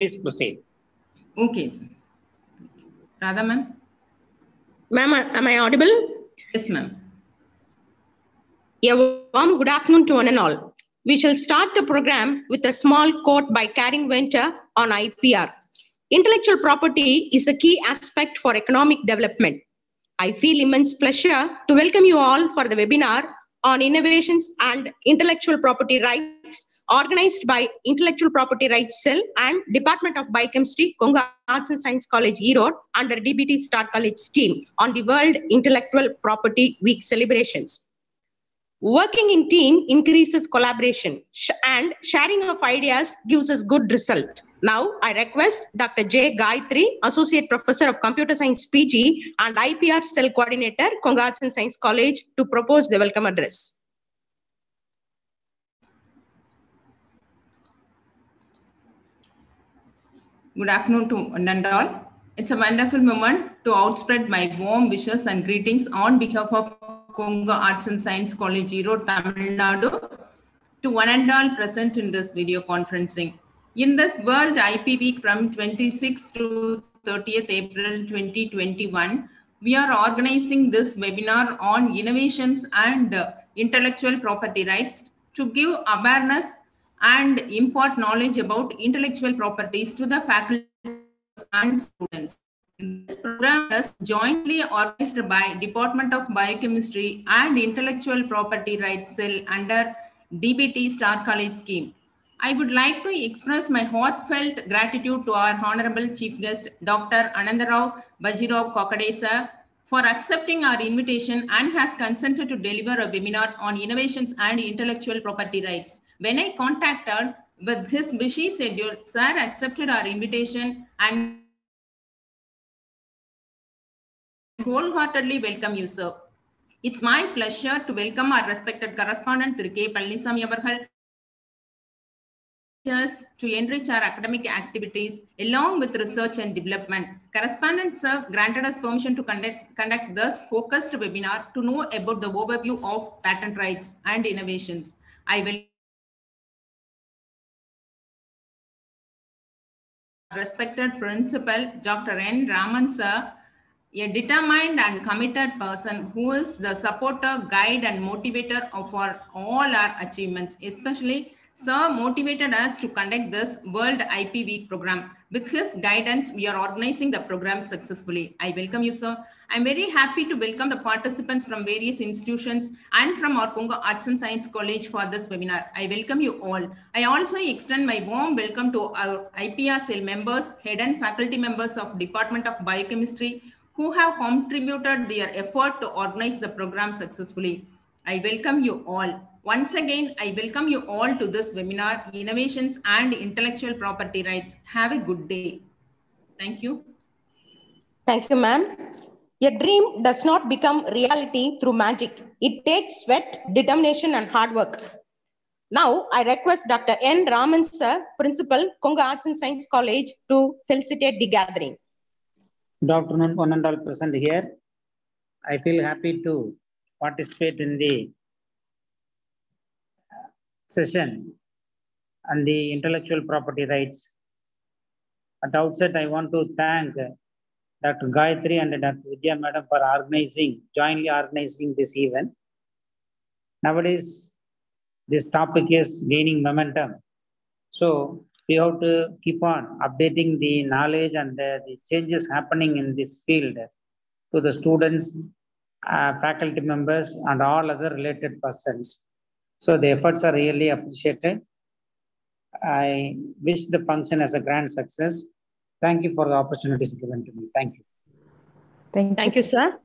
Please proceed. Okay, Radha, ma'am. Ma'am, am I audible? Yes, ma'am. A warm good afternoon to one and all. We shall start the program with a small quote by Karen Winter on IPR. Intellectual property is a key aspect for economic development. I feel immense pleasure to welcome you all for the webinar on innovations and intellectual property rights organized by Intellectual Property Rights Cell and Department of Biochemistry, Konga Arts and Science College, Erode, under DBT Star College scheme on the World Intellectual Property Week celebrations. Working in team increases collaboration and sharing of ideas gives us good result. Now, I request Dr. J. Gayatri, Associate Professor of Computer Science PG and IPR Cell Coordinator, Konga Arts and Science College, to propose the welcome address. Good afternoon to Nandal. It's a wonderful moment to outspread my warm wishes and greetings on behalf of Konga Arts and Science College, Ero, Tamil Nadu, to one and all present in this video conferencing. In this World IP Week from 26th to 30th April 2021, we are organizing this webinar on innovations and intellectual property rights to give awareness and impart knowledge about intellectual properties to the faculty and students. This program is jointly organized by Department of Biochemistry and Intellectual Property Rights Cell under DBT Star College Scheme. I would like to express my heartfelt gratitude to our Honorable Chief Guest, Dr. Anandarao Bajirao Kokade, sir, for accepting our invitation and has consented to deliver a webinar on innovations and intellectual property rights. When I contacted with his busy schedule, sir accepted our invitation and wholeheartedly welcome you, sir. It's my pleasure to welcome our respected correspondent, Thiru K. Palnisamy to enrich our academic activities along with research and development. Correspondent sir granted us permission to conduct, conduct this focused webinar to know about the overview of patent rights and innovations. I will respected principal, Dr. N. Raman sir, a determined and committed person who is the supporter, guide, and motivator of our, all our achievements, especially Sir motivated us to conduct this World IP Week program. With his guidance, we are organizing the program successfully. I welcome you, sir. I'm very happy to welcome the participants from various institutions and from our Congo Arts and Science College for this webinar. I welcome you all. I also extend my warm welcome to our IPR cell members, head and faculty members of Department of Biochemistry who have contributed their effort to organize the program successfully. I welcome you all. Once again, I welcome you all to this webinar, Innovations and Intellectual Property Rights. Have a good day. Thank you. Thank you, ma'am. A dream does not become reality through magic. It takes sweat, determination, and hard work. Now, I request Dr. N. Raman, sir, Principal, Konga Arts and Science College, to felicitate the gathering. Dr. N. one present here. I feel happy to participate in the uh, session on the intellectual property rights. At the outset, I want to thank Dr. Gayatri and Dr. Vidya Madam for organizing, jointly organizing this event. Nowadays, this topic is gaining momentum. So we have to keep on updating the knowledge and the, the changes happening in this field to the students, uh, faculty members, and all other related persons. So the efforts are really appreciated. I wish the function as a grand success. Thank you for the opportunities given to me. Thank you. Thank you, Thank you sir.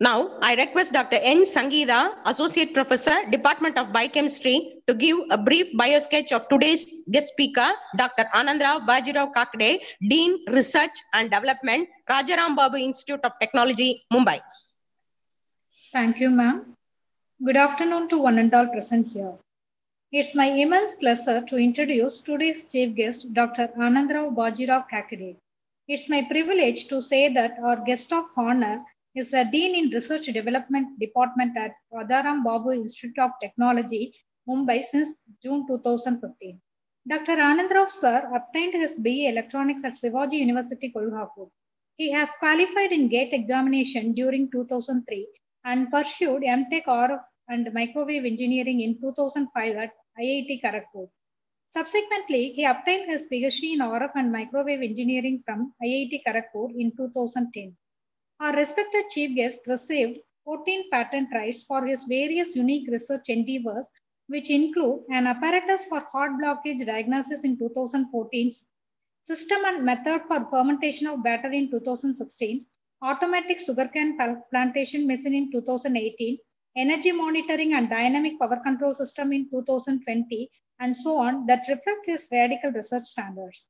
Now, I request Dr. N. Sangeeta, Associate Professor, Department of Biochemistry, to give a brief biosketch of today's guest speaker, Dr. Anandrao Bajirao Kakde, Dean, Research and Development, Rajaram Babu Institute of Technology, Mumbai. Thank you, ma'am. Good afternoon to one and all present here. It's my immense pleasure to introduce today's chief guest, Dr. Anandrao Bajirao Kakade. It's my privilege to say that our guest of honor is a Dean in Research Development Department at Radaram Babu Institute of Technology, Mumbai since June 2015. Dr. Anandrao sir obtained his BE Electronics at Sivaji University, Kolhapur. He has qualified in GATE examination during 2003 and pursued MTech RF and Microwave Engineering in 2005 at IIT Kharagpur. Subsequently, he obtained his PhD in RF and Microwave Engineering from IIT Kharagpur in 2010. Our respected chief guest received 14 patent rights for his various unique research endeavors, which include an apparatus for heart blockage diagnosis in 2014, system and method for fermentation of batter in 2016, automatic sugarcane plantation machine in 2018, energy monitoring and dynamic power control system in 2020, and so on that reflect his radical research standards.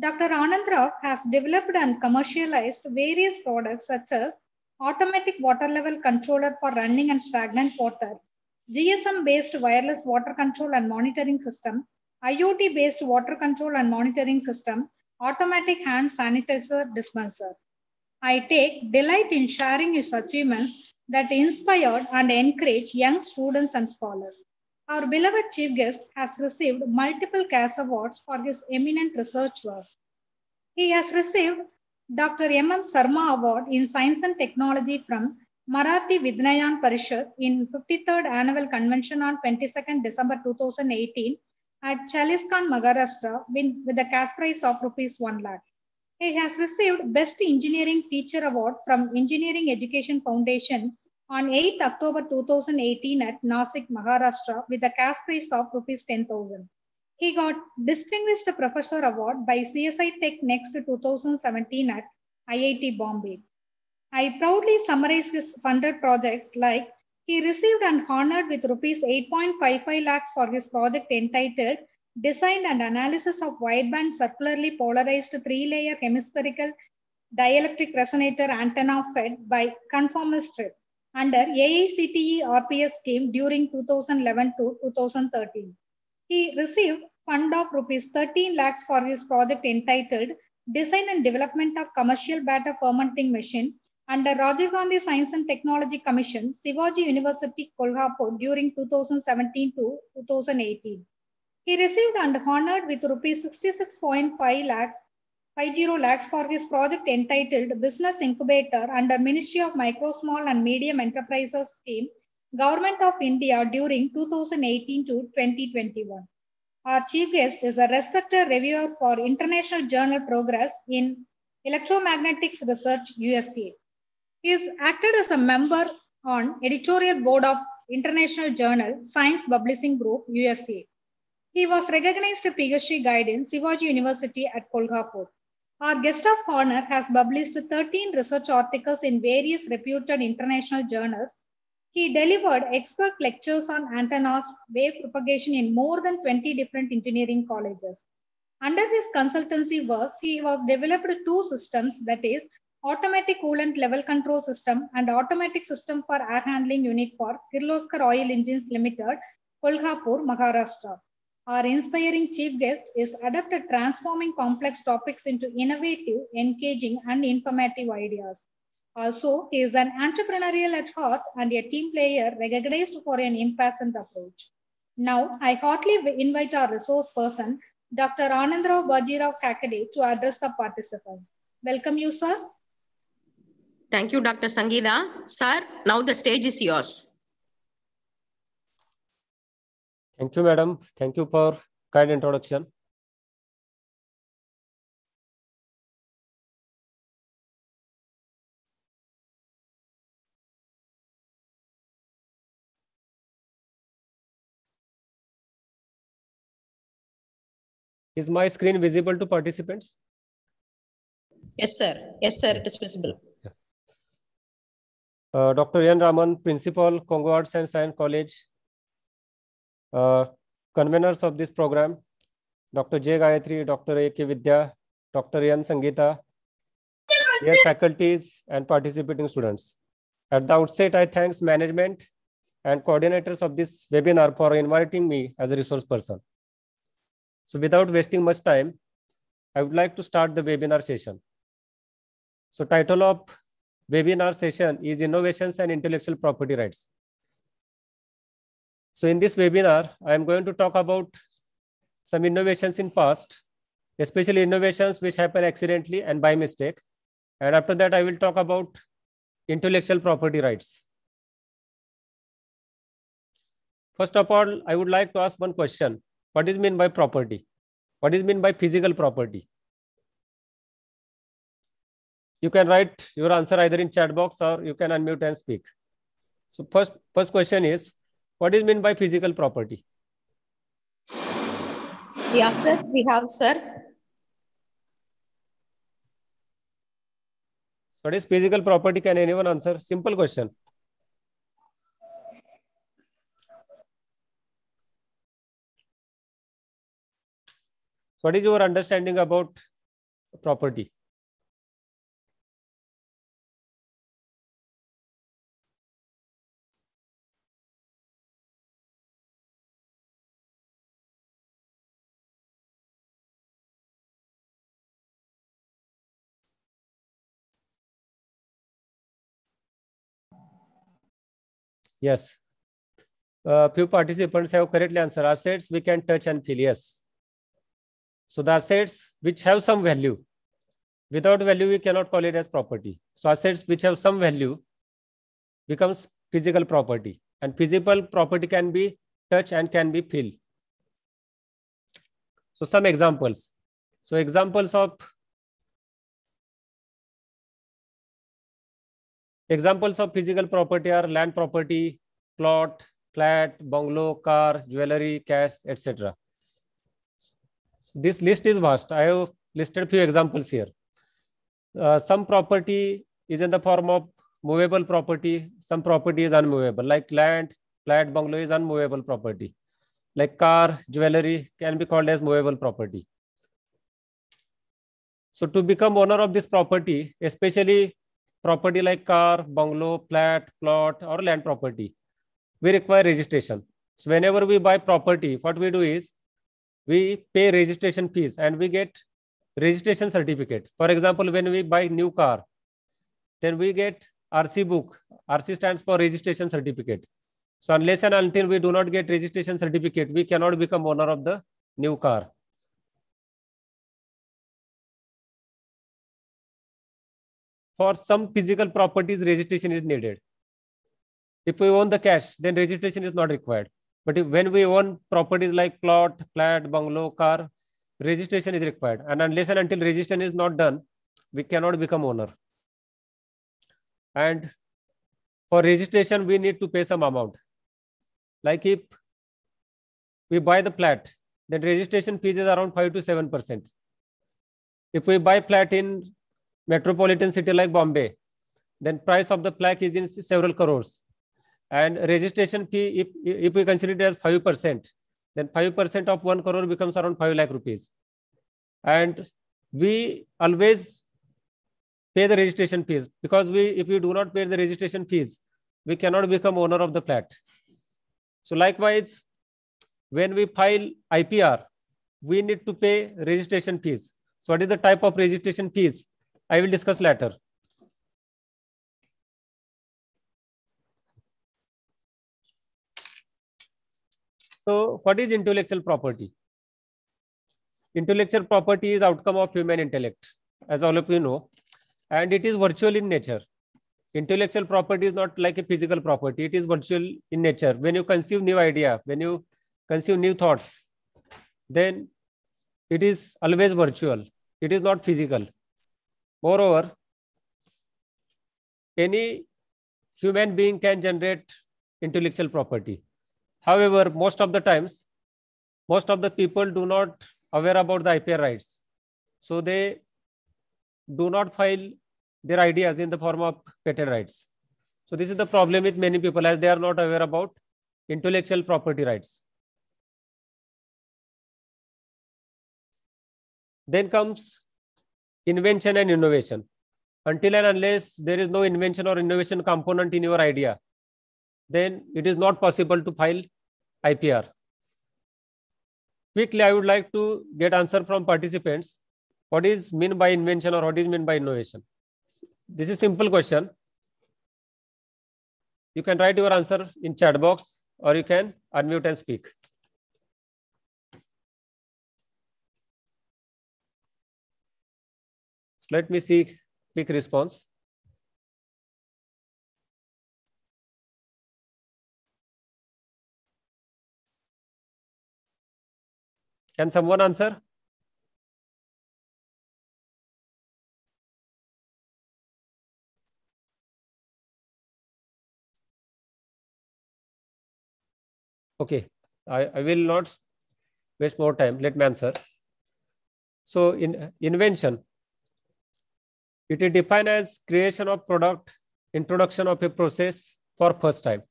Dr. Anand has developed and commercialized various products such as automatic water level controller for running and stagnant water, GSM-based wireless water control and monitoring system, IoT-based water control and monitoring system, automatic hand sanitizer dispenser. I take delight in sharing his achievements that inspired and encouraged young students and scholars. Our beloved chief guest has received multiple CAS awards for his eminent research works. He has received Dr. M.M. Sarma Award in Science and Technology from Marathi Vidnayan Parishad in 53rd Annual Convention on 22nd December 2018 at Chaliskan, Maharashtra with, with the cash prize of rupees 1 lakh. He has received Best Engineering Teacher Award from Engineering Education Foundation on 8 October 2018 at Nasik, Maharashtra with a cash prize of rupees 10,000. He got Distinguished Professor Award by CSI Tech Next 2017 at IIT Bombay. I proudly summarize his funded projects like he received and honored with rupees 8.55 lakhs for his project entitled Design and analysis of wideband circularly polarized three-layer hemispherical dielectric resonator antenna fed by conformal strip under AICTE RPS scheme during 2011 to 2013. He received fund of rupees 13 lakhs for his project entitled Design and Development of Commercial Batter Fermenting Machine under Rajiv Gandhi Science and Technology Commission, Sivaji University, Kolhapur during 2017 to 2018. He received and honored with rupees 66.5 lakhs 50 lakhs for his project entitled Business Incubator under Ministry of Micro, Small and Medium Enterprises Scheme, Government of India during 2018 to 2021. Our chief guest is a respected reviewer for International Journal Progress in Electromagnetics Research USA. He has acted as a member on editorial board of International Journal Science Publishing Group USA. He was recognized Pigashri Guide in Sivaji University at Kolhapur. Our guest of honor has published 13 research articles in various reputed international journals. He delivered expert lectures on antennas, wave propagation in more than 20 different engineering colleges. Under his consultancy works, he was developed two systems, that is, automatic coolant level control system and automatic system for air handling unit for Kirloskar Oil Engines Limited, Kolhapur, Maharashtra. Our inspiring chief guest is adept at transforming complex topics into innovative, engaging, and informative ideas. Also, he is an entrepreneurial at heart and a team player recognized for an impassioned approach. Now, I heartily invite our resource person, Dr. Anandrao Bajirao Kakade, to address the participants. Welcome you, sir. Thank you, Dr. Sangeeta. Sir, now the stage is yours. Thank you, madam. Thank you for kind introduction. Is my screen visible to participants? Yes, sir. Yes, sir. It is visible. Uh, Dr. Yan Raman, Principal, Congo Arts and Science College, uh, conveners of this program, Dr. J. Gayatri, Dr. A. K. Vidya, Dr. Yan Sangeeta, dear faculties and participating students. At the outset, I thanks management and coordinators of this webinar for inviting me as a resource person. So without wasting much time, I would like to start the webinar session. So title of webinar session is Innovations and Intellectual Property Rights. So in this webinar, I am going to talk about some innovations in past, especially innovations which happen accidentally and by mistake. And after that, I will talk about intellectual property rights. First of all, I would like to ask one question. What is meant by property? What is meant by physical property? You can write your answer either in chat box or you can unmute and speak. So first, first question is, what is meant by physical property? The assets we have, sir. What is physical property? Can anyone answer? Simple question. What is your understanding about property? Yes. Uh, few participants have correctly answered assets we can touch and feel. Yes. So the assets which have some value. Without value, we cannot call it as property. So assets which have some value becomes physical property. And physical property can be touch and can be feel. So some examples. So examples of Examples of physical property are land property, plot, flat, bungalow, car, jewelry, cash, etc. This list is vast. I have listed few examples here. Uh, some property is in the form of movable property. Some property is unmovable, like land, flat, bungalow is unmovable property. Like car, jewelry can be called as movable property. So to become owner of this property, especially property like car, bungalow, flat, plot, or land property, we require registration. So whenever we buy property, what we do is we pay registration fees and we get registration certificate. For example, when we buy new car, then we get RC book. RC stands for registration certificate. So unless and until we do not get registration certificate, we cannot become owner of the new car. for some physical properties, registration is needed. If we own the cash, then registration is not required. But if, when we own properties like plot, flat, bungalow, car, registration is required. And unless and until registration is not done, we cannot become owner. And for registration, we need to pay some amount. Like if we buy the flat, then registration fees is around 5 to 7%. If we buy flat in metropolitan city like Bombay, then price of the plaque is in several crores. And registration fee, if, if we consider it as 5%, then 5% of 1 crore becomes around 5 lakh rupees. And we always pay the registration fees because we, if we do not pay the registration fees, we cannot become owner of the flat. So likewise, when we file IPR, we need to pay registration fees. So what is the type of registration fees? I will discuss later. So what is intellectual property? Intellectual property is outcome of human intellect, as all of you know, and it is virtual in nature. Intellectual property is not like a physical property. It is virtual in nature. When you conceive new idea, when you conceive new thoughts, then it is always virtual. It is not physical. Moreover, any human being can generate intellectual property. However, most of the times, most of the people do not aware about the IPR rights. So they do not file their ideas in the form of patent rights. So this is the problem with many people as they are not aware about intellectual property rights. Then comes invention and innovation until and unless there is no invention or innovation component in your idea then it is not possible to file ipr quickly i would like to get answer from participants what is meant by invention or what is meant by innovation this is simple question you can write your answer in chat box or you can unmute and speak So let me see quick response. Can someone answer? Okay, I, I will not waste more time. Let me answer. So in invention, it is defined as creation of product introduction of a process for first time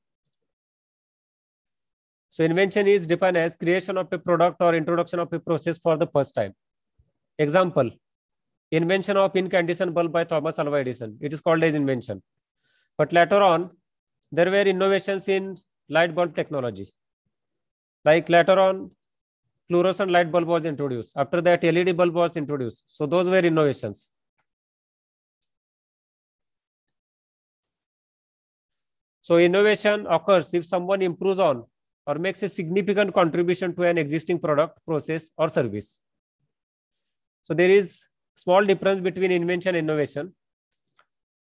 so invention is defined as creation of a product or introduction of a process for the first time example invention of incandescent bulb by thomas alva edison it is called as invention but later on there were innovations in light bulb technology like later on fluorescent light bulb was introduced after that led bulb was introduced so those were innovations So innovation occurs if someone improves on or makes a significant contribution to an existing product, process or service. So there is small difference between invention and innovation.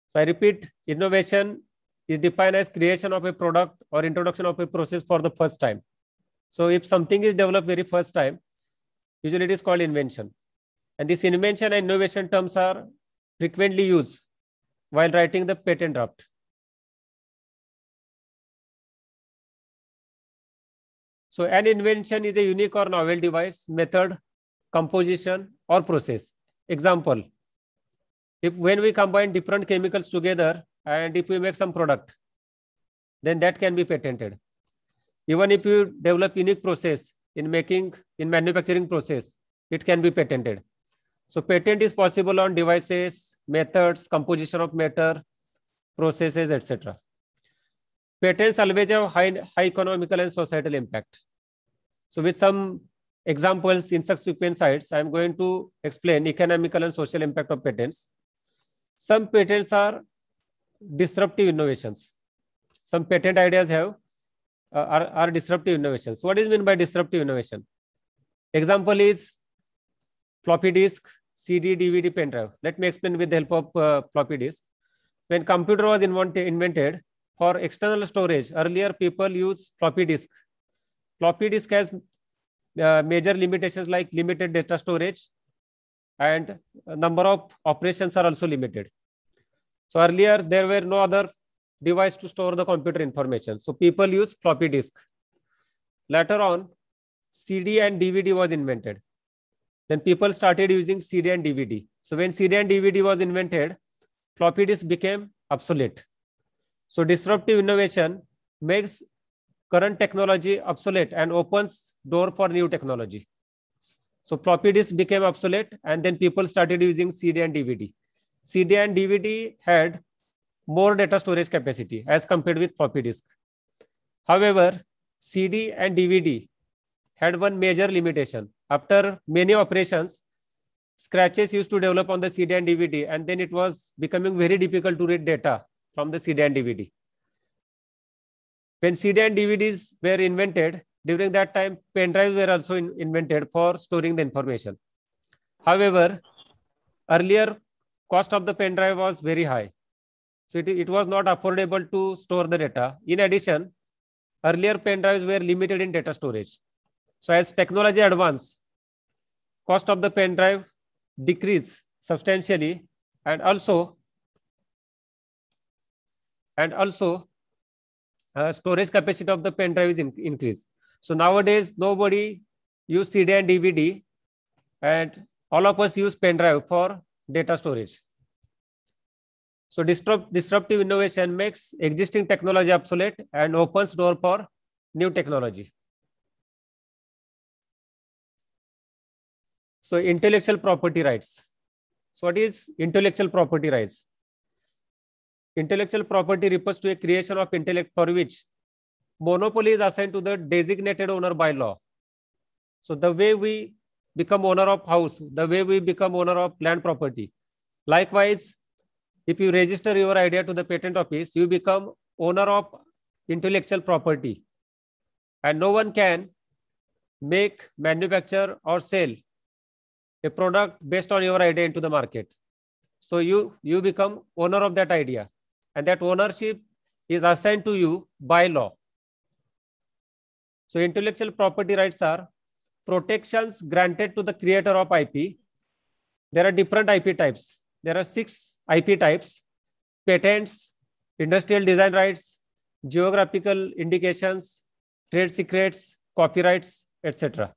So I repeat, innovation is defined as creation of a product or introduction of a process for the first time. So if something is developed very first time, usually it is called invention. And this invention and innovation terms are frequently used while writing the patent draft. So an invention is a unique or novel device, method, composition or process. Example, if when we combine different chemicals together and if we make some product, then that can be patented. Even if you develop unique process in making, in manufacturing process, it can be patented. So patent is possible on devices, methods, composition of matter, processes, etc patents always have high, high economical and societal impact. So with some examples in subsequent sites, I am going to explain economical and social impact of patents. Some patents are disruptive innovations. Some patent ideas have uh, are, are disruptive innovations. What is mean by disruptive innovation? Example is floppy disk, CD, DVD, pen drive. Let me explain with the help of uh, floppy disk. When computer was invented, for external storage, earlier people use floppy disk. Floppy disk has uh, major limitations like limited data storage and number of operations are also limited. So earlier there were no other device to store the computer information. So people use floppy disk. Later on, CD and DVD was invented. Then people started using CD and DVD. So when CD and DVD was invented, floppy disk became obsolete. So disruptive innovation makes current technology obsolete and opens door for new technology. So floppy disk became obsolete and then people started using CD and DVD. CD and DVD had more data storage capacity as compared with floppy disk. However, CD and DVD had one major limitation. After many operations, scratches used to develop on the CD and DVD and then it was becoming very difficult to read data from the CD and DVD. When CD and DVDs were invented, during that time, pen drives were also in, invented for storing the information. However, earlier cost of the pen drive was very high. So it, it was not affordable to store the data. In addition, earlier pen drives were limited in data storage. So as technology advanced, cost of the pen drive decreased substantially and also and also uh, storage capacity of the pen drive is in increased. So nowadays, nobody use CD and DVD, and all of us use pen drive for data storage. So disrupt, disruptive innovation makes existing technology obsolete and opens door for new technology. So intellectual property rights. So what is intellectual property rights? Intellectual property refers to a creation of intellect for which monopoly is assigned to the designated owner by law. So the way we become owner of house, the way we become owner of land property. Likewise, if you register your idea to the patent office, you become owner of intellectual property. And no one can make, manufacture or sell a product based on your idea into the market. So you, you become owner of that idea and that ownership is assigned to you by law. So intellectual property rights are protections granted to the creator of IP. There are different IP types. There are six IP types, patents, industrial design rights, geographical indications, trade secrets, copyrights, etc.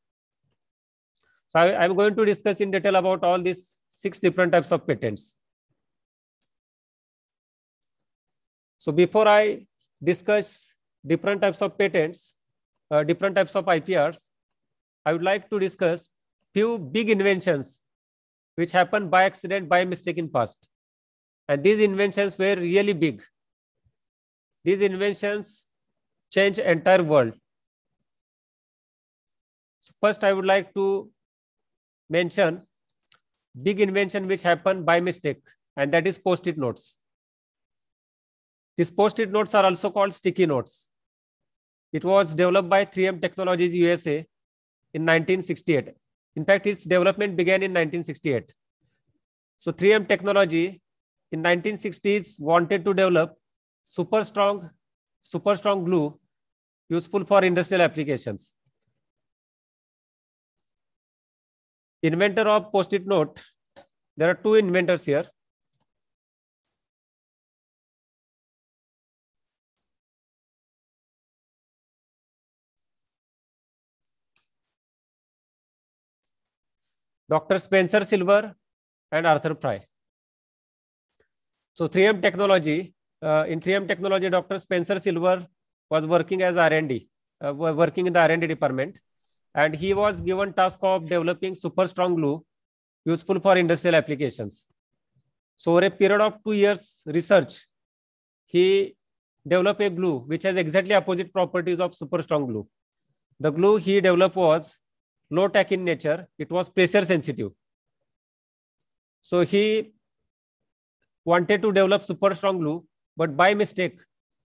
So I, am going to discuss in detail about all these six different types of patents. So before I discuss different types of patents, uh, different types of IPRs, I would like to discuss few big inventions which happened by accident, by mistake in past. And these inventions were really big. These inventions change entire world. So first, I would like to mention big invention which happened by mistake, and that is post-it notes. These post-it notes are also called sticky notes. It was developed by 3M Technologies USA in 1968. In fact, its development began in 1968. So 3M Technology in 1960s wanted to develop super strong, super strong glue useful for industrial applications. Inventor of post-it note, there are two inventors here. Dr. Spencer Silver and Arthur Pry. So 3M technology, uh, in 3M technology, Dr. Spencer Silver was working as R&D, uh, working in the R&D department. And he was given task of developing super strong glue useful for industrial applications. So over a period of two years research, he developed a glue which has exactly opposite properties of super strong glue. The glue he developed was low tech in nature, it was pressure sensitive. So he wanted to develop super strong glue, but by mistake,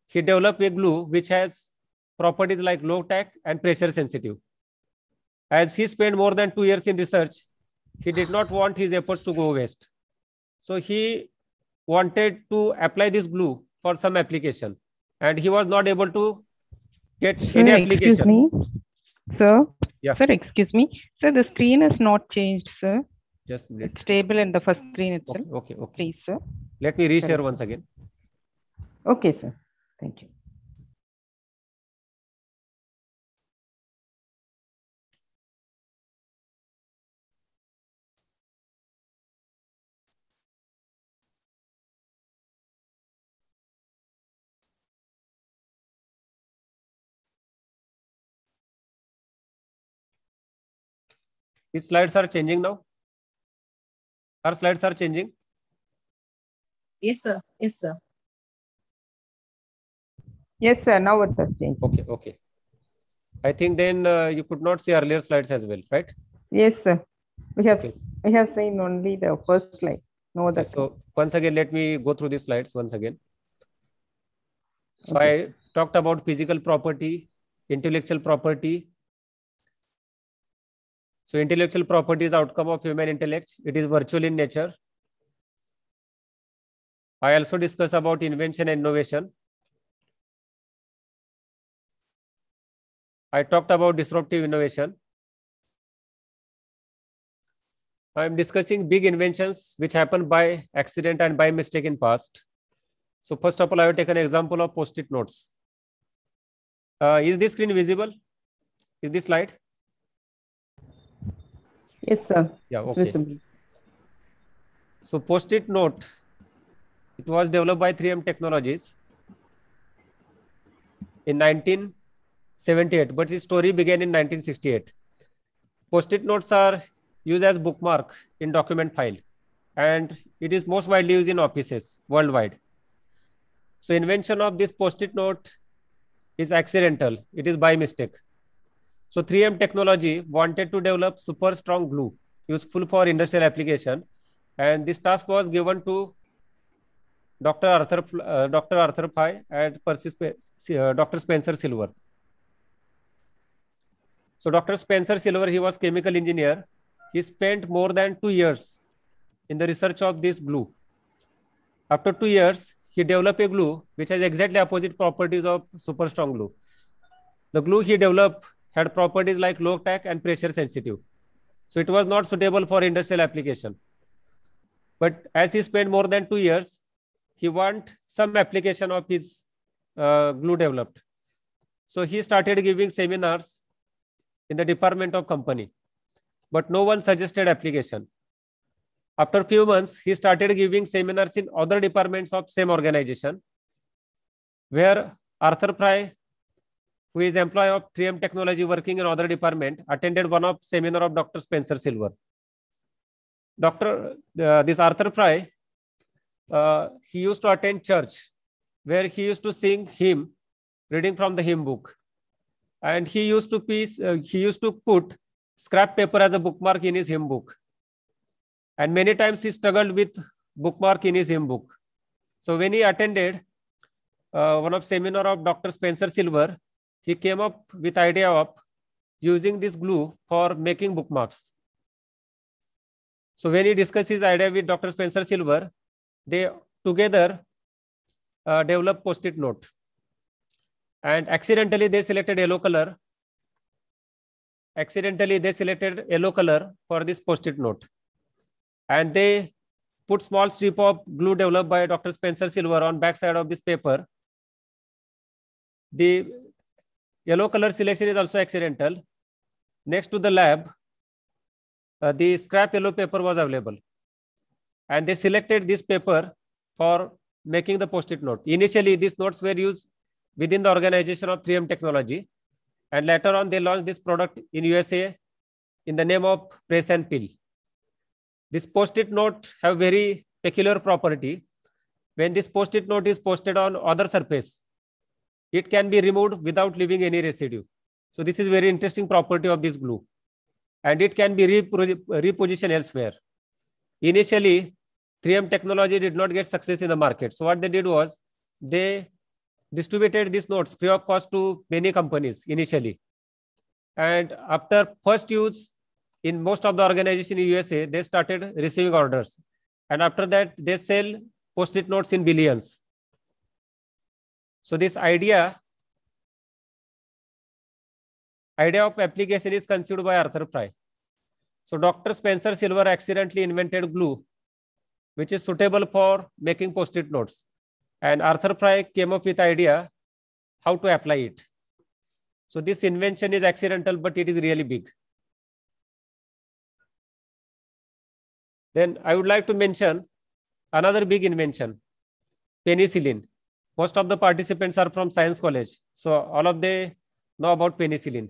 he developed a glue which has properties like low tech and pressure sensitive. As he spent more than two years in research, he did not want his efforts to go waste. So he wanted to apply this glue for some application and he was not able to get any application. Excuse me, sir. Yeah. Sir, excuse me. Sir, the screen is not changed, sir. Just minute. It's stable in the first screen itself. Okay, okay. okay. Please, sir. Let me reshare once again. Okay, sir. Thank you. Which slides are changing now? Our slides are changing? Yes, sir. Yes, sir. Yes, sir. Now it has changed. Okay, okay. I think then uh, you could not see earlier slides as well, right? Yes, sir. We have we have seen only the first slide. No other. Okay, so once again, let me go through these slides once again. So okay. I talked about physical property, intellectual property, so intellectual property is outcome of human intellect. It is virtual in nature. I also discuss about invention and innovation. I talked about disruptive innovation. I am discussing big inventions which happen by accident and by mistake in past. So first of all, I will take an example of post-it notes. Uh, is this screen visible? Is this slide? Yes, sir. Yeah, okay. So post-it note, it was developed by 3M Technologies in 1978, but the story began in 1968. Post-it notes are used as bookmark in document file, and it is most widely used in offices worldwide. So invention of this post-it note is accidental. It is by mistake. So 3M Technology wanted to develop super strong glue useful for industrial application. And this task was given to Dr. Arthur, uh, Dr. Arthur Pai and Percy Sp uh, Dr. Spencer Silver. So Dr. Spencer Silver, he was chemical engineer. He spent more than two years in the research of this glue. After two years, he developed a glue which has exactly opposite properties of super strong glue. The glue he developed had properties like low tack and pressure sensitive. So it was not suitable for industrial application. But as he spent more than two years, he want some application of his uh, glue developed. So he started giving seminars in the department of company, but no one suggested application. After few months, he started giving seminars in other departments of same organization, where Arthur Fry who is employee of 3M Technology working in other department, attended one of seminar of Dr. Spencer Silver. Dr. Uh, this Arthur Fry, uh, he used to attend church where he used to sing hymn, reading from the hymn book. And he used to piece, uh, he used to put scrap paper as a bookmark in his hymn book. And many times he struggled with bookmark in his hymn book. So when he attended uh, one of seminar of Dr. Spencer Silver, he came up with idea of using this glue for making bookmarks. So when he discussed his idea with Dr. Spencer Silver, they together uh, developed post-it note. And accidentally they selected yellow color. Accidentally they selected yellow color for this post-it note. And they put small strip of glue developed by Dr. Spencer Silver on backside of this paper. The Yellow color selection is also accidental. Next to the lab, uh, the scrap yellow paper was available. And they selected this paper for making the post-it note. Initially, these notes were used within the organization of 3M Technology. And later on, they launched this product in USA in the name of Press and Peel. This post-it note have very peculiar property. When this post-it note is posted on other surface, it can be removed without leaving any residue. So this is very interesting property of this glue. And it can be repositioned elsewhere. Initially, 3M technology did not get success in the market. So what they did was they distributed these notes free of cost to many companies initially. And after first use in most of the organization in USA, they started receiving orders. And after that, they sell post-it notes in billions. So this idea, idea of application is conceived by Arthur Fry. So Dr. Spencer Silver accidentally invented glue, which is suitable for making post-it notes. And Arthur Fry came up with idea how to apply it. So this invention is accidental, but it is really big. Then I would like to mention another big invention, penicillin most of the participants are from science college so all of they know about penicillin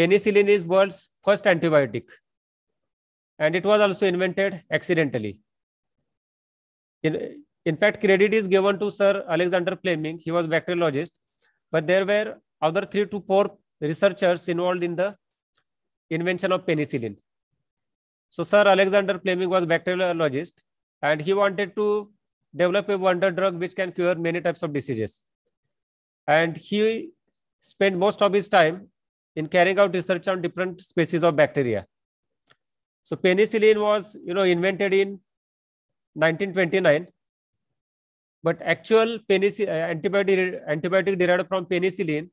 penicillin is world's first antibiotic and it was also invented accidentally in, in fact credit is given to sir alexander fleming he was bacteriologist but there were other 3 to 4 researchers involved in the invention of penicillin so sir alexander fleming was bacteriologist and he wanted to developed a wonder drug which can cure many types of diseases. And he spent most of his time in carrying out research on different species of bacteria. So penicillin was, you know, invented in 1929, but actual penicillin uh, antibiotic antibiotic derived from penicillin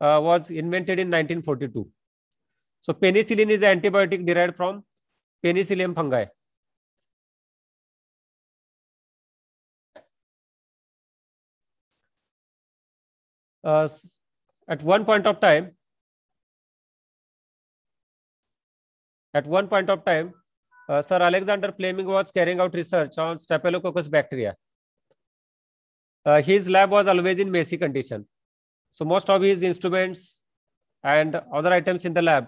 uh, was invented in 1942. So penicillin is an antibiotic derived from penicillium fungi. uh, at one point of time, at one point of time, uh, Sir Alexander Fleming was carrying out research on Staphylococcus bacteria. Uh, his lab was always in messy condition. So most of his instruments and other items in the lab,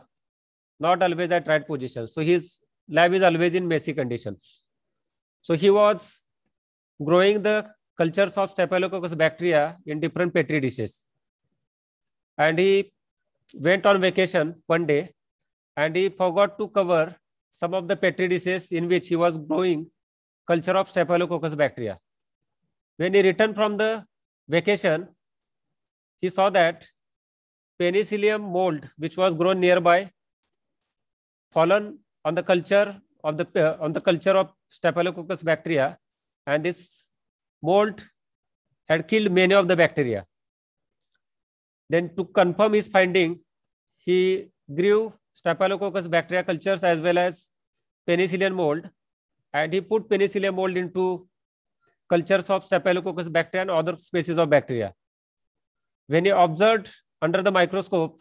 not always at right position. So his lab is always in messy condition. So he was growing the cultures of Staphylococcus bacteria in different petri dishes and he went on vacation one day and he forgot to cover some of the petri dishes in which he was growing culture of staphylococcus bacteria. When he returned from the vacation, he saw that penicillium mold which was grown nearby fallen on the culture of the on the culture of staphylococcus bacteria and this mold had killed many of the bacteria then to confirm his finding, he grew Staphylococcus bacteria cultures as well as penicillin mold and he put penicillin mold into cultures of Staphylococcus bacteria and other species of bacteria. When he observed under the microscope,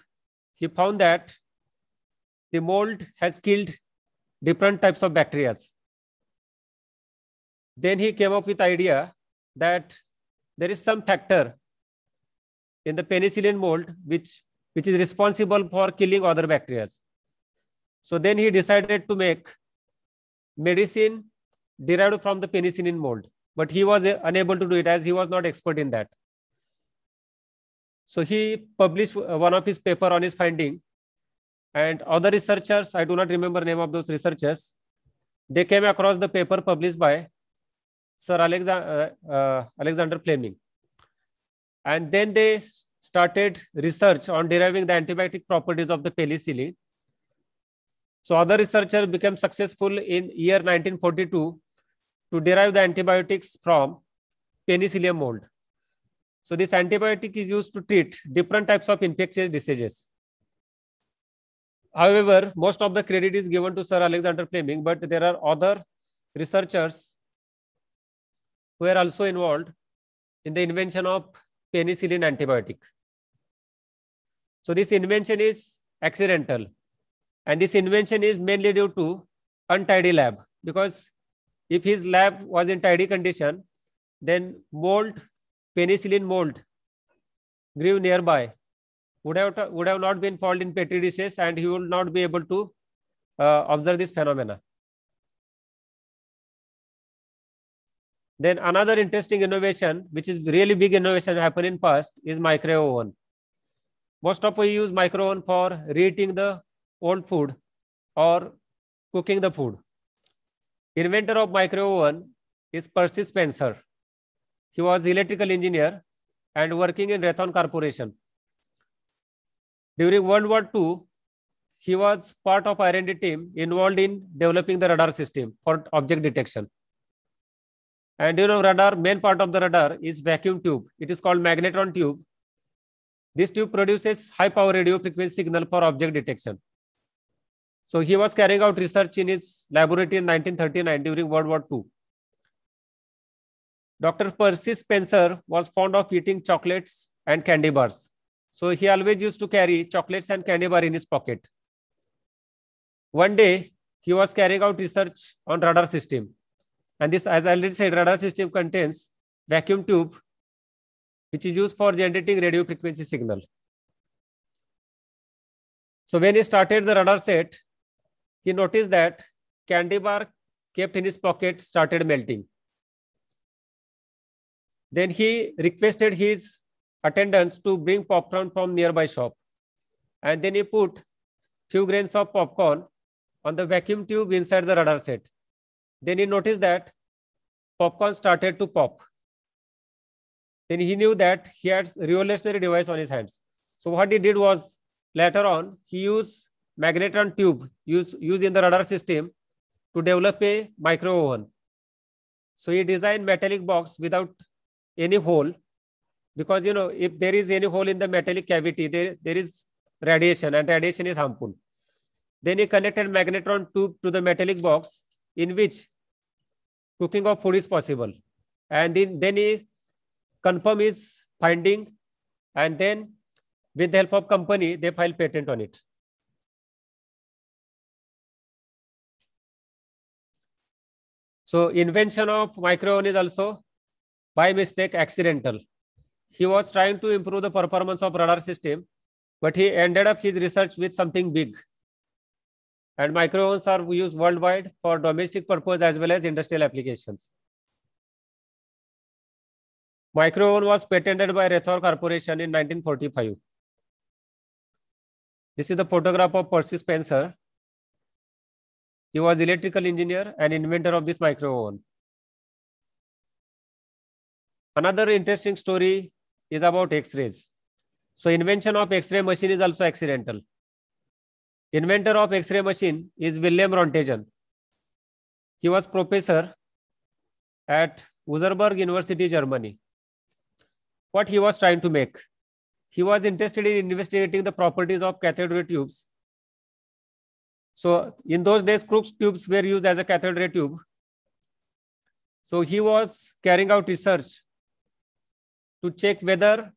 he found that the mold has killed different types of bacteria. Then he came up with idea that there is some factor in the penicillin mold, which, which is responsible for killing other bacteria. So then he decided to make medicine derived from the penicillin mold, but he was unable to do it as he was not expert in that. So he published one of his paper on his finding and other researchers, I do not remember name of those researchers, they came across the paper published by Sir Alexa, uh, uh, Alexander Fleming. And then they started research on deriving the antibiotic properties of the penicillin. So other researchers became successful in year 1942 to derive the antibiotics from penicillium mold. So this antibiotic is used to treat different types of infectious diseases. However, most of the credit is given to Sir Alexander Fleming, but there are other researchers who are also involved in the invention of penicillin antibiotic. So this invention is accidental. And this invention is mainly due to untidy lab because if his lab was in tidy condition, then mold, penicillin mold grew nearby would have, would have not been found in petri dishes and he would not be able to uh, observe this phenomena. Then another interesting innovation, which is really big innovation happened in past, is micro oven. Most of we use micro oven for reheating the old food or cooking the food. Inventor of micro oven is Percy Spencer. He was electrical engineer and working in Rathon Corporation. During World War II, he was part of R&D team involved in developing the radar system for object detection. And you know, radar, main part of the radar is vacuum tube. It is called magnetron tube. This tube produces high power radio frequency signal for object detection. So he was carrying out research in his laboratory in 1939 during World War II. Dr. Percy Spencer was fond of eating chocolates and candy bars. So he always used to carry chocolates and candy bar in his pocket. One day, he was carrying out research on radar system. And this, as I already said, radar system contains vacuum tube, which is used for generating radio frequency signal. So when he started the radar set, he noticed that candy bar kept in his pocket started melting. Then he requested his attendants to bring popcorn from nearby shop. And then he put few grains of popcorn on the vacuum tube inside the radar set. Then he noticed that popcorn started to pop. Then he knew that he had revolutionary device on his hands. So what he did was later on, he used magnetron tube used, used in the radar system to develop a micro oven. So he designed metallic box without any hole because you know if there is any hole in the metallic cavity there, there is radiation and radiation is harmful. Then he connected magnetron tube to the metallic box in which cooking of food is possible and in, then he confirm his finding and then with the help of company they file patent on it so invention of microwave is also by mistake accidental he was trying to improve the performance of radar system but he ended up his research with something big and micro are used worldwide for domestic purpose as well as industrial applications. Micro was patented by Rethor Corporation in 1945. This is the photograph of Percy Spencer. He was electrical engineer and inventor of this micro Another interesting story is about X-rays. So invention of X-ray machine is also accidental. Inventor of X-ray machine is William Rontgen. He was professor at Würzburg University, Germany. What he was trying to make? He was interested in investigating the properties of cathode ray tubes. So in those days, Crookes tubes were used as a cathode ray tube. So he was carrying out research to check whether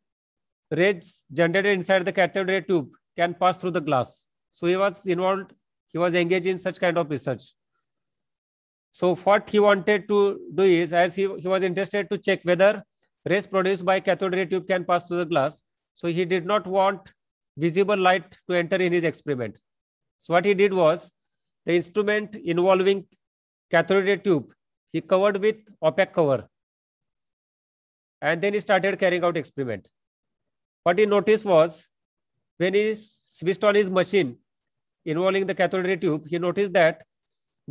rays generated inside the cathode ray tube can pass through the glass. So he was involved, he was engaged in such kind of research. So what he wanted to do is, as he, he was interested to check whether rays produced by cathode ray tube can pass through the glass. So he did not want visible light to enter in his experiment. So what he did was, the instrument involving cathode ray tube, he covered with opaque cover. And then he started carrying out experiment. What he noticed was, when he switched on his machine involving the cathode ray tube, he noticed that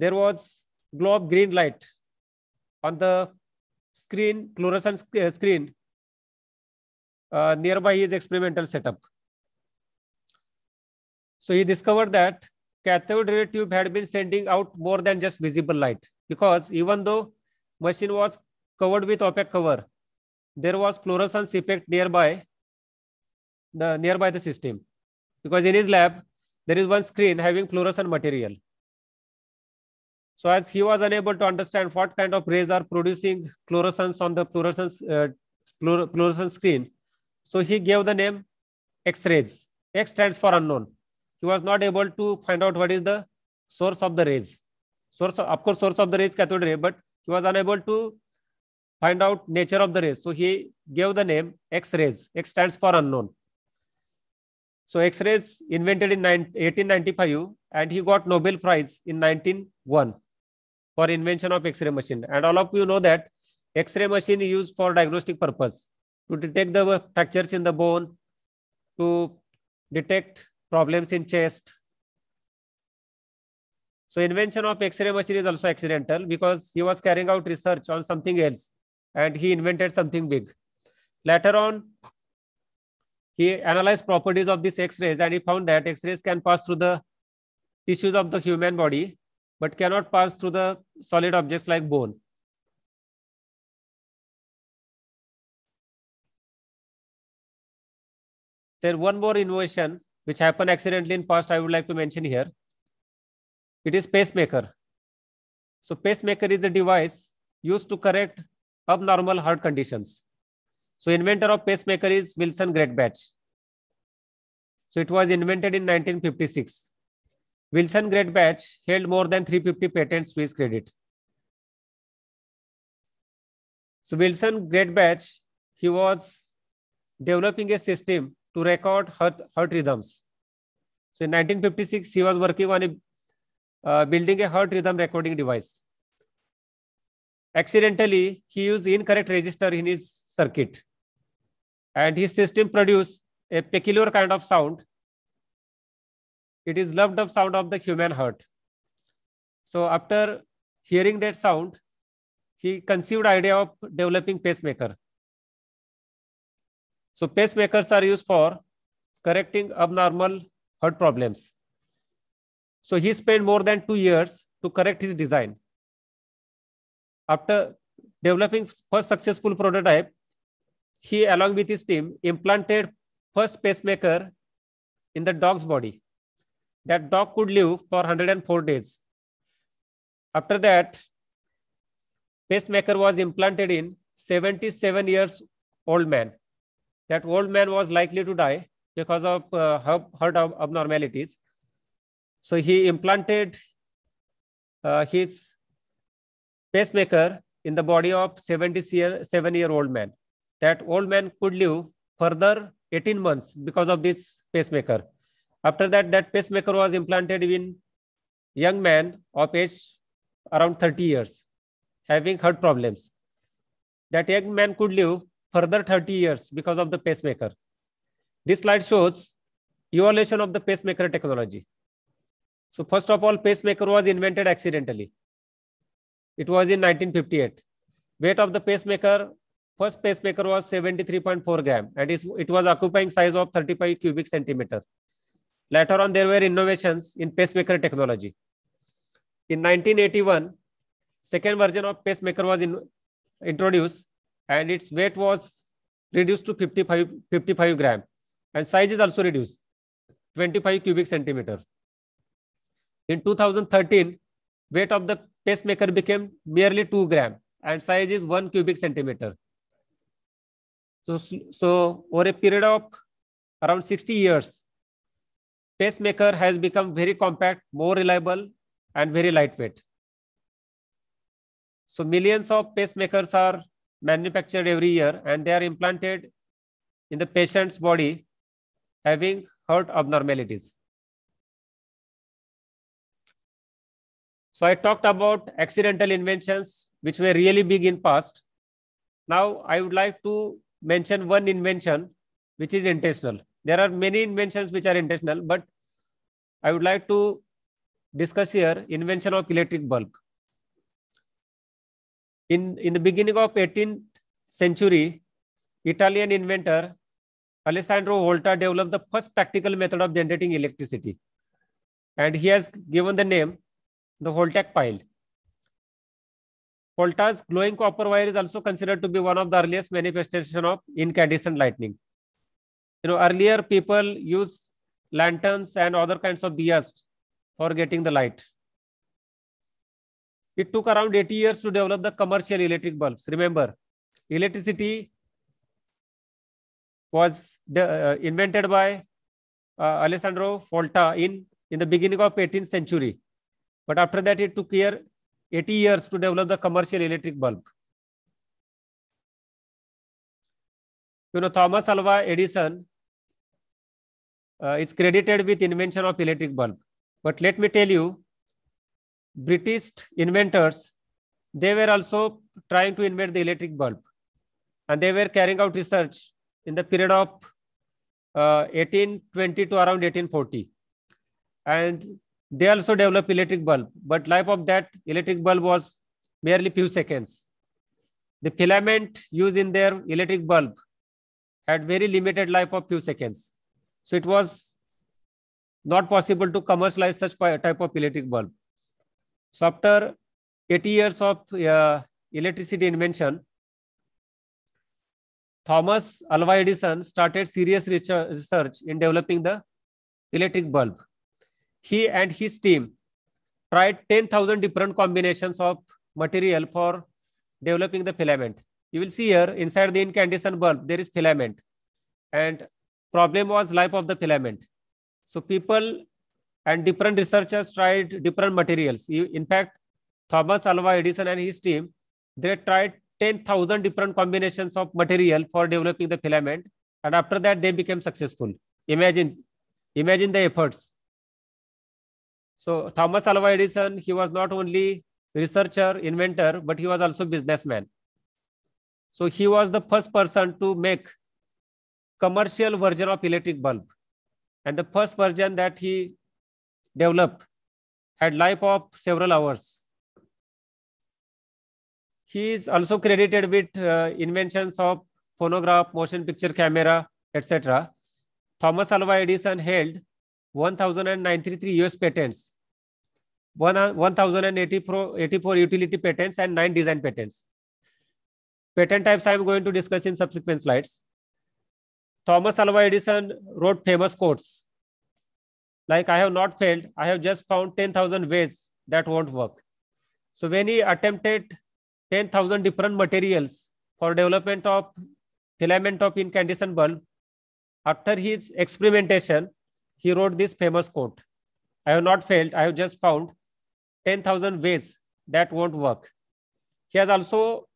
there was glow of green light on the screen, fluorescent uh, screen uh, nearby his experimental setup. So he discovered that cathode ray tube had been sending out more than just visible light because even though machine was covered with opaque cover, there was fluorescence effect nearby the nearby the system because in his lab there is one screen having fluorescent material. So as he was unable to understand what kind of rays are producing fluorescence on the fluorescence, uh, fluorescent screen, so he gave the name X-rays. X stands for unknown. He was not able to find out what is the source of the rays. Source, of, of course, source of the rays cathode ray, but he was unable to find out nature of the rays. So he gave the name X-rays. X stands for unknown. So X-rays invented in 1895 and he got Nobel Prize in 1901 for invention of X-ray machine. And all of you know that X-ray machine is used for diagnostic purpose to detect the fractures in the bone, to detect problems in chest. So invention of X-ray machine is also accidental because he was carrying out research on something else and he invented something big. Later on, he analyzed properties of these X-rays and he found that X-rays can pass through the tissues of the human body, but cannot pass through the solid objects like bone. There one more innovation which happened accidentally in past I would like to mention here. It is pacemaker. So pacemaker is a device used to correct abnormal heart conditions. So inventor of pacemaker is Wilson Greatbatch. So it was invented in 1956. Wilson Greatbatch held more than 350 patents to his credit. So Wilson Greatbatch, he was developing a system to record heart, heart rhythms. So in 1956, he was working on a, uh, building a heart rhythm recording device. Accidentally, he used incorrect register in his circuit and his system produce a peculiar kind of sound. It is loved up sound of the human heart. So after hearing that sound, he conceived idea of developing pacemaker. So pacemakers are used for correcting abnormal heart problems. So he spent more than two years to correct his design. After developing first successful prototype, he, along with his team, implanted first pacemaker in the dog's body. That dog could live for 104 days. After that, pacemaker was implanted in 77 years old man. That old man was likely to die because of uh, heart abnormalities. So he implanted uh, his pacemaker in the body of 77 year old man that old man could live further 18 months because of this pacemaker. After that, that pacemaker was implanted in young man of age around 30 years, having heart problems. That young man could live further 30 years because of the pacemaker. This slide shows evolution of the pacemaker technology. So first of all, pacemaker was invented accidentally. It was in 1958. Weight of the pacemaker First pacemaker was 73.4 gram and it was occupying size of 35 cubic centimeter. Later on, there were innovations in pacemaker technology. In 1981, second version of pacemaker was in, introduced and its weight was reduced to 55, 55 gram and size is also reduced, 25 cubic centimeter. In 2013, weight of the pacemaker became merely 2 gram and size is 1 cubic centimeter. So, so over a period of around 60 years, pacemaker has become very compact, more reliable, and very lightweight. So millions of pacemakers are manufactured every year and they are implanted in the patient's body having heart abnormalities. So I talked about accidental inventions which were really big in past. Now I would like to mention one invention which is intentional. There are many inventions which are intentional, but I would like to discuss here invention of electric bulb. In, in the beginning of 18th century, Italian inventor Alessandro Volta developed the first practical method of generating electricity. And he has given the name the Voltaic pile. Volta's glowing copper wire is also considered to be one of the earliest manifestation of incandescent lightning. You know, earlier people used lanterns and other kinds of diyas for getting the light. It took around 80 years to develop the commercial electric bulbs. Remember, electricity was uh, invented by uh, Alessandro Volta in, in the beginning of 18th century. But after that, it took year, 80 years to develop the commercial electric bulb. You know, Thomas Alva Edison uh, is credited with invention of electric bulb. But let me tell you, British inventors, they were also trying to invent the electric bulb. And they were carrying out research in the period of uh, 1820 to around 1840. And they also developed electric bulb, but life of that electric bulb was barely few seconds. The filament used in their electric bulb had very limited life of few seconds. So it was not possible to commercialize such type of electric bulb. So after 80 years of uh, electricity invention, Thomas Alva Edison started serious research in developing the electric bulb he and his team tried 10,000 different combinations of material for developing the filament. You will see here inside the incandescent bulb, there is filament and problem was life of the filament. So people and different researchers tried different materials. In fact, Thomas Alva Edison and his team, they tried 10,000 different combinations of material for developing the filament. And after that, they became successful. Imagine, imagine the efforts so Thomas Alva Edison, he was not only researcher, inventor, but he was also businessman. So he was the first person to make commercial version of electric bulb. And the first version that he developed had life of several hours. He is also credited with uh, inventions of phonograph, motion picture camera, etc. Thomas Alva Edison held 1093 US patents, 1084 uh, utility patents and 9 design patents. Patent types I am going to discuss in subsequent slides. Thomas Alva Edison wrote famous quotes like I have not failed, I have just found 10,000 ways that won't work. So when he attempted 10,000 different materials for development of filament of incandescent bulb, after his experimentation, he wrote this famous quote I have not failed, I have just found 10,000 ways that won't work. He has also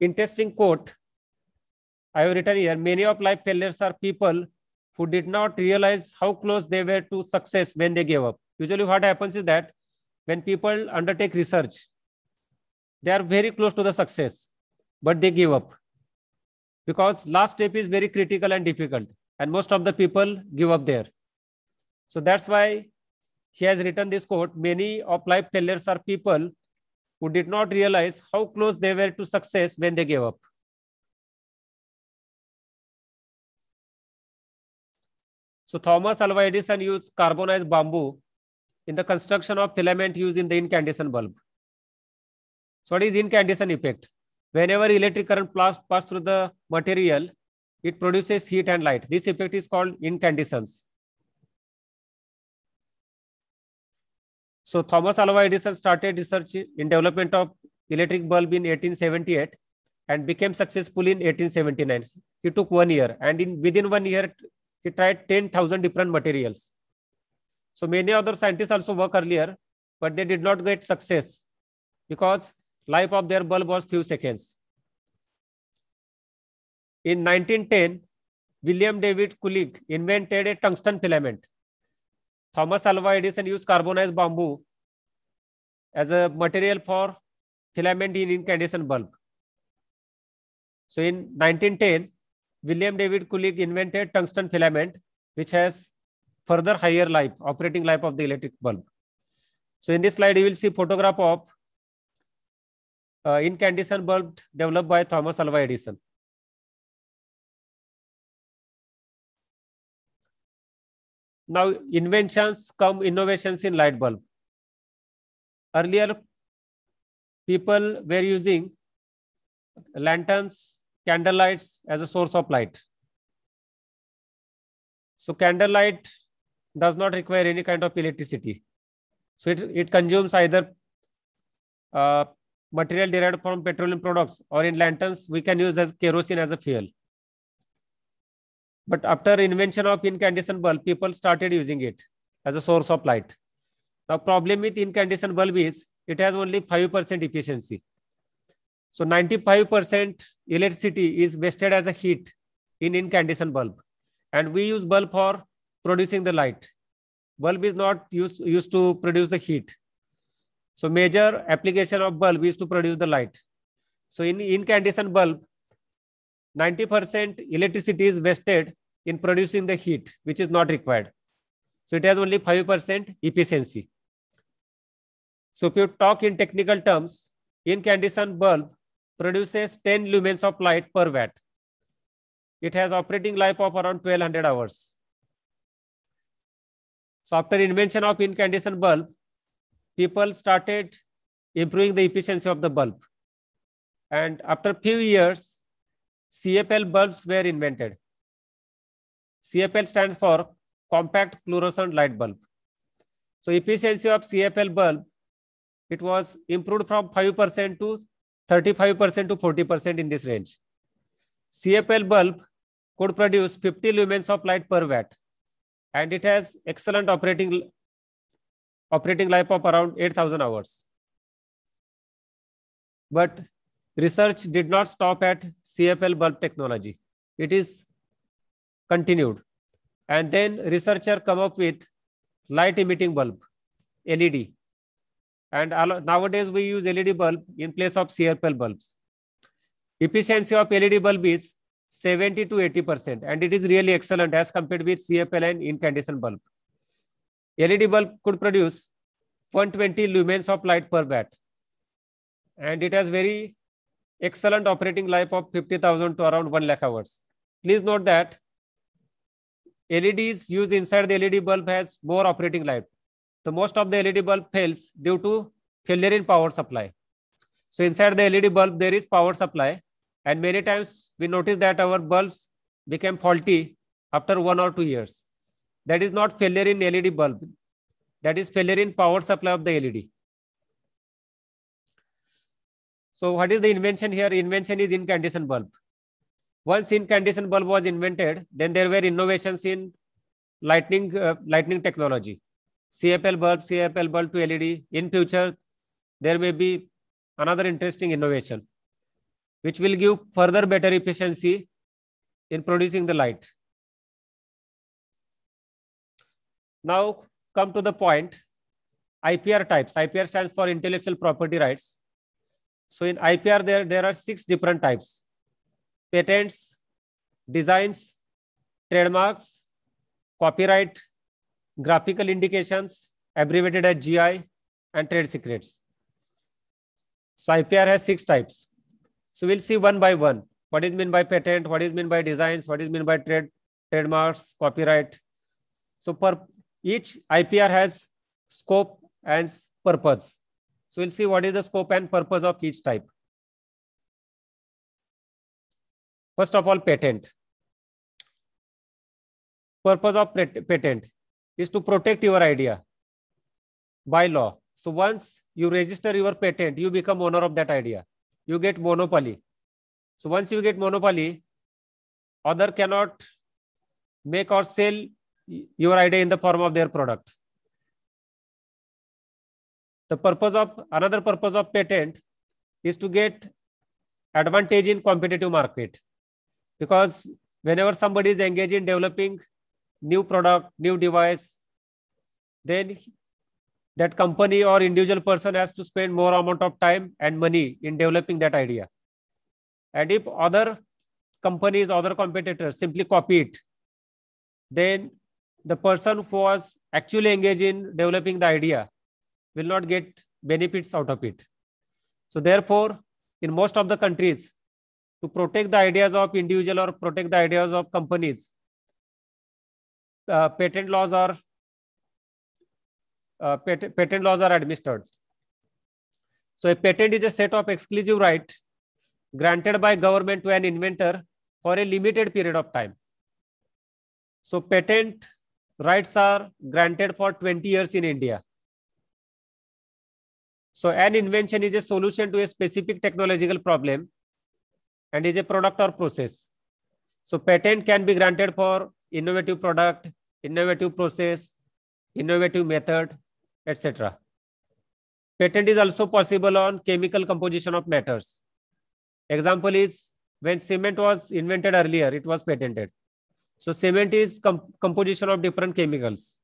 interesting quote I have written here many of life failures are people who did not realize how close they were to success when they gave up. Usually, what happens is that when people undertake research, they are very close to the success, but they give up because last step is very critical and difficult, and most of the people give up there. So that's why he has written this quote, many of life failures are people who did not realize how close they were to success when they gave up. So Thomas Alva Edison used carbonized bamboo in the construction of filament used in the incandescent bulb. So what is incandescent effect? Whenever electric current pass, pass through the material, it produces heat and light. This effect is called incandescence. So Thomas Alva Edison started research in development of electric bulb in 1878 and became successful in 1879. He took one year and in within one year, he tried 10,000 different materials. So many other scientists also work earlier, but they did not get success because life of their bulb was few seconds. In 1910, William David Kulig invented a tungsten filament Thomas Alva Edison used carbonized bamboo as a material for filament in incandescent bulb. So in 1910, William David Kulig invented tungsten filament, which has further higher life, operating life of the electric bulb. So in this slide, you will see photograph of uh, incandescent bulb developed by Thomas Alva Edison. Now, inventions come innovations in light bulb. Earlier, people were using lanterns, candle lights as a source of light. So candle light does not require any kind of electricity. So it, it consumes either uh, material derived from petroleum products or in lanterns, we can use as kerosene as a fuel. But after invention of incandescent bulb, people started using it as a source of light. The problem with incandescent bulb is it has only 5% efficiency. So 95% electricity is wasted as a heat in incandescent bulb. And we use bulb for producing the light. Bulb is not used, used to produce the heat. So major application of bulb is to produce the light. So in incandescent bulb, 90% electricity is wasted in producing the heat, which is not required. So it has only 5% efficiency. So if you talk in technical terms, incandescent bulb produces 10 lumens of light per watt. It has operating life of around 1200 hours. So after invention of incandescent bulb, people started improving the efficiency of the bulb. And after few years, CFL bulbs were invented. CFL stands for compact fluorescent light bulb. So efficiency of CFL bulb, it was improved from 5% to 35% to 40% in this range. CFL bulb could produce 50 lumens of light per watt and it has excellent operating operating life of around 8000 hours. But research did not stop at CFL bulb technology. It is continued. And then researcher come up with light emitting bulb, LED. And nowadays we use LED bulb in place of CFL bulbs. Efficiency of LED bulb is 70 to 80% and it is really excellent as compared with CFL and incandescent bulb. LED bulb could produce 120 lumens of light per watt and it has very excellent operating life of 50,000 to around 1 lakh hours. Please note that LEDs used inside the LED bulb has more operating life. The most of the LED bulb fails due to failure in power supply. So inside the LED bulb, there is power supply. And many times we notice that our bulbs became faulty after one or two years. That is not failure in LED bulb. That is failure in power supply of the LED. So what is the invention here? Invention is incandescent bulb. Once incandescent bulb was invented, then there were innovations in lightning, uh, lightning technology. CFL bulb, CFL bulb to LED. In future, there may be another interesting innovation, which will give further better efficiency in producing the light. Now come to the point, IPR types. IPR stands for intellectual property rights. So in IPR, there, there are six different types. Patents, designs, trademarks, copyright, graphical indications, abbreviated as GI, and trade secrets. So IPR has six types. So we'll see one by one. What is meant by patent? What is meant by designs? What is meant by trade, trademarks, copyright? So per each IPR has scope and purpose. So we'll see what is the scope and purpose of each type. First of all, patent. Purpose of patent is to protect your idea by law. So once you register your patent, you become owner of that idea. You get monopoly. So once you get monopoly, other cannot make or sell your idea in the form of their product. The purpose of another purpose of patent is to get advantage in competitive market because whenever somebody is engaged in developing new product, new device, then that company or individual person has to spend more amount of time and money in developing that idea. And if other companies, other competitors simply copy it, then the person who was actually engaged in developing the idea will not get benefits out of it. So therefore, in most of the countries, to protect the ideas of individual or protect the ideas of companies, uh, patent laws are uh, patent laws are administered. So a patent is a set of exclusive right granted by government to an inventor for a limited period of time. So patent rights are granted for 20 years in India. So an invention is a solution to a specific technological problem and is a product or process. So patent can be granted for innovative product, innovative process, innovative method, etc. Patent is also possible on chemical composition of matters. Example is when cement was invented earlier, it was patented. So cement is composition of different chemicals.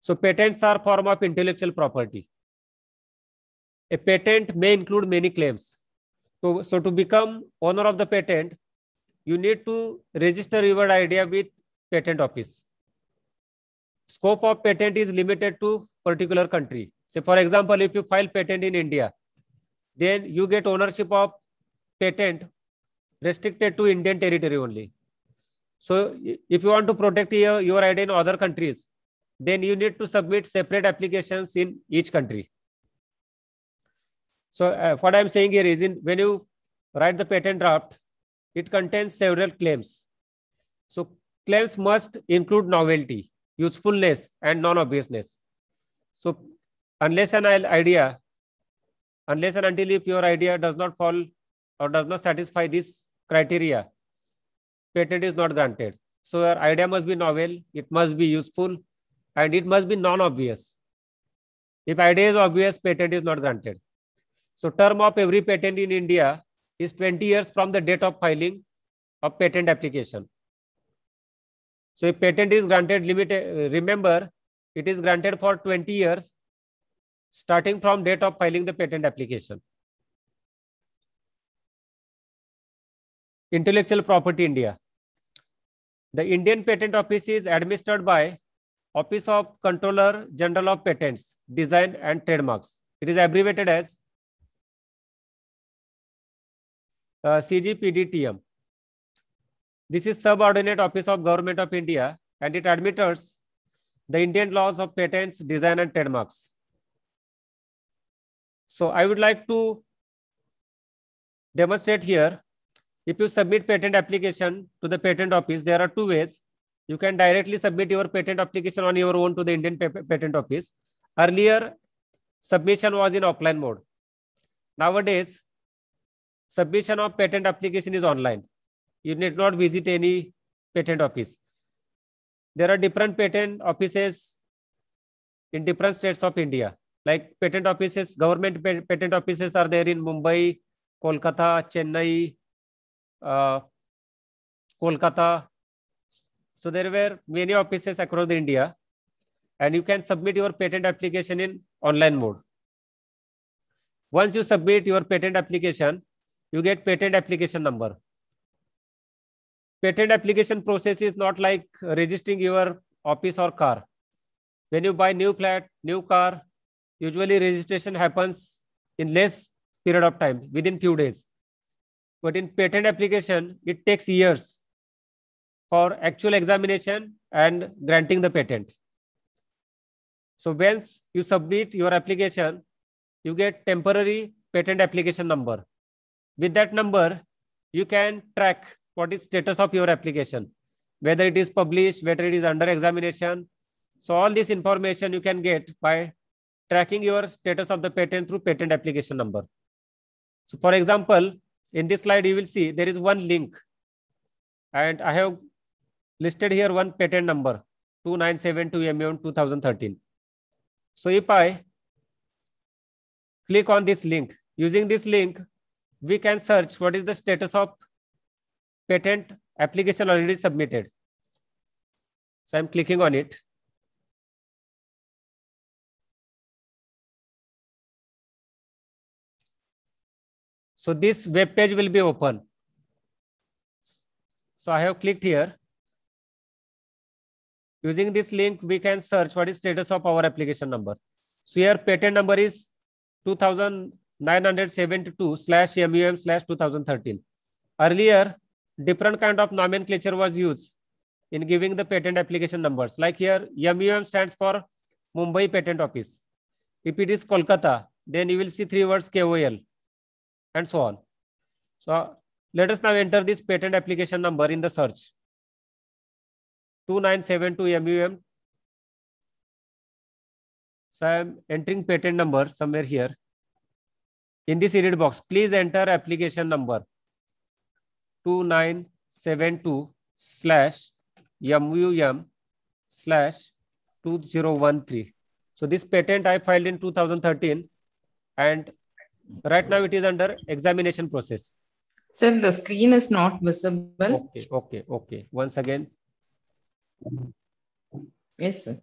So patents are form of intellectual property a patent may include many claims. So, so to become owner of the patent, you need to register your idea with patent office. Scope of patent is limited to particular country. Say for example, if you file patent in India, then you get ownership of patent restricted to Indian territory only. So if you want to protect your, your idea in other countries, then you need to submit separate applications in each country. So uh, what I'm saying here is in when you write the patent draft, it contains several claims. So claims must include novelty, usefulness, and non-obviousness. So unless an idea, unless and until if your idea does not fall or does not satisfy this criteria, patent is not granted. So your idea must be novel, it must be useful, and it must be non-obvious. If idea is obvious, patent is not granted. So term of every patent in India is 20 years from the date of filing of patent application. So if patent is granted limited, remember it is granted for 20 years starting from date of filing the patent application. Intellectual Property India. The Indian Patent Office is administered by Office of Controller General of Patents, Design and Trademarks. It is abbreviated as Uh, CGPDTM. This is subordinate office of Government of India and it admits the Indian laws of patents, design and trademarks. So I would like to demonstrate here, if you submit patent application to the patent office, there are two ways. You can directly submit your patent application on your own to the Indian patent office. Earlier, submission was in offline mode. Nowadays, submission of patent application is online you need not visit any patent office there are different patent offices in different states of india like patent offices government patent offices are there in mumbai kolkata chennai uh, kolkata so there were many offices across india and you can submit your patent application in online mode once you submit your patent application you get patent application number. Patent application process is not like registering your office or car. When you buy new flat, new car, usually registration happens in less period of time, within few days. But in patent application, it takes years for actual examination and granting the patent. So once you submit your application, you get temporary patent application number with that number, you can track what is status of your application, whether it is published, whether it is under examination. So all this information you can get by tracking your status of the patent through patent application number. So for example, in this slide, you will see there is one link and I have listed here one patent number 2972MA 2013. So if I click on this link, using this link, we can search what is the status of patent application already submitted. So I'm clicking on it. So this web page will be open. So I have clicked here. Using this link, we can search what is status of our application number. So here patent number is 2000 972 slash MUM slash 2013. Earlier, different kind of nomenclature was used in giving the patent application numbers. Like here, MUM stands for Mumbai Patent Office. If it is Kolkata, then you will see three words KOL and so on. So let us now enter this patent application number in the search. 2972 MUM. So I am entering patent number somewhere here. In this edit box, please enter application number 2972 slash MUM slash 2013. So this patent I filed in 2013 and right now it is under examination process. Sir, the screen is not visible. Okay, okay, okay. Once again. Yes, sir.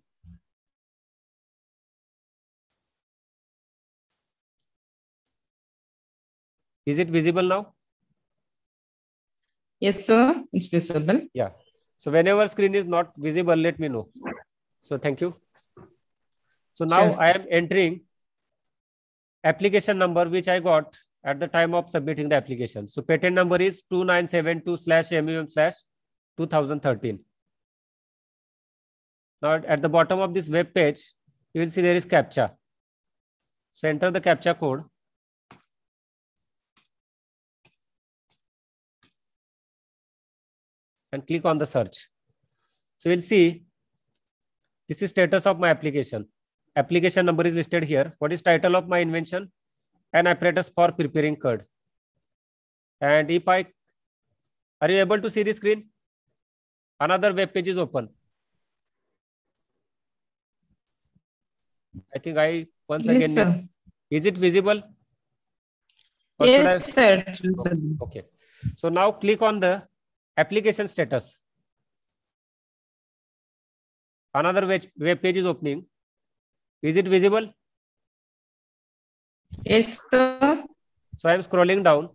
Is it visible now? Yes, sir. It's visible. Yeah. So whenever screen is not visible, let me know. So thank you. So now sure, I am entering application number, which I got at the time of submitting the application. So patent number is 2972 slash MUM slash 2013. Now at the bottom of this web page, you will see there is CAPTCHA. So enter the CAPTCHA code. and click on the search. So we'll see, this is status of my application. Application number is listed here. What is title of my invention? An apparatus for preparing curd. And if I, are you able to see the screen? Another web page is open. I think I once yes, again. Sir. Is it visible? Or yes, I... sir. Okay. So now click on the application status. Another web, web page is opening. Is it visible? Yes, sir. So I am scrolling down.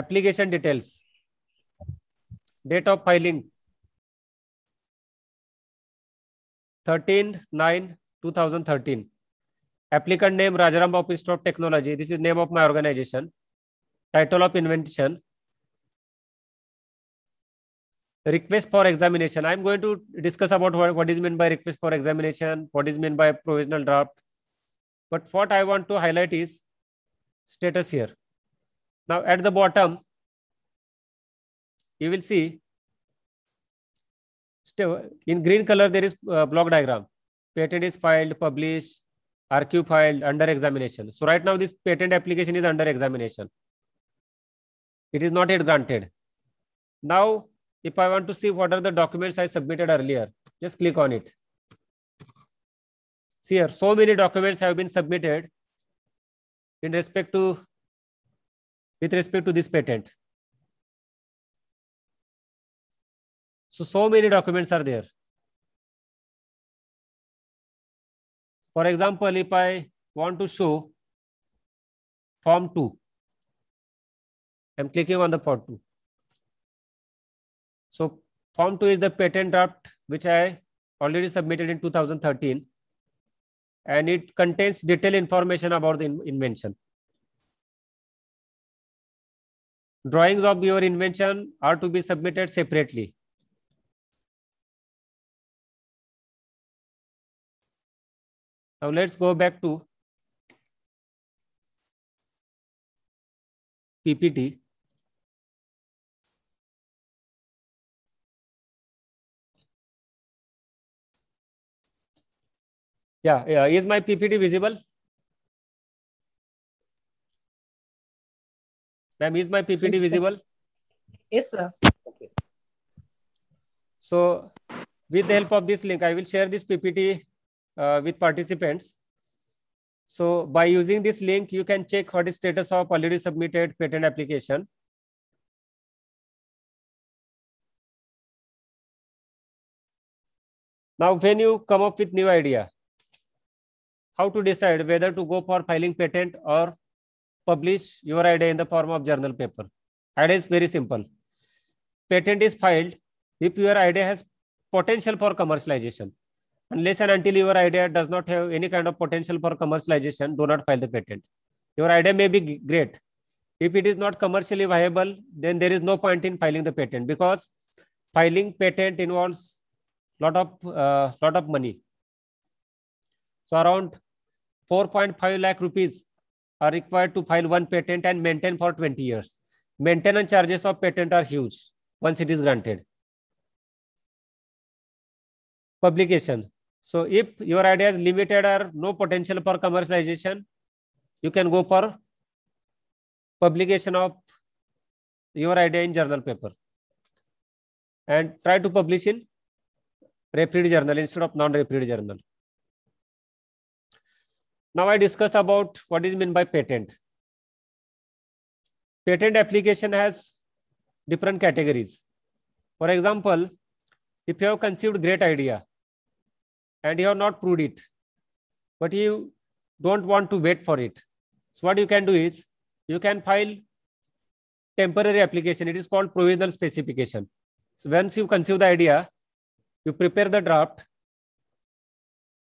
Application details. Date of filing. 13 9 2013. Applicant name Rajaram Office of Technology. This is name of my organization. Title of invention request for examination. I'm going to discuss about what, what is meant by request for examination, what is meant by provisional draft. But what I want to highlight is status here. Now at the bottom, you will see in green color, there is a uh, block diagram. Patent is filed, published, RQ filed, under examination. So right now this patent application is under examination. It is not yet granted. Now if I want to see what are the documents I submitted earlier, just click on it. See here, so many documents have been submitted in respect to, with respect to this patent. So, so many documents are there. For example, if I want to show form 2, I'm clicking on the form 2. So form 2 is the patent draft which I already submitted in 2013 and it contains detailed information about the in invention. Drawings of your invention are to be submitted separately. Now let's go back to PPT. Yeah, yeah. Is my PPT visible? Ma'am, is my PPT visible? Yes, sir. Okay. So, with the help of this link, I will share this PPT uh, with participants. So, by using this link, you can check what is status of already submitted patent application. Now, when you come up with new idea, how to decide whether to go for filing patent or publish your idea in the form of journal paper. Idea is very simple. Patent is filed if your idea has potential for commercialization. Unless and until your idea does not have any kind of potential for commercialization, do not file the patent. Your idea may be great. If it is not commercially viable, then there is no point in filing the patent because filing patent involves lot of uh, lot of money. So around 4.5 lakh rupees are required to file one patent and maintain for 20 years. Maintenance charges of patent are huge once it is granted. Publication. So if your idea is limited or no potential for commercialization, you can go for publication of your idea in journal paper and try to publish in reputed journal instead of non-reputed journal. Now I discuss about what is meant by patent. Patent application has different categories. For example, if you have conceived great idea and you have not proved it, but you don't want to wait for it. So what you can do is you can file temporary application. It is called provisional specification. So once you conceive the idea, you prepare the draft,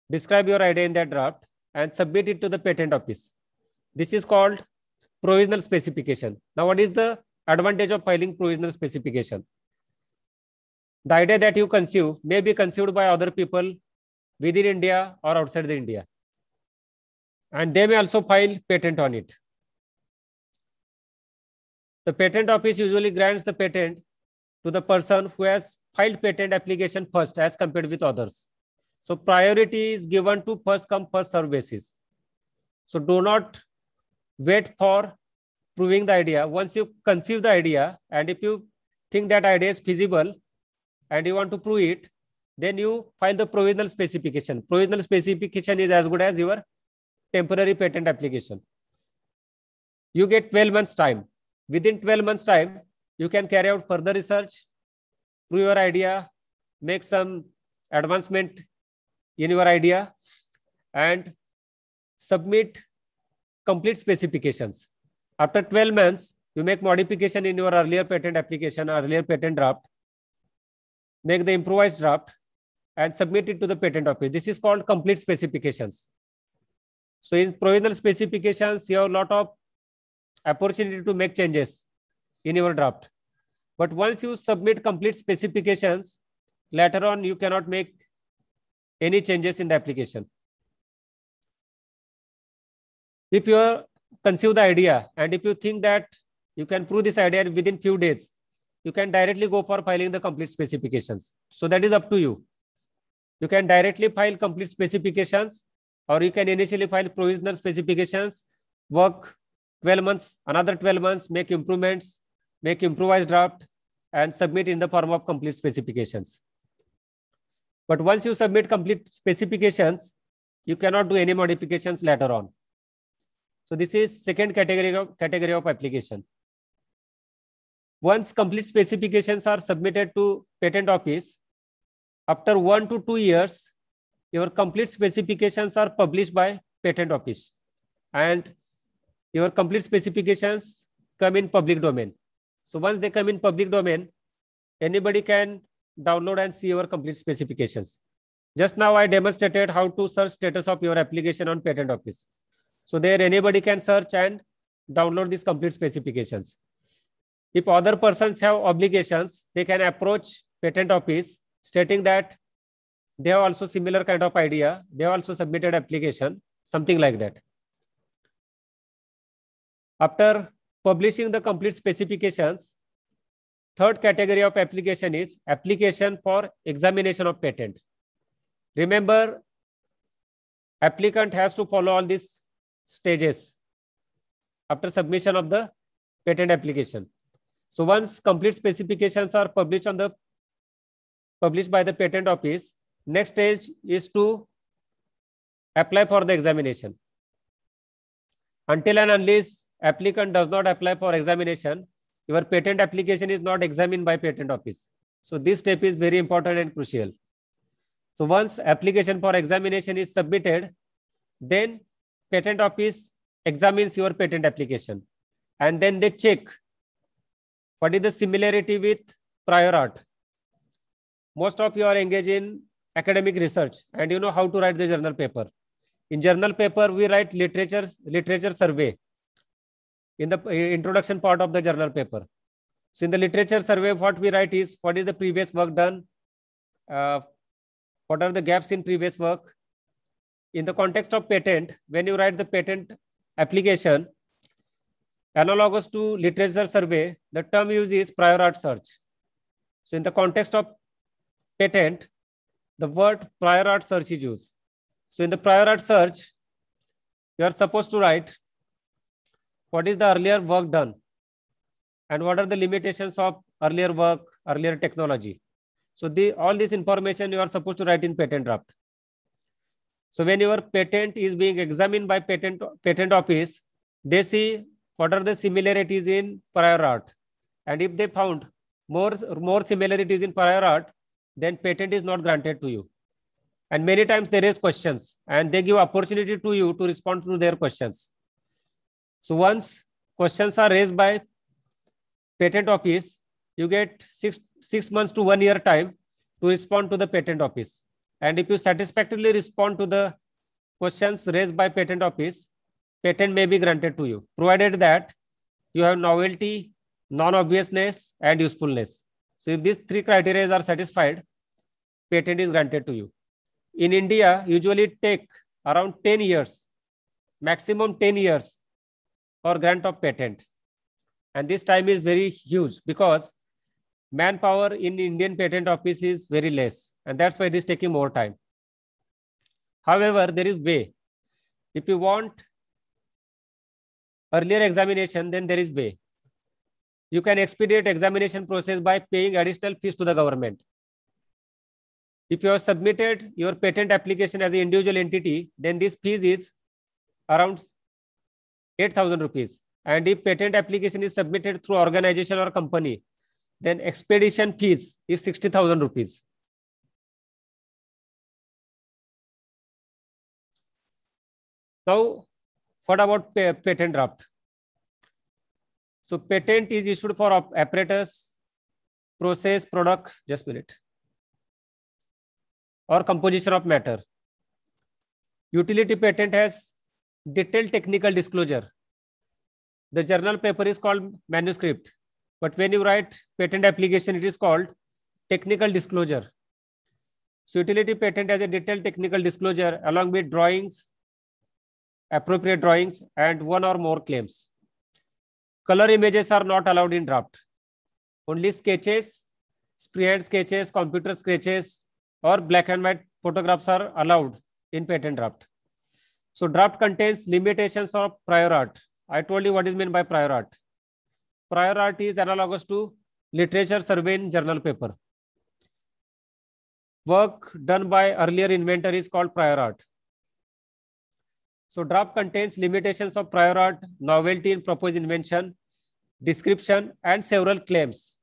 describe your idea in that draft, and submit it to the patent office. This is called provisional specification. Now, what is the advantage of filing provisional specification? The idea that you conceive may be conceived by other people within India or outside the India. And they may also file patent on it. The patent office usually grants the patent to the person who has filed patent application first as compared with others. So priority is given to first come first services. So do not wait for proving the idea. Once you conceive the idea and if you think that idea is feasible and you want to prove it, then you file the provisional specification. Provisional specification is as good as your temporary patent application. You get 12 months time. Within 12 months time, you can carry out further research, prove your idea, make some advancement in your idea and submit complete specifications. After 12 months, you make modification in your earlier patent application, earlier patent draft, make the improvised draft and submit it to the patent office. This is called complete specifications. So in provisional specifications, you have a lot of opportunity to make changes in your draft. But once you submit complete specifications, later on you cannot make any changes in the application. If you conceive the idea and if you think that you can prove this idea within few days, you can directly go for filing the complete specifications. So that is up to you. You can directly file complete specifications or you can initially file provisional specifications, work 12 months, another 12 months, make improvements, make improvised draft and submit in the form of complete specifications. But once you submit complete specifications, you cannot do any modifications later on. So this is second category of, category of application. Once complete specifications are submitted to patent office, after one to two years, your complete specifications are published by patent office and your complete specifications come in public domain. So once they come in public domain, anybody can download and see our complete specifications. Just now I demonstrated how to search status of your application on patent office. So there anybody can search and download these complete specifications. If other persons have obligations, they can approach patent office stating that they have also similar kind of idea. They have also submitted application, something like that. After publishing the complete specifications, Third category of application is application for examination of patent. Remember, applicant has to follow all these stages after submission of the patent application. So once complete specifications are published on the published by the patent office, next stage is to apply for the examination. Until and unless applicant does not apply for examination, your patent application is not examined by patent office. So this step is very important and crucial. So once application for examination is submitted, then patent office examines your patent application and then they check what is the similarity with prior art. Most of you are engaged in academic research and you know how to write the journal paper. In journal paper, we write literature, literature survey in the uh, introduction part of the journal paper. So in the literature survey, what we write is what is the previous work done? Uh, what are the gaps in previous work? In the context of patent, when you write the patent application, analogous to literature survey, the term used is prior art search. So in the context of patent, the word prior art search is used. So in the prior art search, you are supposed to write what is the earlier work done and what are the limitations of earlier work earlier technology so the all this information you are supposed to write in patent draft so when your patent is being examined by patent patent office they see what are the similarities in prior art and if they found more more similarities in prior art then patent is not granted to you and many times they raise questions and they give opportunity to you to respond to their questions so once questions are raised by patent office, you get six, six months to one year time to respond to the patent office. And if you satisfactorily respond to the questions raised by patent office, patent may be granted to you, provided that you have novelty, non-obviousness, and usefulness. So if these three criteria are satisfied, patent is granted to you. In India, usually take around 10 years, maximum 10 years or grant of patent. And this time is very huge because manpower in Indian patent office is very less. And that's why it is taking more time. However, there is way. If you want earlier examination, then there is way. You can expedite examination process by paying additional fees to the government. If you have submitted your patent application as an individual entity, then this fees is around eight thousand rupees. And if patent application is submitted through organization or company, then expedition fees is sixty thousand rupees. Now, what about patent draft? So patent is issued for apparatus, process, product. Just minute. Or composition of matter. Utility patent has detailed technical disclosure the journal paper is called manuscript but when you write patent application it is called technical disclosure Utility patent has a detailed technical disclosure along with drawings appropriate drawings and one or more claims color images are not allowed in draft only sketches hand sketches computer sketches or black and white photographs are allowed in patent draft so draft contains limitations of prior art I told you what is meant by prior art. Prior art is analogous to literature survey in journal paper. Work done by earlier inventor is called prior art. So draft contains limitations of prior art, novelty in proposed invention, description, and several claims.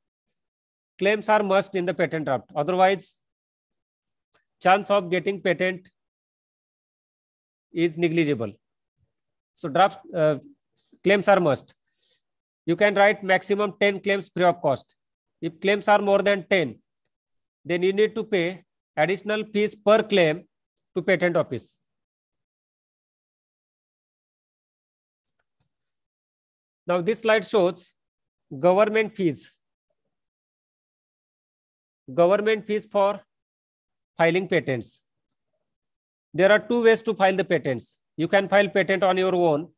Claims are must in the patent draft. Otherwise, chance of getting patent is negligible. So draft uh, claims are must. You can write maximum 10 claims per op cost. If claims are more than 10, then you need to pay additional fees per claim to patent office. Now this slide shows government fees. Government fees for filing patents. There are two ways to file the patents. You can file patent on your own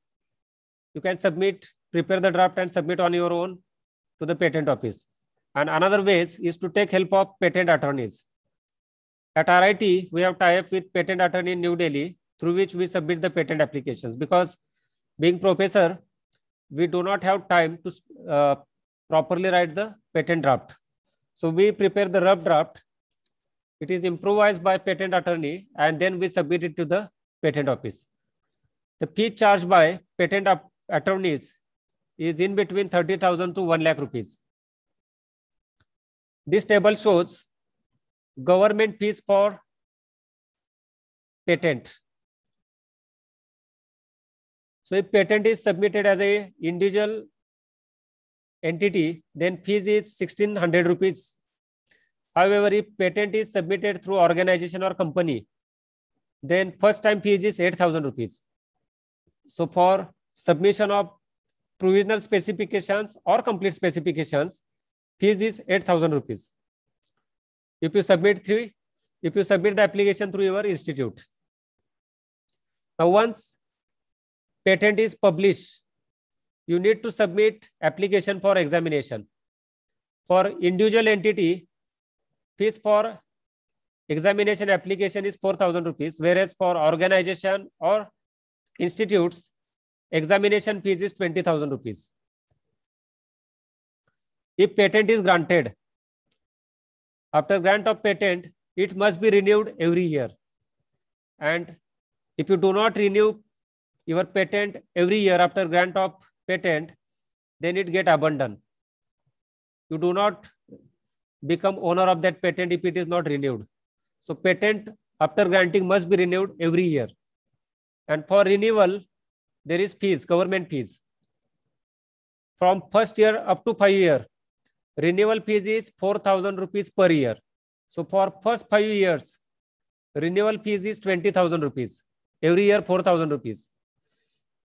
you can submit, prepare the draft and submit on your own to the patent office. And another ways is to take help of patent attorneys. At RIT, we have tie-up with patent attorney in New Delhi, through which we submit the patent applications. Because being professor, we do not have time to uh, properly write the patent draft. So we prepare the rough draft. It is improvised by patent attorney, and then we submit it to the patent office. The fee charged by patent attorneys is in between 30,000 to 1 lakh rupees. This table shows government fees for patent. So if patent is submitted as a individual entity, then fees is 1600 rupees. However, if patent is submitted through organization or company, then first time fees is 8000 rupees. So for submission of provisional specifications or complete specifications, fees is 8,000 rupees. If you submit three, if you submit the application through your institute. Now, once patent is published, you need to submit application for examination. For individual entity, fees for examination application is 4,000 rupees, whereas for organization or institutes, examination fees is 20000 rupees if patent is granted after grant of patent it must be renewed every year and if you do not renew your patent every year after grant of patent then it get abandoned you do not become owner of that patent if it is not renewed so patent after granting must be renewed every year and for renewal there is fees, government fees. From first year up to five year, renewal fees is 4,000 rupees per year. So for first five years, renewal fees is 20,000 rupees. Every year, 4,000 rupees.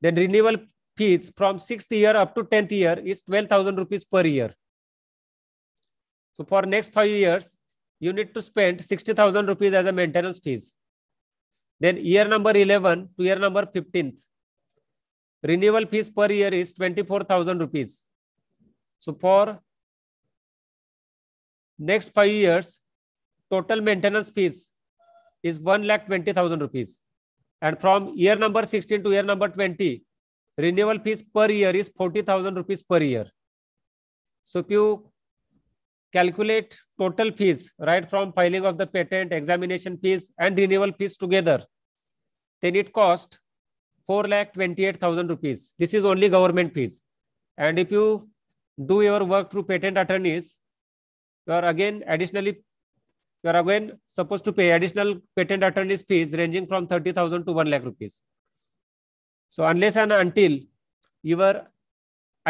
Then renewal fees from sixth year up to 10th year is 12,000 rupees per year. So for next five years, you need to spend 60,000 rupees as a maintenance fees. Then year number 11 to year number 15th, renewal fees per year is 24,000 rupees. So for next five years, total maintenance fees is 1,20,000 rupees. And from year number 16 to year number 20, renewal fees per year is 40,000 rupees per year. So if you calculate total fees, right from filing of the patent, examination fees and renewal fees together, then it cost 4 lakh 28000 rupees this is only government fees and if you do your work through patent attorneys you are again additionally you are again supposed to pay additional patent attorney's fees ranging from 30000 to 1 lakh rupees so unless and until your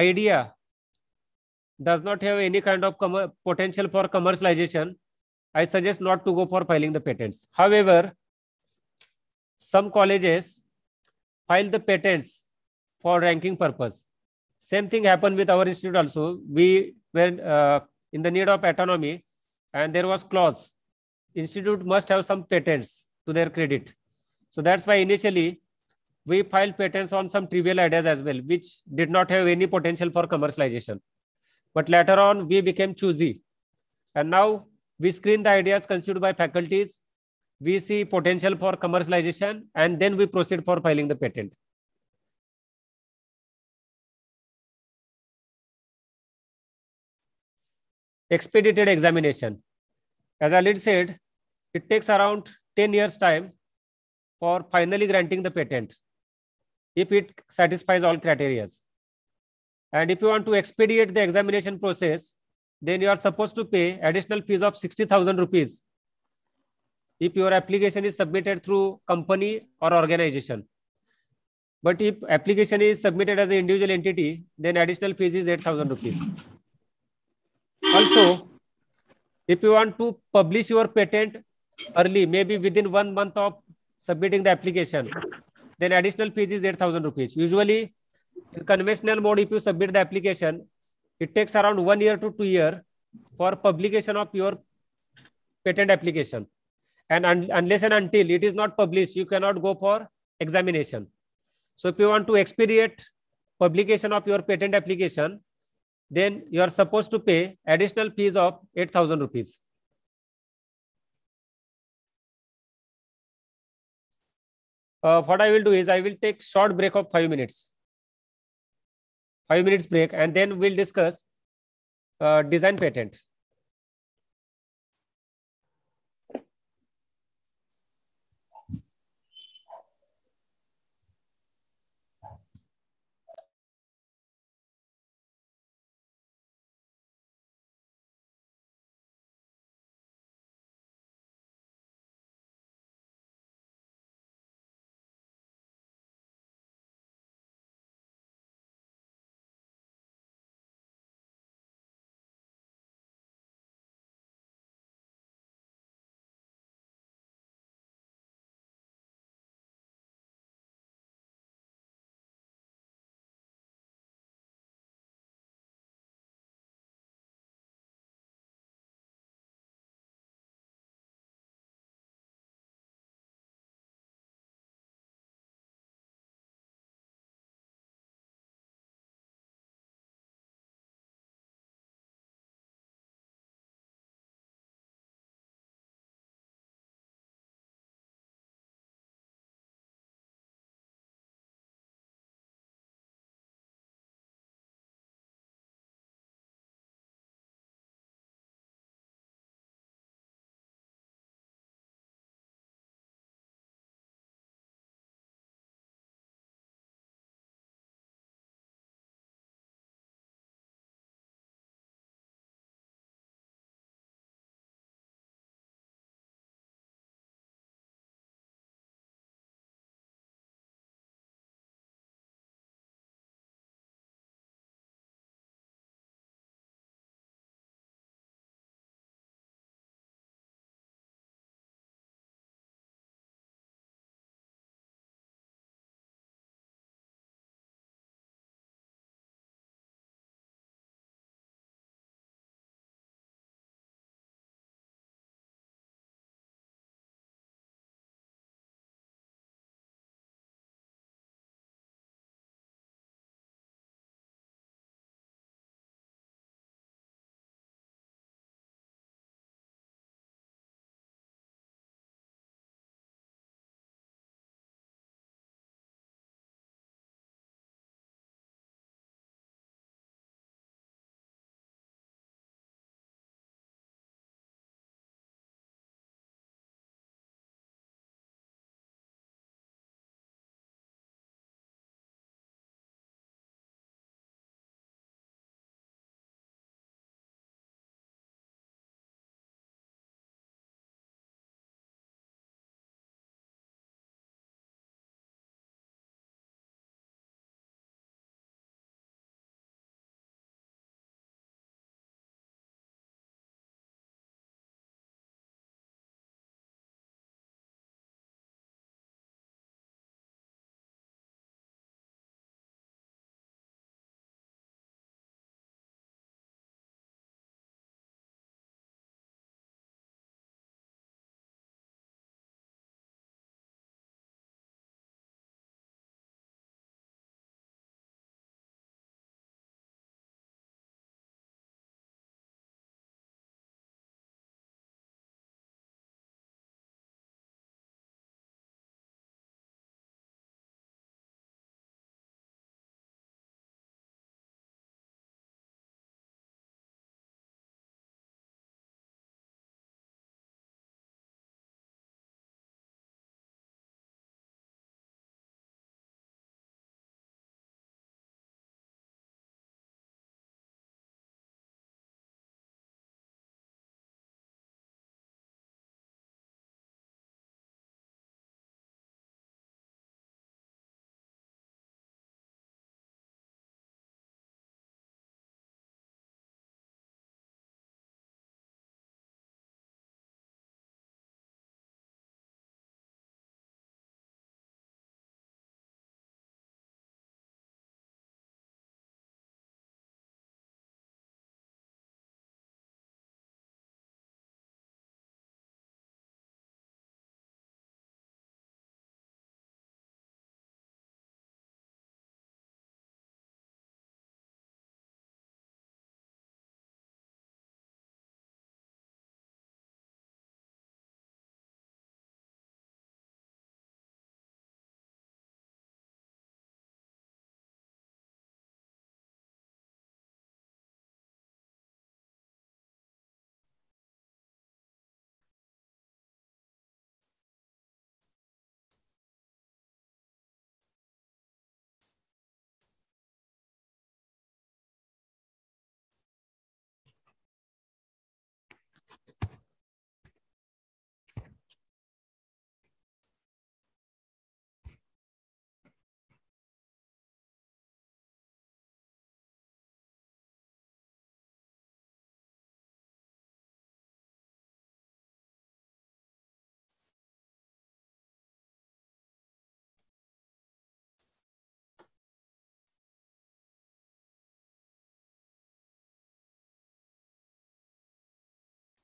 idea does not have any kind of potential for commercialization i suggest not to go for filing the patents however some colleges file the patents for ranking purpose. Same thing happened with our institute also. We were uh, in the need of autonomy and there was clause. Institute must have some patents to their credit. So that's why initially we filed patents on some trivial ideas as well, which did not have any potential for commercialization. But later on, we became choosy. And now we screen the ideas considered by faculties we see potential for commercialization and then we proceed for filing the patent. Expedited examination. As I lead said, it takes around 10 years time for finally granting the patent if it satisfies all criteria. And if you want to expedite the examination process, then you are supposed to pay additional fees of 60,000 rupees if your application is submitted through company or organization. But if application is submitted as an individual entity, then additional fees is 8,000 rupees. Also, if you want to publish your patent early, maybe within one month of submitting the application, then additional fees is 8,000 rupees. Usually, in conventional mode, if you submit the application, it takes around one year to two year for publication of your patent application and un unless and until it is not published you cannot go for examination so if you want to expedite publication of your patent application then you are supposed to pay additional fees of 8000 rupees uh, what i will do is i will take short break of 5 minutes 5 minutes break and then we'll discuss uh, design patent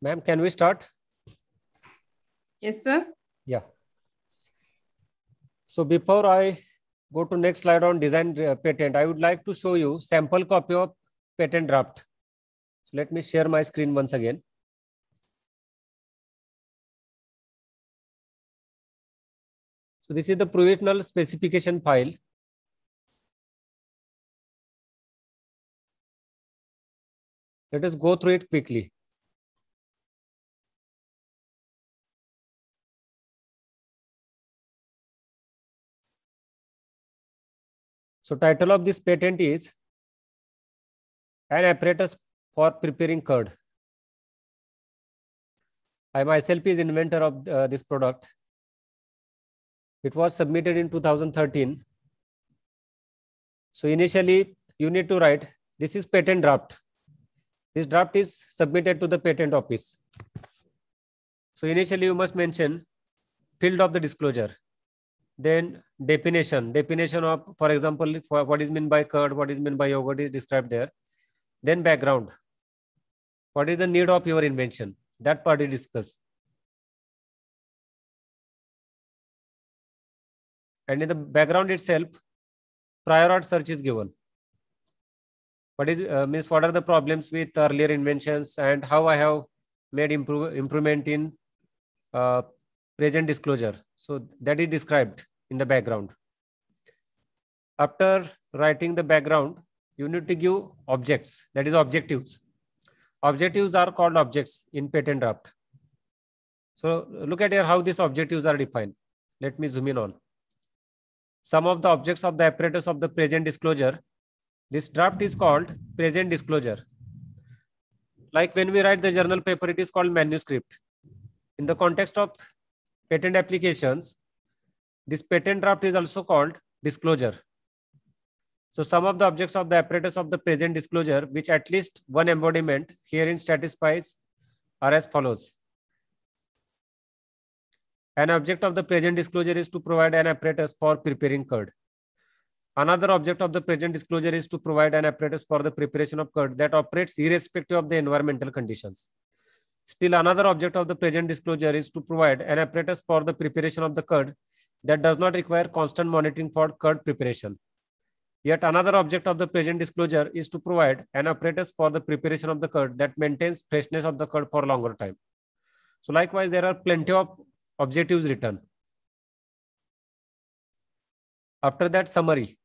Ma'am, can we start? Yes, sir. Yeah. So before I go to next slide on design uh, patent, I would like to show you sample copy of patent draft. So let me share my screen once again. So this is the provisional specification file. Let us go through it quickly. So title of this patent is an apparatus for preparing curd. I myself is inventor of uh, this product. It was submitted in 2013. So initially you need to write, this is patent draft. This draft is submitted to the patent office. So initially you must mention field of the disclosure. Then definition, definition of, for example, what is meant by curd, what is meant by yogurt is described there. Then background. What is the need of your invention? That part we discuss. And in the background itself, prior art search is given. What is uh, means what are the problems with earlier inventions and how I have made improve, improvement in uh, present disclosure. So that is described in the background. After writing the background, you need to give objects, that is objectives. Objectives are called objects in patent draft. So look at here how these objectives are defined. Let me zoom in on. Some of the objects of the apparatus of the present disclosure. This draft is called present disclosure. Like when we write the journal paper, it is called manuscript. In the context of patent applications, this patent draft is also called disclosure. So some of the objects of the apparatus of the present disclosure, which at least one embodiment herein satisfies are as follows. An object of the present disclosure is to provide an apparatus for preparing curd. Another object of the present disclosure is to provide an apparatus for the preparation of curd that operates irrespective of the environmental conditions. Still another object of the present disclosure is to provide an apparatus for the preparation of the curd that does not require constant monitoring for curd preparation. Yet another object of the present disclosure is to provide an apparatus for the preparation of the curd that maintains freshness of the curd for longer time. So likewise, there are plenty of objectives written. After that summary,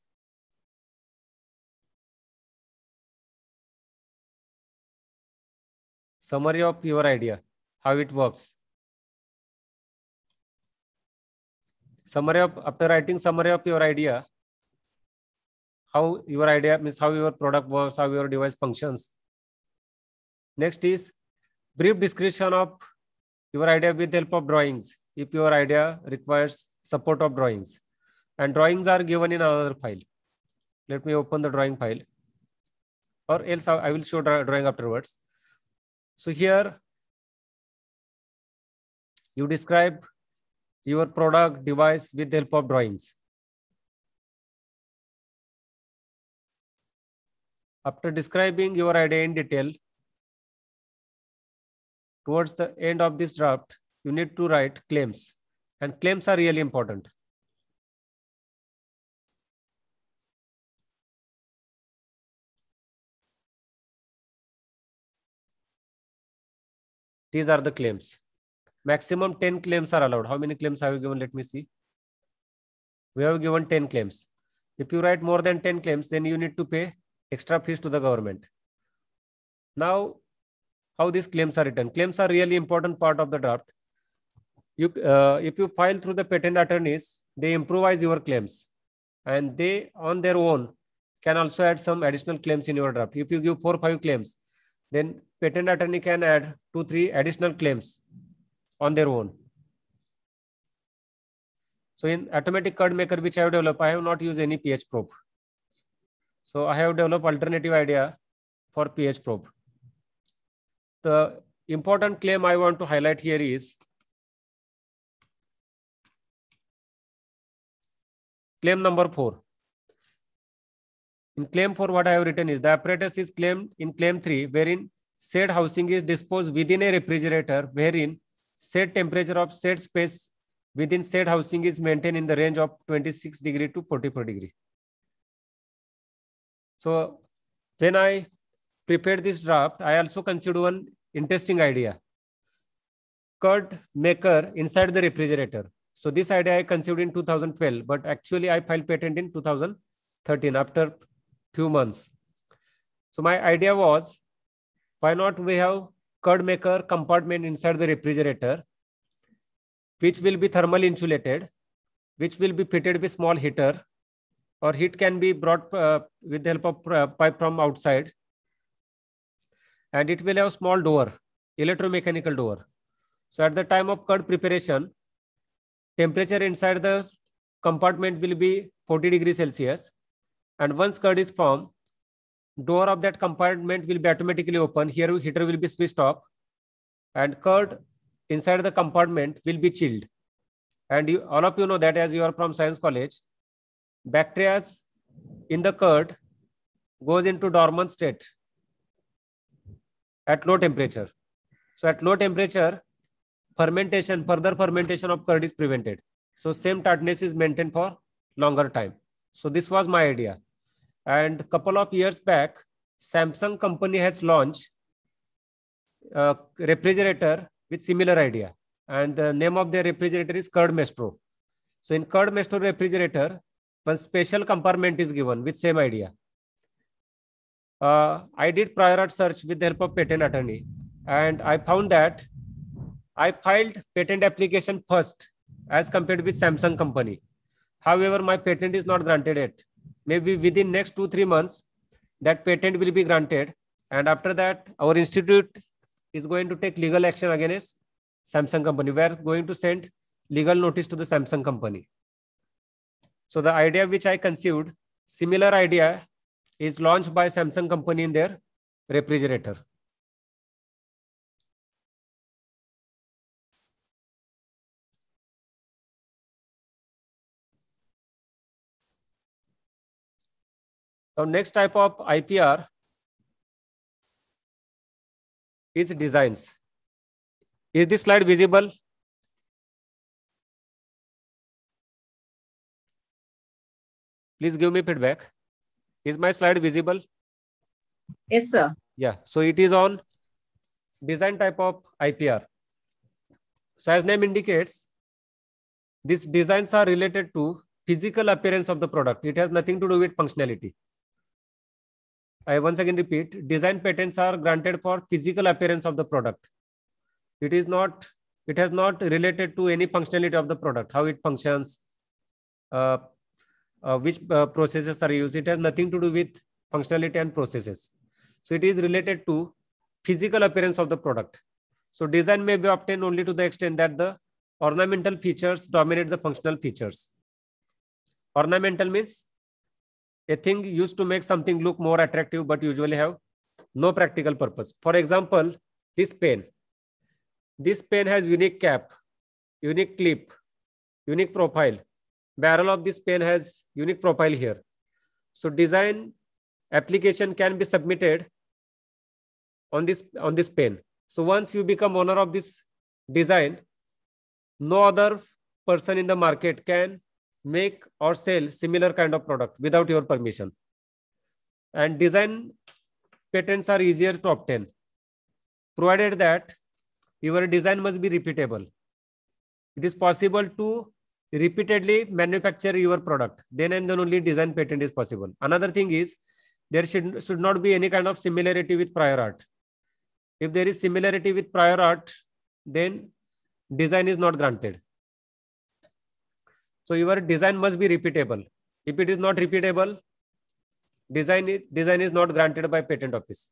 summary of your idea, how it works. Summary of, after writing summary of your idea, how your idea means how your product works, how your device functions. Next is brief description of your idea with help of drawings, if your idea requires support of drawings. And drawings are given in another file. Let me open the drawing file or else I will show drawing afterwards. So here you describe your product device with the help of drawings. After describing your idea in detail, towards the end of this draft, you need to write claims and claims are really important. These are the claims. Maximum 10 claims are allowed. How many claims have you given? Let me see. We have given 10 claims. If you write more than 10 claims, then you need to pay extra fees to the government. Now, how these claims are written. Claims are really important part of the draft. You, uh, if you file through the patent attorneys, they improvise your claims and they on their own can also add some additional claims in your draft. If you give four, five claims, then patent attorney can add two, three additional claims on their own. So in automatic card maker, which I have developed, I have not used any PH probe. So I have developed alternative idea for PH probe. The important claim I want to highlight here is claim number four. In claim 4, what I have written is the apparatus is claimed in claim 3, wherein said housing is disposed within a refrigerator, wherein said temperature of said space within said housing is maintained in the range of 26 degree to 44 degree. So when I prepared this draft, I also considered one interesting idea. Curd maker inside the refrigerator. So this idea I conceived in 2012, but actually I filed patent in 2013 after few months. So my idea was, why not we have curd maker compartment inside the refrigerator, which will be thermal insulated, which will be fitted with small heater, or heat can be brought uh, with the help of uh, pipe from outside. And it will have small door, electromechanical door. So at the time of curd preparation, temperature inside the compartment will be 40 degrees Celsius and once curd is formed, door of that compartment will be automatically open. Here heater will be switched off and curd inside the compartment will be chilled. And you, all of you know that as you are from science college, bacteria in the curd goes into dormant state at low temperature. So at low temperature, fermentation, further fermentation of curd is prevented. So same tartness is maintained for longer time. So this was my idea. And couple of years back, Samsung company has launched a refrigerator with similar idea. And the name of their refrigerator is curd So in curd refrigerator, one special compartment is given with same idea. Uh, I did prior art search with the help of patent attorney. And I found that I filed patent application first as compared with Samsung company. However, my patent is not granted yet maybe within next two three months that patent will be granted and after that our institute is going to take legal action against samsung company we are going to send legal notice to the samsung company so the idea which i conceived similar idea is launched by samsung company in their refrigerator Now, next type of IPR is designs. Is this slide visible? Please give me feedback. Is my slide visible? Yes, sir. Yeah, so it is on design type of IPR. So as name indicates, these designs are related to physical appearance of the product. It has nothing to do with functionality. I once again repeat, design patents are granted for physical appearance of the product. It is not, it has not related to any functionality of the product, how it functions, uh, uh, which uh, processes are used. It has nothing to do with functionality and processes. So it is related to physical appearance of the product. So design may be obtained only to the extent that the ornamental features dominate the functional features. Ornamental means a thing used to make something look more attractive but usually have no practical purpose for example this pen this pen has unique cap unique clip unique profile barrel of this pen has unique profile here so design application can be submitted on this on this pen so once you become owner of this design no other person in the market can make or sell similar kind of product without your permission and design patents are easier to obtain provided that your design must be repeatable it is possible to repeatedly manufacture your product then and then only design patent is possible another thing is there should should not be any kind of similarity with prior art if there is similarity with prior art then design is not granted so your design must be repeatable. If it is not repeatable, design is, design is not granted by patent office.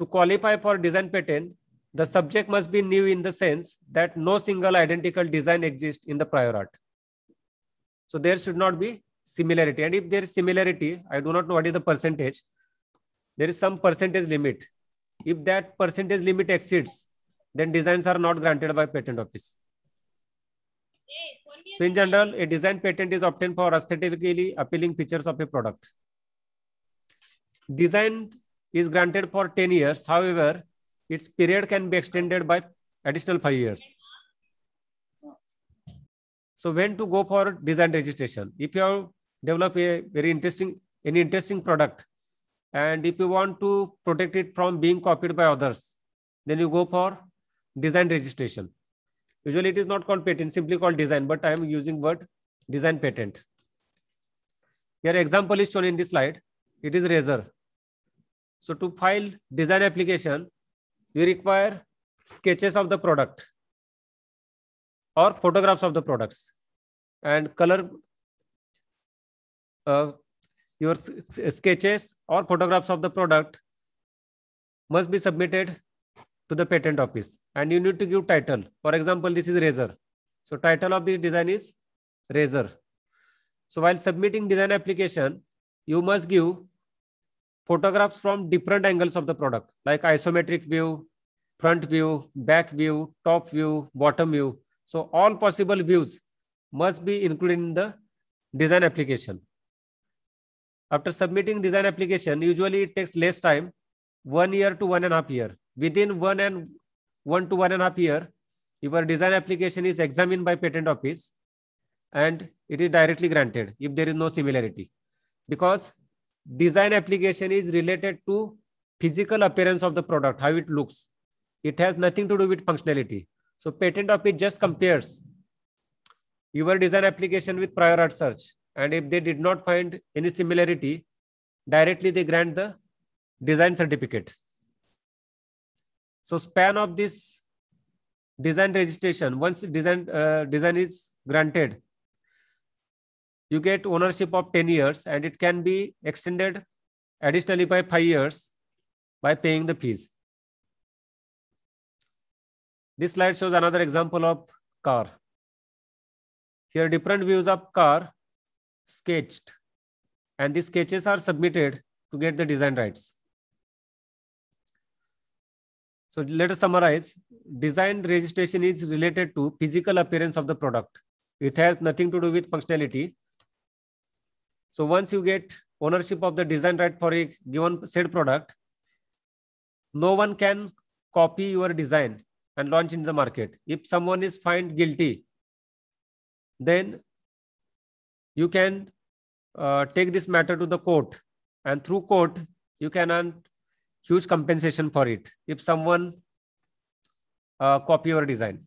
To qualify for design patent, the subject must be new in the sense that no single identical design exists in the prior art. So there should not be similarity. And if there is similarity, I do not know what is the percentage. There is some percentage limit. If that percentage limit exceeds, then designs are not granted by patent office. So in general, a design patent is obtained for aesthetically appealing features of a product. Design is granted for 10 years. However, its period can be extended by additional five years. So when to go for design registration? If you have developed a very interesting, an interesting product, and if you want to protect it from being copied by others, then you go for design registration. Usually it is not called patent, simply called design, but I am using word design patent. Here example is shown in this slide. It is razor. So to file design application, you require sketches of the product or photographs of the products and color uh, your sketches or photographs of the product must be submitted to the patent office and you need to give title. For example, this is razor. So title of the design is razor. So while submitting design application, you must give photographs from different angles of the product like isometric view, front view, back view, top view, bottom view. So all possible views must be included in the design application. After submitting design application, usually it takes less time, one year to one and a half year within one and one to one and a half year, your design application is examined by patent office and it is directly granted if there is no similarity. Because design application is related to physical appearance of the product, how it looks. It has nothing to do with functionality. So patent office just compares your design application with prior art search. And if they did not find any similarity, directly they grant the design certificate. So span of this design registration, once design, uh, design is granted, you get ownership of 10 years and it can be extended additionally by 5 years by paying the fees. This slide shows another example of car. Here different views of car sketched and these sketches are submitted to get the design rights. So let us summarize. Design registration is related to physical appearance of the product. It has nothing to do with functionality. So once you get ownership of the design right for a given said product, no one can copy your design and launch in the market. If someone is found guilty, then you can uh, take this matter to the court and through court, you can huge compensation for it if someone uh, copy your design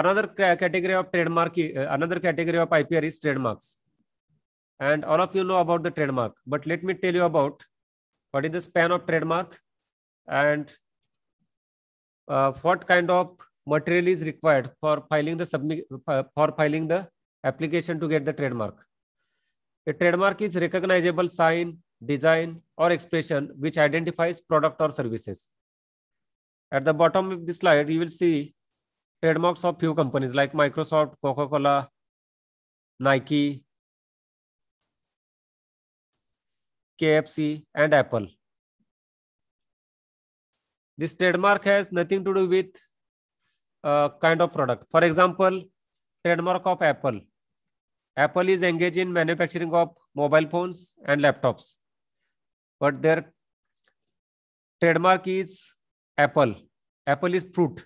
another category of trademark uh, another category of ipr is trademarks and all of you know about the trademark but let me tell you about what is the span of trademark and uh, what kind of material is required for filing the submi uh, for filing the application to get the trademark a trademark is recognizable sign design or expression which identifies product or services. At the bottom of this slide, you will see trademarks of few companies like Microsoft, Coca-Cola, Nike, KFC, and Apple. This trademark has nothing to do with uh, kind of product. For example, trademark of Apple. Apple is engaged in manufacturing of mobile phones and laptops but their trademark is apple apple is fruit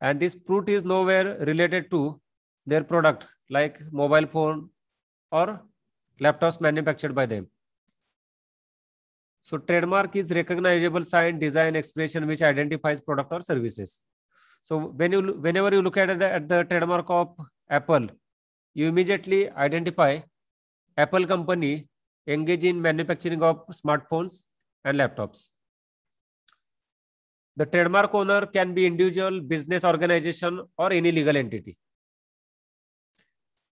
and this fruit is nowhere related to their product like mobile phone or laptops manufactured by them so trademark is recognizable sign design expression which identifies product or services so when you whenever you look at the at the trademark of apple you immediately identify apple company engage in manufacturing of smartphones and laptops. The trademark owner can be individual, business organization, or any legal entity.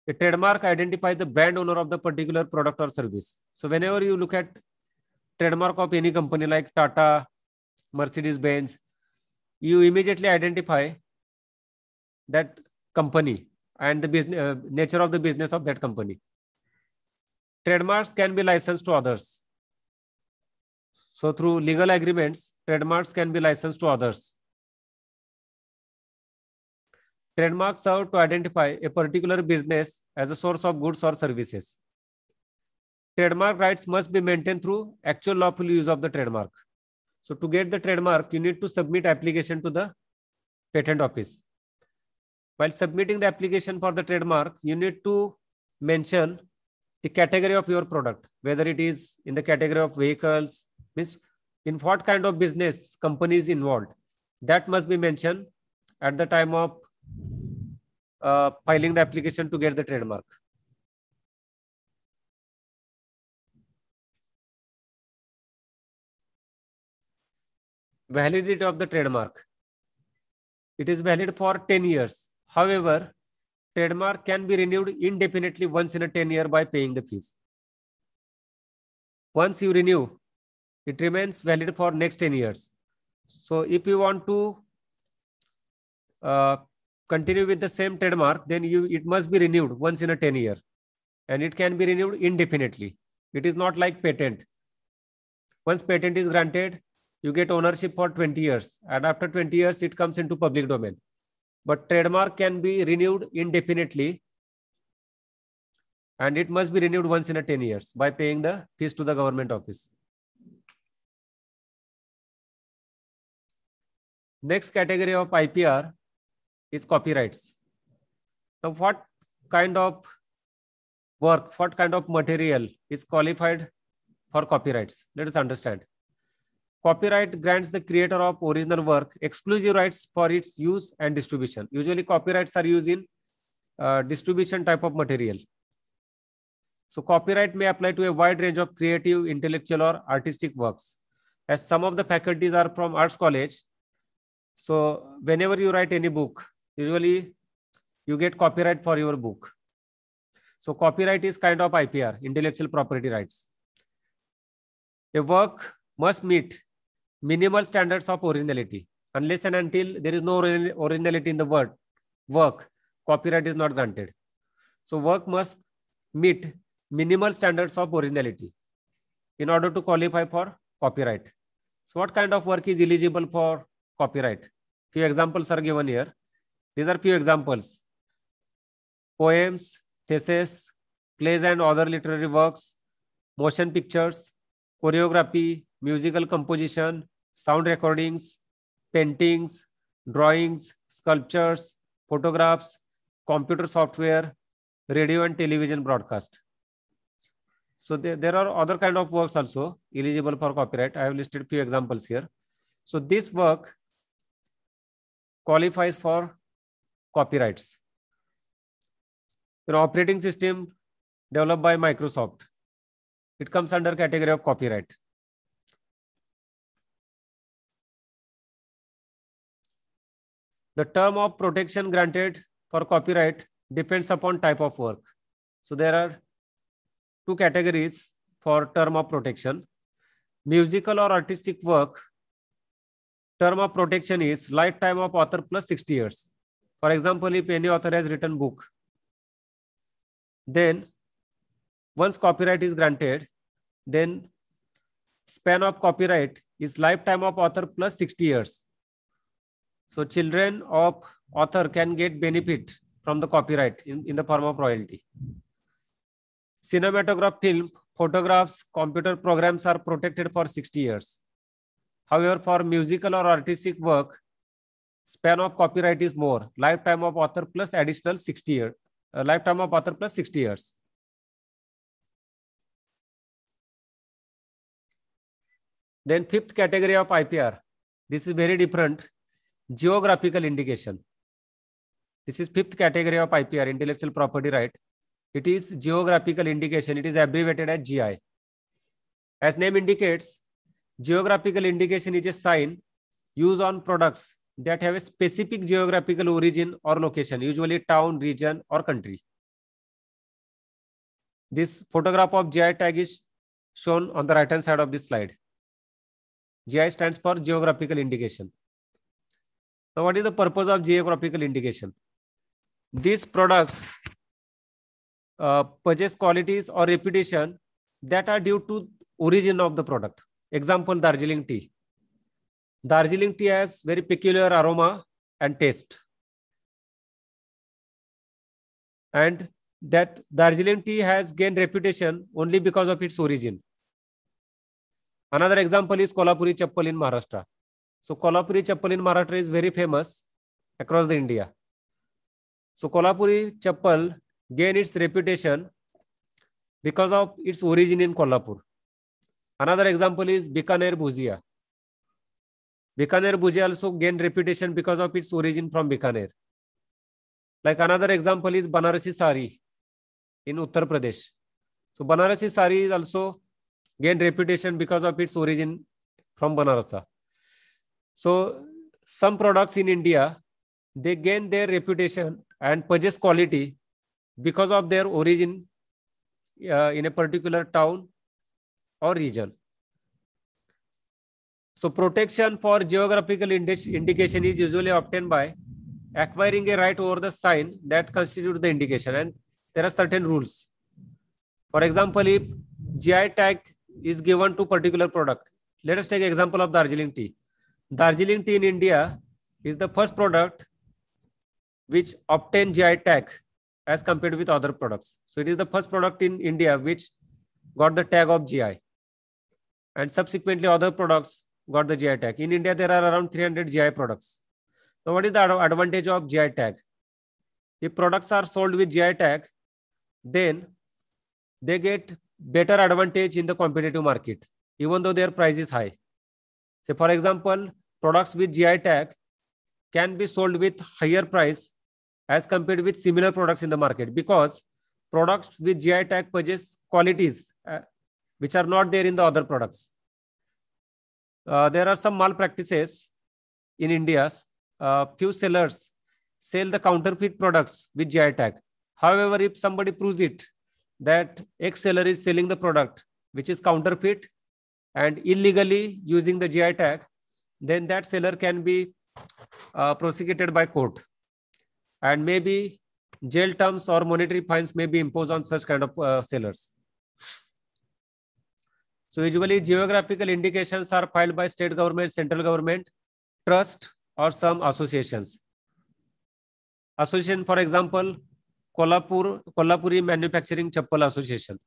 A trademark identifies the brand owner of the particular product or service. So whenever you look at trademark of any company like Tata, Mercedes-Benz, you immediately identify that company and the business, uh, nature of the business of that company trademarks can be licensed to others. So through legal agreements, trademarks can be licensed to others. Trademarks serve to identify a particular business as a source of goods or services. Trademark rights must be maintained through actual lawful use of the trademark. So to get the trademark, you need to submit application to the patent office. While submitting the application for the trademark, you need to mention the category of your product, whether it is in the category of vehicles, means in what kind of business company is involved. That must be mentioned at the time of uh, filing the application to get the trademark. Validity of the trademark. It is valid for 10 years. However, trademark can be renewed indefinitely once in a 10 year by paying the fees. Once you renew, it remains valid for next 10 years. So if you want to uh, continue with the same trademark, then you it must be renewed once in a 10 year and it can be renewed indefinitely. It is not like patent. Once patent is granted, you get ownership for 20 years and after 20 years, it comes into public domain but trademark can be renewed indefinitely and it must be renewed once in a 10 years by paying the fees to the government office. Next category of IPR is copyrights. Now, what kind of work, what kind of material is qualified for copyrights? Let us understand. Copyright grants the creator of original work exclusive rights for its use and distribution. Usually copyrights are used in uh, distribution type of material. So copyright may apply to a wide range of creative, intellectual or artistic works. As some of the faculties are from arts college, so whenever you write any book, usually you get copyright for your book. So copyright is kind of IPR, intellectual property rights. A work must meet minimal standards of originality. Unless and until there is no originality in the word work, copyright is not granted. So work must meet minimal standards of originality in order to qualify for copyright. So what kind of work is eligible for copyright? Few examples are given here. These are few examples. Poems, theses, plays and other literary works, motion pictures, choreography, musical composition, sound recordings, paintings, drawings, sculptures, photographs, computer software, radio and television broadcast. So there, there are other kind of works also eligible for copyright. I have listed few examples here. So this work qualifies for copyrights. An operating system developed by Microsoft. It comes under category of copyright. The term of protection granted for copyright depends upon type of work. So there are two categories for term of protection. Musical or artistic work, term of protection is lifetime of author plus 60 years. For example, if any author has written book, then once copyright is granted, then span of copyright is lifetime of author plus 60 years. So children of author can get benefit from the copyright in, in the form of royalty. Cinematograph film, photographs, computer programs are protected for 60 years. However, for musical or artistic work, span of copyright is more, lifetime of author plus additional 60 years, uh, lifetime of author plus 60 years. Then fifth category of IPR. This is very different geographical indication this is fifth category of ipr intellectual property right it is geographical indication it is abbreviated as gi as name indicates geographical indication is a sign used on products that have a specific geographical origin or location usually town region or country this photograph of gi tag is shown on the right hand side of this slide gi stands for geographical indication so what is the purpose of geographical indication? These products uh, purchase qualities or reputation that are due to origin of the product. Example, Darjeeling tea. Darjeeling tea has very peculiar aroma and taste. And that Darjeeling tea has gained reputation only because of its origin. Another example is Kolapuri chappal in Maharashtra. So Kolhapuri chappal in Maharashtra is very famous across the India. So Kolhapuri chappal gained its reputation because of its origin in Kolhapur. Another example is Bikaner Bhujia. Bikaner Bhujia also gained reputation because of its origin from Bikaner. Like another example is Banarasi Sari in Uttar Pradesh. So Banarasi Sari is also gained reputation because of its origin from Banarasa. So some products in India, they gain their reputation and purchase quality because of their origin uh, in a particular town or region. So protection for geographical indi indication is usually obtained by acquiring a right over the sign that constitutes the indication and there are certain rules. For example, if GI tag is given to particular product, let us take example of Darjeeling tea. Darjeeling tea in India is the first product which obtained GI tag as compared with other products. So it is the first product in India which got the tag of GI. And subsequently other products got the GI tag. In India, there are around 300 GI products. So what is the advantage of GI tag? If products are sold with GI tag, then they get better advantage in the competitive market, even though their price is high. So, for example, products with GI tag can be sold with higher price as compared with similar products in the market because products with GI tag possess qualities uh, which are not there in the other products. Uh, there are some malpractices in India. Uh, few sellers sell the counterfeit products with GI tag. However, if somebody proves it that X seller is selling the product which is counterfeit and illegally using the GI tag, then that seller can be uh, prosecuted by court. And maybe jail terms or monetary fines may be imposed on such kind of uh, sellers. So usually geographical indications are filed by state government, central government, trust or some associations. Association, for example, Kolhapur, Kolhapuri Manufacturing Chappal Association.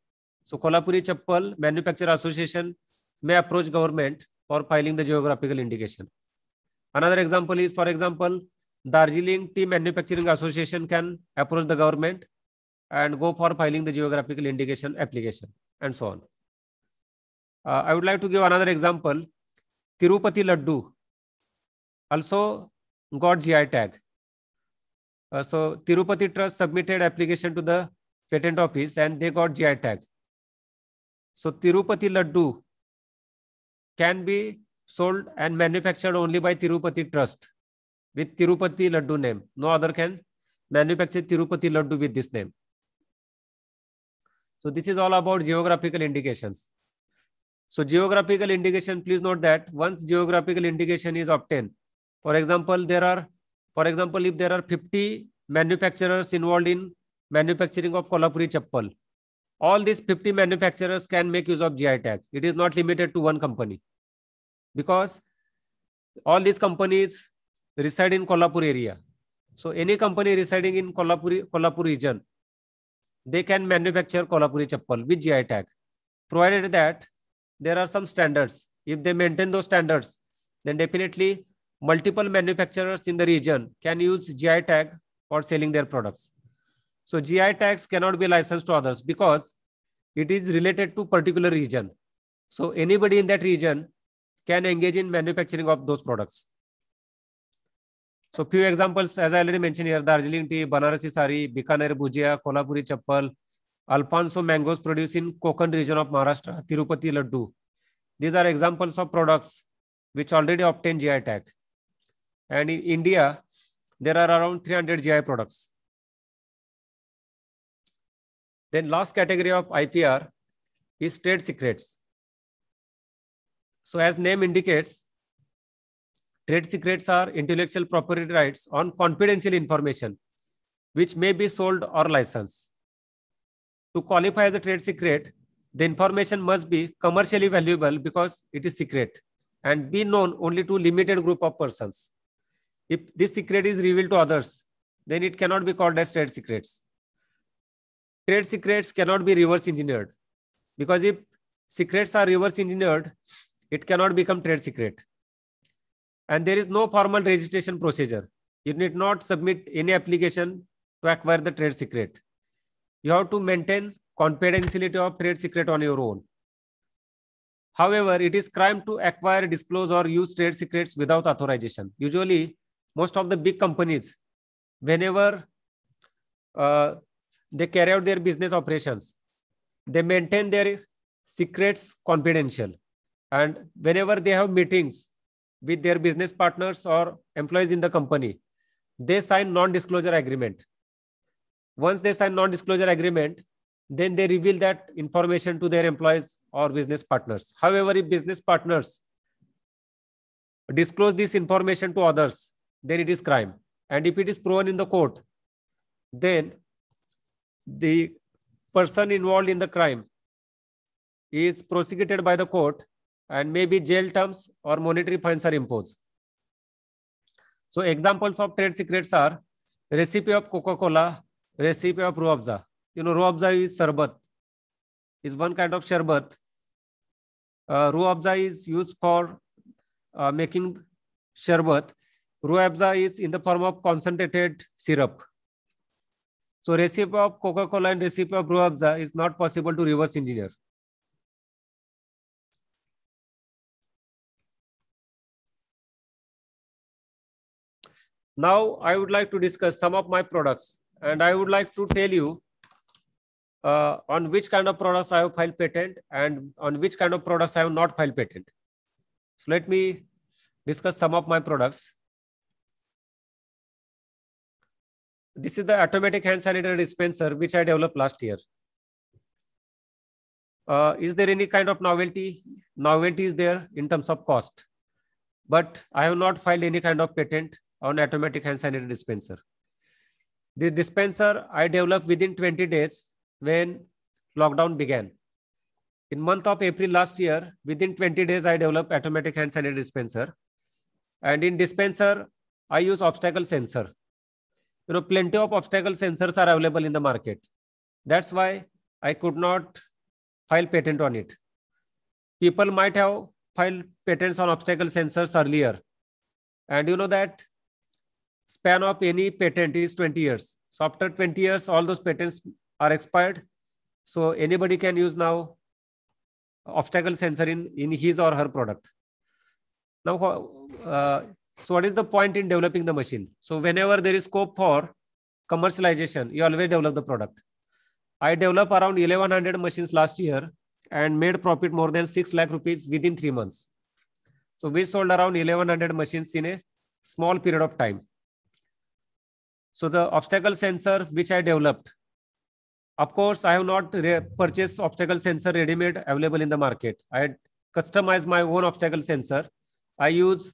So Kolapuri Chappal Manufacturer Association may approach government for filing the geographical indication another example is for example darjeeling tea manufacturing association can approach the government and go for filing the geographical indication application and so on uh, i would like to give another example tirupati laddu also got gi tag uh, so tirupati trust submitted application to the patent office and they got gi tag so tirupati laddu can be sold and manufactured only by Tirupati Trust with Tirupati Laddu name. No other can manufacture Tirupati Laddu with this name. So this is all about geographical indications. So geographical indication, please note that once geographical indication is obtained, for example, there are, for example, if there are 50 manufacturers involved in manufacturing of Kolhapuri chappal, all these 50 manufacturers can make use of GI tag. It is not limited to one company. because all these companies reside in Kolhapur area. So any company residing in Kolhapur, Kolhapur region, they can manufacture Kolhapuri chappal with GI tag, provided that there are some standards. If they maintain those standards, then definitely multiple manufacturers in the region can use GI tag for selling their products. So GI tags cannot be licensed to others because it is related to particular region. So anybody in that region can engage in manufacturing of those products. So few examples, as I already mentioned here, Darjeeling tea, Banarasi sari, Bikaner bhujia, Kolhapuri chappal, Alfonso mangoes produced in Konkan region of Maharashtra, Tirupati laddu. These are examples of products which already obtained GI tag. And in India, there are around 300 GI products. Then last category of IPR is trade secrets. So as name indicates, trade secrets are intellectual property rights on confidential information, which may be sold or licensed. To qualify as a trade secret, the information must be commercially valuable because it is secret and be known only to limited group of persons. If this secret is revealed to others, then it cannot be called as trade secrets. Trade secrets cannot be reverse engineered because if secrets are reverse engineered, it cannot become trade secret and there is no formal registration procedure you need not submit any application to acquire the trade secret you have to maintain confidentiality of trade secret on your own however it is crime to acquire disclose or use trade secrets without authorization usually most of the big companies whenever uh, they carry out their business operations they maintain their secrets confidential and whenever they have meetings with their business partners or employees in the company, they sign non-disclosure agreement. Once they sign non-disclosure agreement, then they reveal that information to their employees or business partners. However, if business partners disclose this information to others, then it is crime. And if it is proven in the court, then the person involved in the crime is prosecuted by the court and maybe jail terms or monetary fines are imposed. So examples of trade secrets are recipe of Coca-Cola, recipe of Ruabza. You know, Ruabza is sherbet. is one kind of sherbat. Uh, Ruabza is used for uh, making sherbat. Ruabza is in the form of concentrated syrup. So recipe of Coca-Cola and recipe of Ruabza is not possible to reverse engineer. Now I would like to discuss some of my products and I would like to tell you uh, on which kind of products I have filed patent and on which kind of products I have not filed patent. So let me discuss some of my products. This is the automatic hand sanitizer dispenser which I developed last year. Uh, is there any kind of novelty? Novelty is there in terms of cost, but I have not filed any kind of patent on automatic hand sanitizer dispenser. the dispenser I developed within 20 days when lockdown began. In month of April last year, within 20 days, I developed automatic hand sanitizer dispenser. And in dispenser, I use obstacle sensor. You know, plenty of obstacle sensors are available in the market. That's why I could not file patent on it. People might have filed patents on obstacle sensors earlier. And you know that span of any patent is 20 years. So after 20 years, all those patents are expired. So anybody can use now obstacle sensor in, in his or her product. Now, uh, so what is the point in developing the machine? So whenever there is scope for commercialization, you always develop the product. I developed around 1100 machines last year and made profit more than 6 lakh rupees within three months. So we sold around 1100 machines in a small period of time. So the obstacle sensor which I developed, of course, I have not purchased obstacle sensor ready-made available in the market. I customized my own obstacle sensor. I use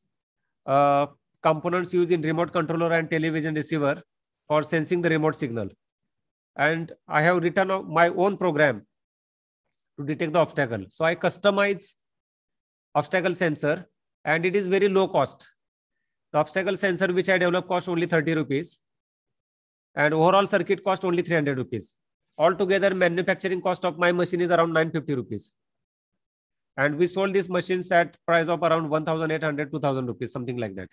uh, components used in remote controller and television receiver for sensing the remote signal. And I have written my own program to detect the obstacle. So I customize obstacle sensor and it is very low cost. The obstacle sensor which I developed cost only 30 rupees and overall circuit cost only 300 rupees. Altogether, manufacturing cost of my machine is around 950 rupees. And we sold these machines at price of around 1,800, 2,000 rupees, something like that.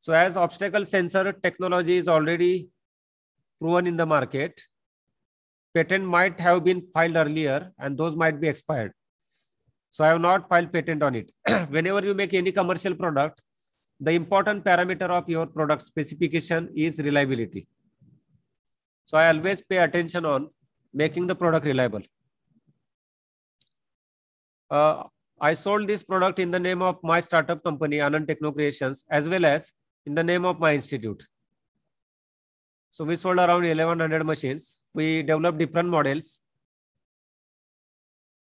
So as obstacle sensor technology is already proven in the market, patent might have been filed earlier and those might be expired. So I have not filed patent on it. Whenever you make any commercial product, the important parameter of your product specification is reliability. So I always pay attention on making the product reliable. Uh, I sold this product in the name of my startup company, Anand Techno Creations, as well as in the name of my institute. So we sold around 1100 machines. We developed different models.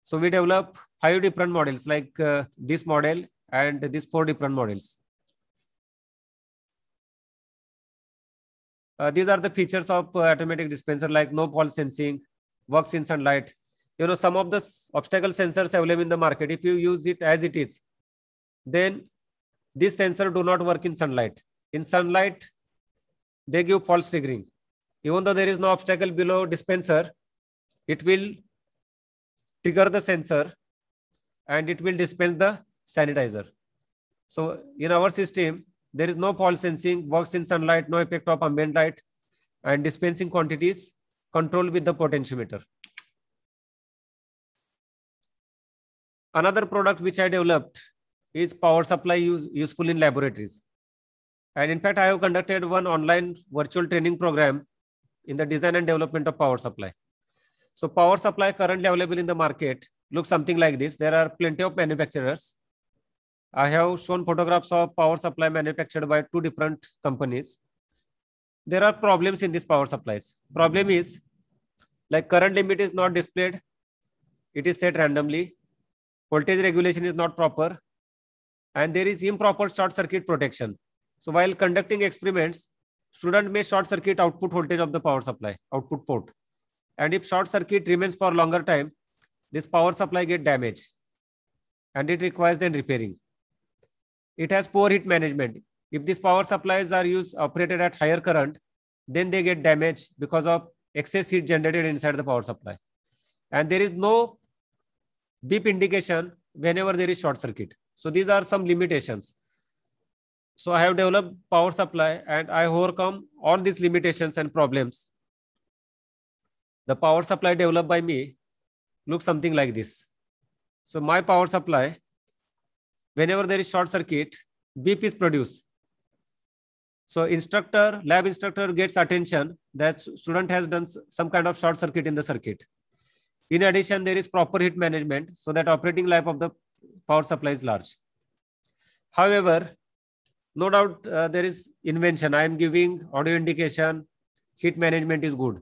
So we develop five different models like uh, this model and these four different models. Uh, these are the features of uh, automatic dispenser like no fault sensing, works in sunlight. You know, some of the obstacle sensors available in the market, if you use it as it is, then this sensor do not work in sunlight. In sunlight, they give false triggering. Even though there is no obstacle below dispenser, it will trigger the sensor and it will dispense the sanitizer. So in our system, there is no pulse sensing, works in sunlight, no effect of ambient light, and dispensing quantities controlled with the potentiometer. Another product which I developed is power supply use, useful in laboratories. And in fact, I have conducted one online virtual training program in the design and development of power supply. So power supply currently available in the market looks something like this. There are plenty of manufacturers I have shown photographs of power supply manufactured by two different companies. There are problems in these power supplies. Problem is like current limit is not displayed. It is set randomly. Voltage regulation is not proper. And there is improper short circuit protection. So while conducting experiments, student may short circuit output voltage of the power supply, output port. And if short circuit remains for longer time, this power supply get damaged and it requires then repairing it has poor heat management. If these power supplies are used operated at higher current, then they get damaged because of excess heat generated inside the power supply. And there is no deep indication whenever there is short circuit. So these are some limitations. So I have developed power supply and I overcome all these limitations and problems. The power supply developed by me looks something like this. So my power supply whenever there is short circuit, beep is produced. So instructor, lab instructor gets attention that student has done some kind of short circuit in the circuit. In addition, there is proper heat management so that operating life of the power supply is large. However, no doubt uh, there is invention. I am giving audio indication, heat management is good.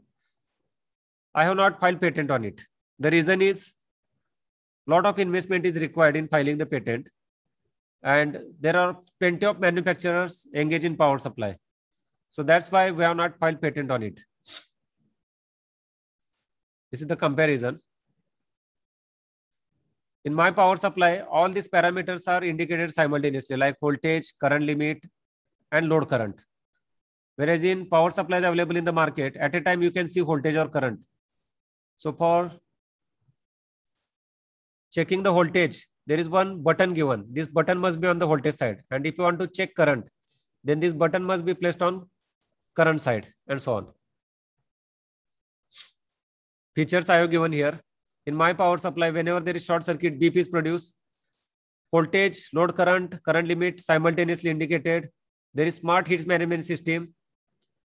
I have not filed patent on it. The reason is lot of investment is required in filing the patent and there are plenty of manufacturers engaged in power supply. So that's why we have not filed patent on it. This is the comparison. In my power supply, all these parameters are indicated simultaneously like voltage, current limit, and load current. Whereas in power supplies available in the market, at a time you can see voltage or current. So for checking the voltage, there is one button given this button must be on the voltage side and if you want to check current then this button must be placed on current side and so on features i have given here in my power supply whenever there is short circuit beep is produced voltage load current current limit simultaneously indicated there is smart heat management system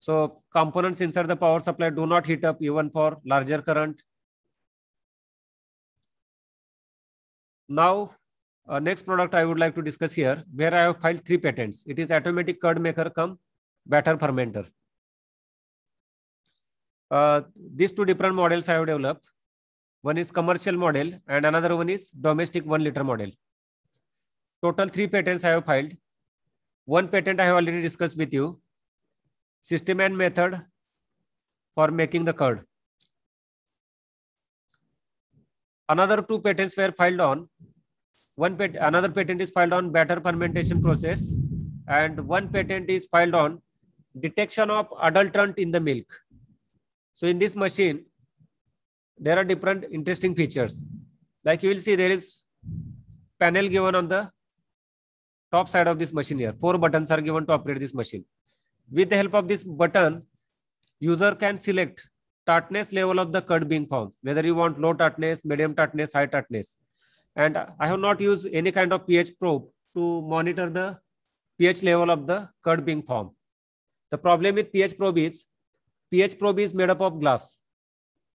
so components inside the power supply do not heat up even for larger current Now, uh, next product I would like to discuss here, where I have filed three patents. It is automatic curd maker come batter fermenter. Uh, these two different models I have developed. One is commercial model and another one is domestic one liter model. Total three patents I have filed. One patent I have already discussed with you. System and method for making the curd. another two patents were filed on one pat- another patent is filed on better fermentation process and one patent is filed on detection of adulterant in the milk so in this machine there are different interesting features like you will see there is panel given on the top side of this machine here four buttons are given to operate this machine with the help of this button user can select tartness level of the curd being formed. whether you want low tartness, medium tartness, high tartness. And I have not used any kind of pH probe to monitor the pH level of the curd being formed. The problem with pH probe is pH probe is made up of glass.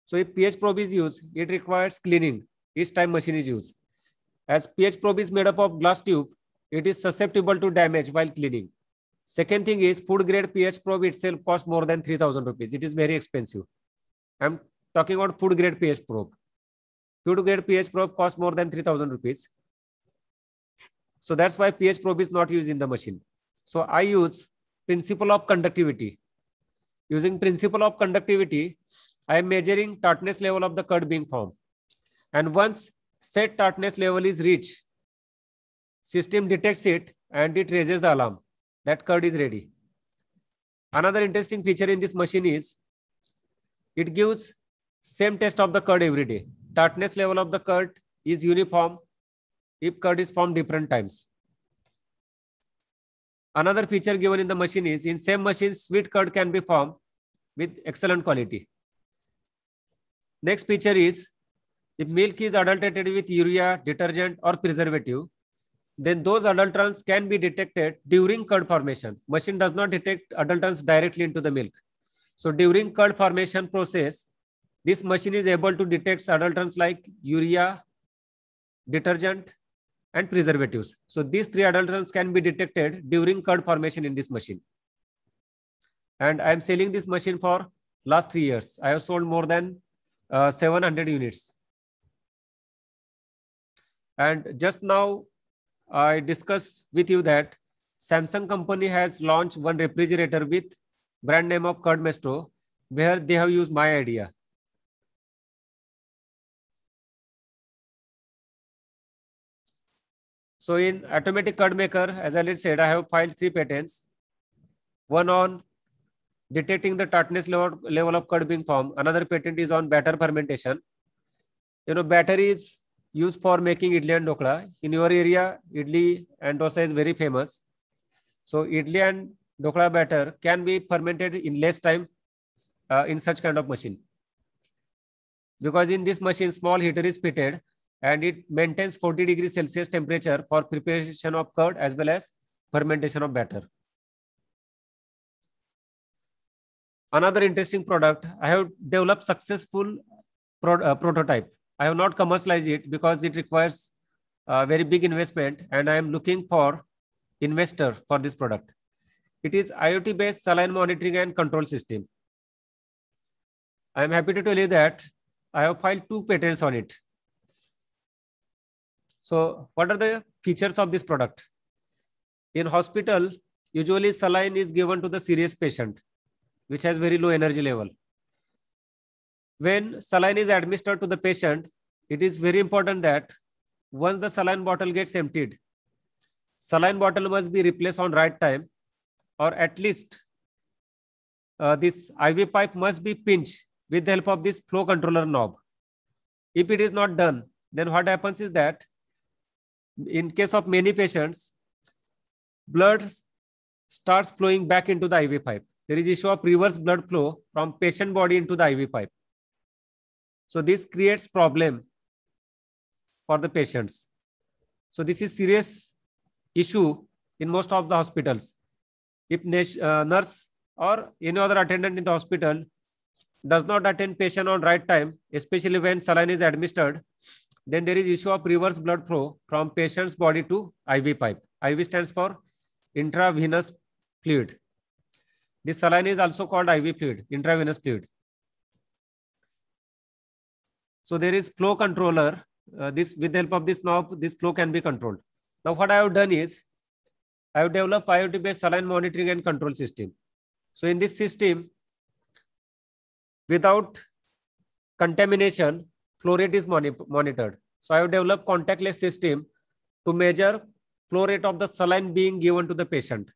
So if pH probe is used, it requires cleaning each time machine is used. As pH probe is made up of glass tube, it is susceptible to damage while cleaning. Second thing is food grade pH probe itself costs more than 3000 rupees. It is very expensive. I'm talking about food grade pH probe. Food grade pH probe costs more than 3000 rupees. So that's why pH probe is not used in the machine. So I use principle of conductivity. Using principle of conductivity, I am measuring tartness level of the curd being formed. And once set tartness level is reached, system detects it and it raises the alarm that curd is ready. Another interesting feature in this machine is it gives same test of the curd every day. Tartness level of the curd is uniform if curd is formed different times. Another feature given in the machine is in same machine sweet curd can be formed with excellent quality. Next feature is if milk is adulterated with urea, detergent or preservative, then those adulterants can be detected during curd formation. Machine does not detect adulterants directly into the milk. So during curd formation process, this machine is able to detect adulterants like urea, detergent, and preservatives. So these three adulterants can be detected during curd formation in this machine. And I am selling this machine for last three years. I have sold more than uh, 700 units. And just now, I discuss with you that Samsung company has launched one refrigerator with brand name of Curd where they have used my idea. So in automatic curd maker, as I said, I have filed three patents. One on detecting the tartness level, level of curd being formed. Another patent is on batter fermentation. You know, batter is used for making idli and dokla. In your area, idli and dosa is very famous. So idli and dokla batter can be fermented in less time uh, in such kind of machine because in this machine small heater is fitted and it maintains 40 degrees celsius temperature for preparation of curd as well as fermentation of batter another interesting product i have developed successful pro uh, prototype i have not commercialized it because it requires a uh, very big investment and i am looking for investor for this product it is IoT-based saline monitoring and control system. I am happy to tell you that I have filed two patents on it. So what are the features of this product? In hospital, usually saline is given to the serious patient, which has very low energy level. When saline is administered to the patient, it is very important that once the saline bottle gets emptied, saline bottle must be replaced on right time or at least uh, this IV pipe must be pinched with the help of this flow controller knob. If it is not done, then what happens is that in case of many patients, blood starts flowing back into the IV pipe. There is issue of reverse blood flow from patient body into the IV pipe. So this creates problem for the patients. So this is serious issue in most of the hospitals if uh, nurse or any other attendant in the hospital does not attend patient on right time, especially when saline is administered, then there is issue of reverse blood flow from patient's body to IV pipe. IV stands for intravenous fluid. This saline is also called IV fluid, intravenous fluid. So there is flow controller. Uh, this with the help of this knob, this flow can be controlled. Now what I have done is I have developed IoT based saline monitoring and control system. So in this system, without contamination, flow rate is monitored. So I have developed contactless system to measure flow rate of the saline being given to the patient.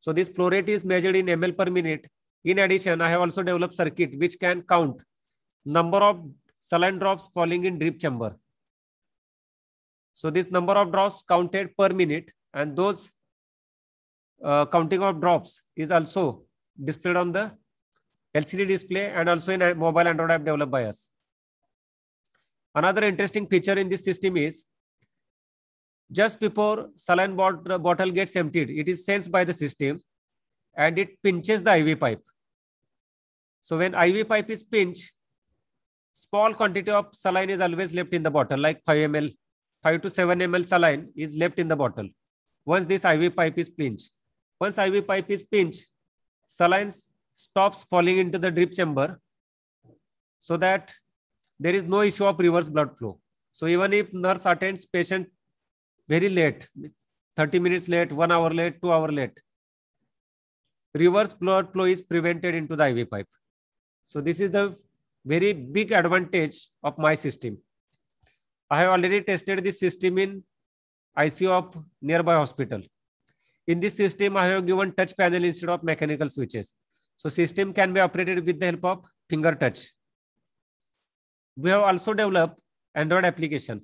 So this flow rate is measured in ml per minute. In addition, I have also developed circuit which can count number of saline drops falling in drip chamber. So this number of drops counted per minute and those uh, counting of drops is also displayed on the LCD display and also in a mobile Android app developed by us. Another interesting feature in this system is just before saline bot bottle gets emptied, it is sensed by the system and it pinches the IV pipe. So when IV pipe is pinched, small quantity of saline is always left in the bottle, like 5 ml, 5 to 7 ml saline is left in the bottle once this IV pipe is pinched. Once IV pipe is pinched, saline stops falling into the drip chamber so that there is no issue of reverse blood flow. So even if nurse attends patient very late, 30 minutes late, one hour late, two hour late, reverse blood flow is prevented into the IV pipe. So this is the very big advantage of my system. I have already tested this system in ICU of nearby hospital. In this system, I have given touch panel instead of mechanical switches. So system can be operated with the help of finger touch. We have also developed Android application.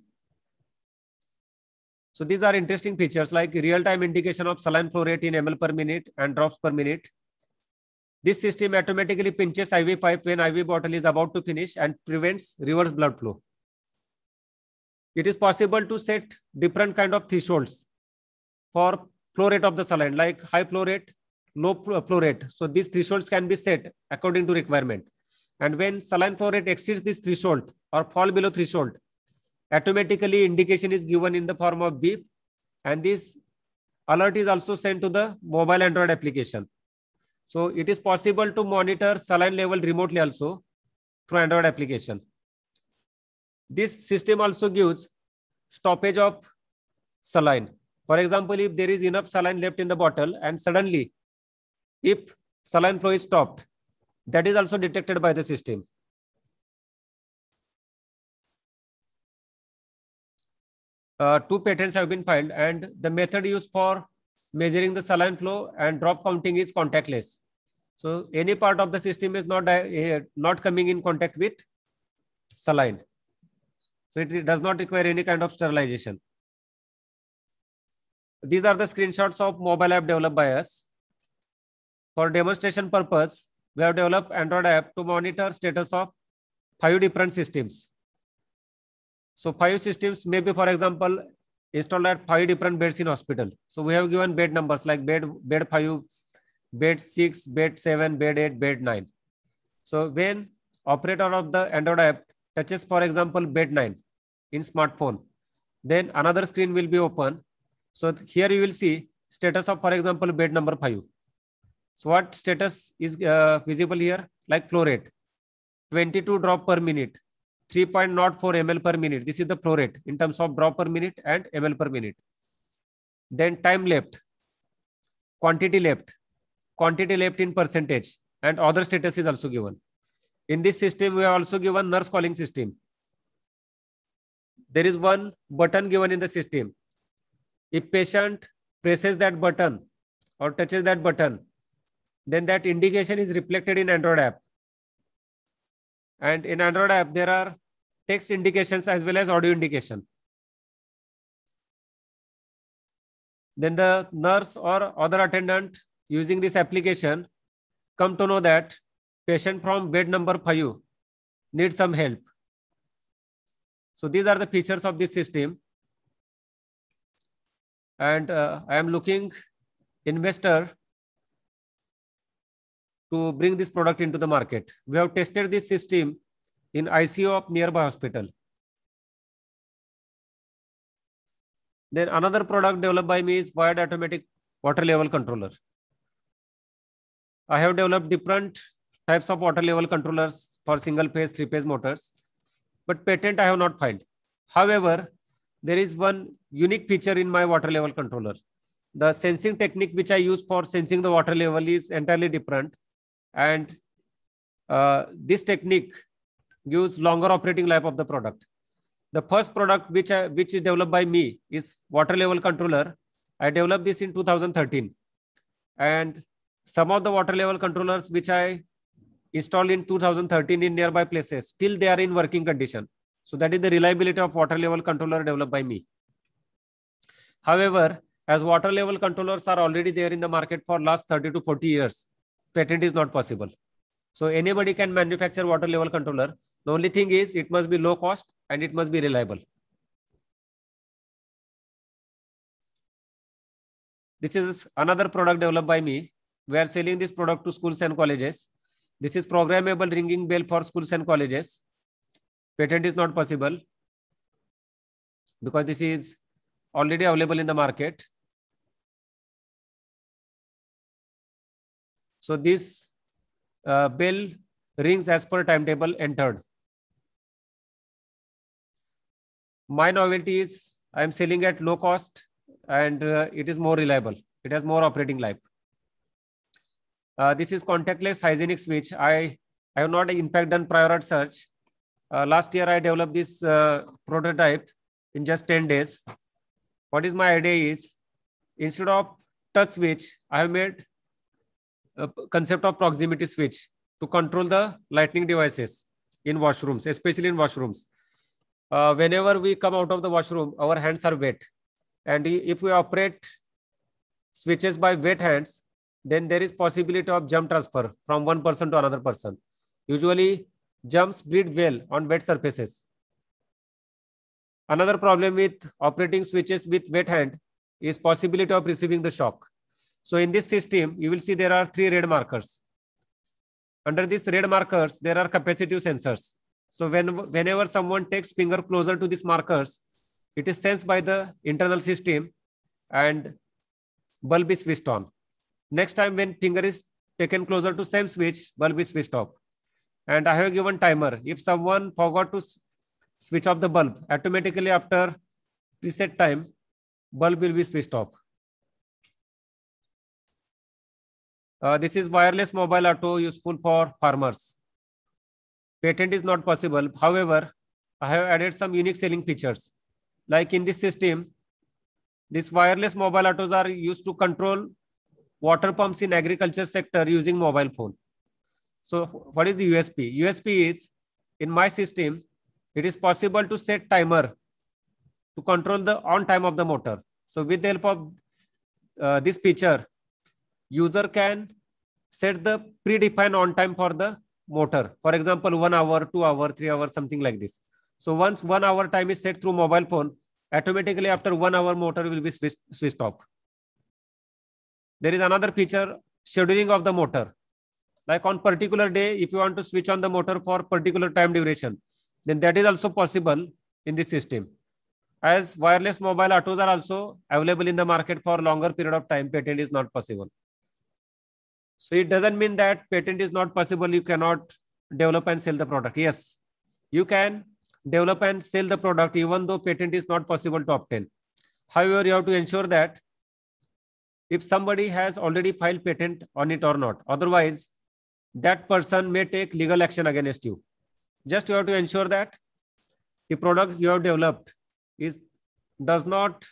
So these are interesting features like real-time indication of saline flow rate in ml per minute and drops per minute. This system automatically pinches IV pipe when IV bottle is about to finish and prevents reverse blood flow. It is possible to set different kind of thresholds for flow rate of the saline, like high flow rate, low flow uh, rate. So these thresholds can be set according to requirement. And when saline flow rate exceeds this threshold or fall below threshold, automatically indication is given in the form of beep. And this alert is also sent to the mobile Android application. So it is possible to monitor saline level remotely also through Android application. This system also gives stoppage of saline for example, if there is enough saline left in the bottle and suddenly if saline flow is stopped, that is also detected by the system. Uh, two patents have been filed and the method used for measuring the saline flow and drop counting is contactless. So any part of the system is not, uh, eh, not coming in contact with saline. So it does not require any kind of sterilization these are the screenshots of mobile app developed by us. For demonstration purpose, we have developed Android app to monitor status of five different systems. So five systems may be, for example, installed at five different beds in hospital. So we have given bed numbers like bed, bed five, bed six, bed seven, bed eight, bed nine. So when operator of the Android app touches, for example, bed nine in smartphone, then another screen will be open so here you will see status of, for example, bed number five. So what status is uh, visible here? Like flow rate, 22 drop per minute, 3.04 ml per minute. This is the flow rate in terms of drop per minute and ml per minute. Then time left, quantity left, quantity left in percentage and other status is also given. In this system, we have also given nurse calling system. There is one button given in the system if patient presses that button or touches that button then that indication is reflected in android app and in android app there are text indications as well as audio indication then the nurse or other attendant using this application come to know that patient from bed number 5 needs some help so these are the features of this system and uh, I am looking investor to bring this product into the market. We have tested this system in ICO of nearby hospital. Then another product developed by me is wired automatic water level controller. I have developed different types of water level controllers for single phase, three phase motors, but patent I have not filed. However, there is one unique feature in my water level controller. The sensing technique which I use for sensing the water level is entirely different. And uh, this technique gives longer operating life of the product. The first product which, I, which is developed by me is water level controller. I developed this in 2013. And some of the water level controllers which I installed in 2013 in nearby places, still they are in working condition. So that is the reliability of water level controller developed by me. However, as water level controllers are already there in the market for last 30 to 40 years, patent is not possible. So anybody can manufacture water level controller. The only thing is it must be low cost and it must be reliable. This is another product developed by me. We are selling this product to schools and colleges. This is programmable ringing bell for schools and colleges patent is not possible because this is already available in the market. So this uh, bell rings as per timetable entered. My novelty is I am selling at low cost and uh, it is more reliable. It has more operating life. Uh, this is contactless hygienic switch. I, I have not in fact done prior art search, uh, last year I developed this uh, prototype in just 10 days. What is my idea is instead of touch switch, I have made a concept of proximity switch to control the lightning devices in washrooms, especially in washrooms. Uh, whenever we come out of the washroom, our hands are wet. And if we operate switches by wet hands, then there is possibility of jump transfer from one person to another person. Usually Jumps breed well on wet surfaces. Another problem with operating switches with wet hand is possibility of receiving the shock. So in this system, you will see there are three red markers. Under these red markers, there are capacitive sensors. So when, whenever someone takes finger closer to these markers, it is sensed by the internal system and bulb is switched on. Next time when finger is taken closer to same switch, bulb is switched off and I have given timer. If someone forgot to switch off the bulb, automatically after preset time, bulb will be switched off. Uh, this is wireless mobile auto useful for farmers. Patent is not possible. However, I have added some unique selling features. Like in this system, this wireless mobile autos are used to control water pumps in agriculture sector using mobile phone. So what is the USP? USP is in my system, it is possible to set timer to control the on time of the motor. So with the help of uh, this feature, user can set the predefined on time for the motor. For example, one hour, two hour, three hour, something like this. So once one hour time is set through mobile phone, automatically after one hour motor will be switched, switched off. There is another feature, scheduling of the motor like on particular day if you want to switch on the motor for particular time duration then that is also possible in this system as wireless mobile autos are also available in the market for longer period of time patent is not possible so it doesn't mean that patent is not possible you cannot develop and sell the product yes you can develop and sell the product even though patent is not possible to obtain however you have to ensure that if somebody has already filed patent on it or not otherwise that person may take legal action against you. Just you have to ensure that the product you have developed is does not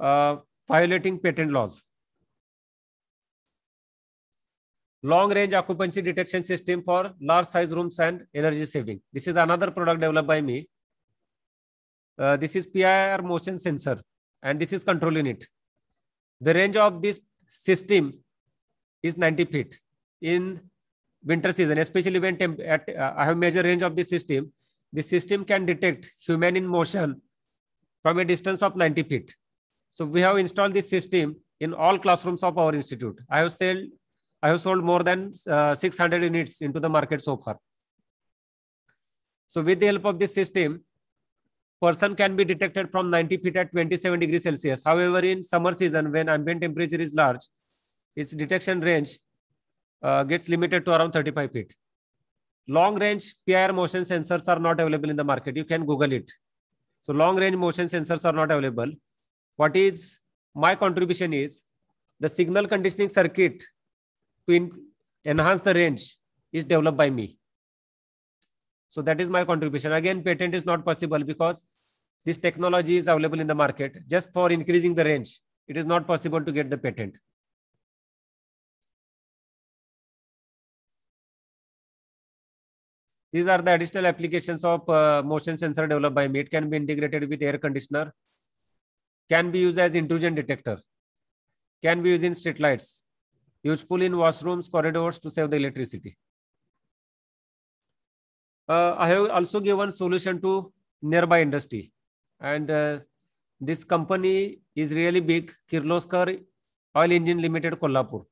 uh, violating patent laws. Long range occupancy detection system for large size rooms and energy saving. This is another product developed by me. Uh, this is PIR motion sensor and this is control unit. The range of this system is 90 feet in winter season, especially when at, uh, I have major range of the system, the system can detect human in motion from a distance of 90 feet. So we have installed this system in all classrooms of our institute. I have sold, I have sold more than uh, 600 units into the market so far. So with the help of this system, person can be detected from 90 feet at 27 degrees Celsius. However, in summer season, when ambient temperature is large, its detection range uh, gets limited to around 35 feet. Long range PIR motion sensors are not available in the market. You can Google it. So long range motion sensors are not available. What is my contribution is the signal conditioning circuit to enhance the range is developed by me. So that is my contribution. Again, patent is not possible because this technology is available in the market just for increasing the range. It is not possible to get the patent. These are the additional applications of uh, motion sensor developed by It can be integrated with air conditioner, can be used as intrusion detector, can be used in street lights, useful in washrooms, corridors to save the electricity. Uh, I have also given solution to nearby industry. And uh, this company is really big, Kirloskar Oil Engine Limited, Kolhapur.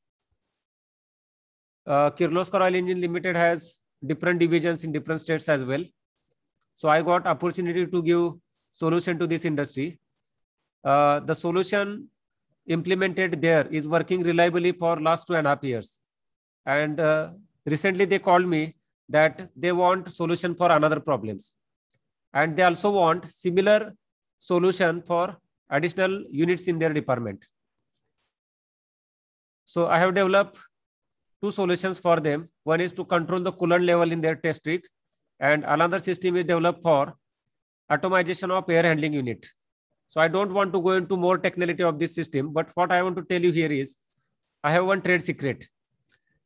Uh, Kirloskar Oil Engine Limited has different divisions in different states as well. So I got opportunity to give solution to this industry. Uh, the solution implemented there is working reliably for last two and a half years. And uh, recently they called me that they want solution for another problems. And they also want similar solution for additional units in their department. So I have developed two solutions for them. One is to control the coolant level in their test rig and another system is developed for atomization of air handling unit. So I don't want to go into more technicality of this system, but what I want to tell you here is I have one trade secret.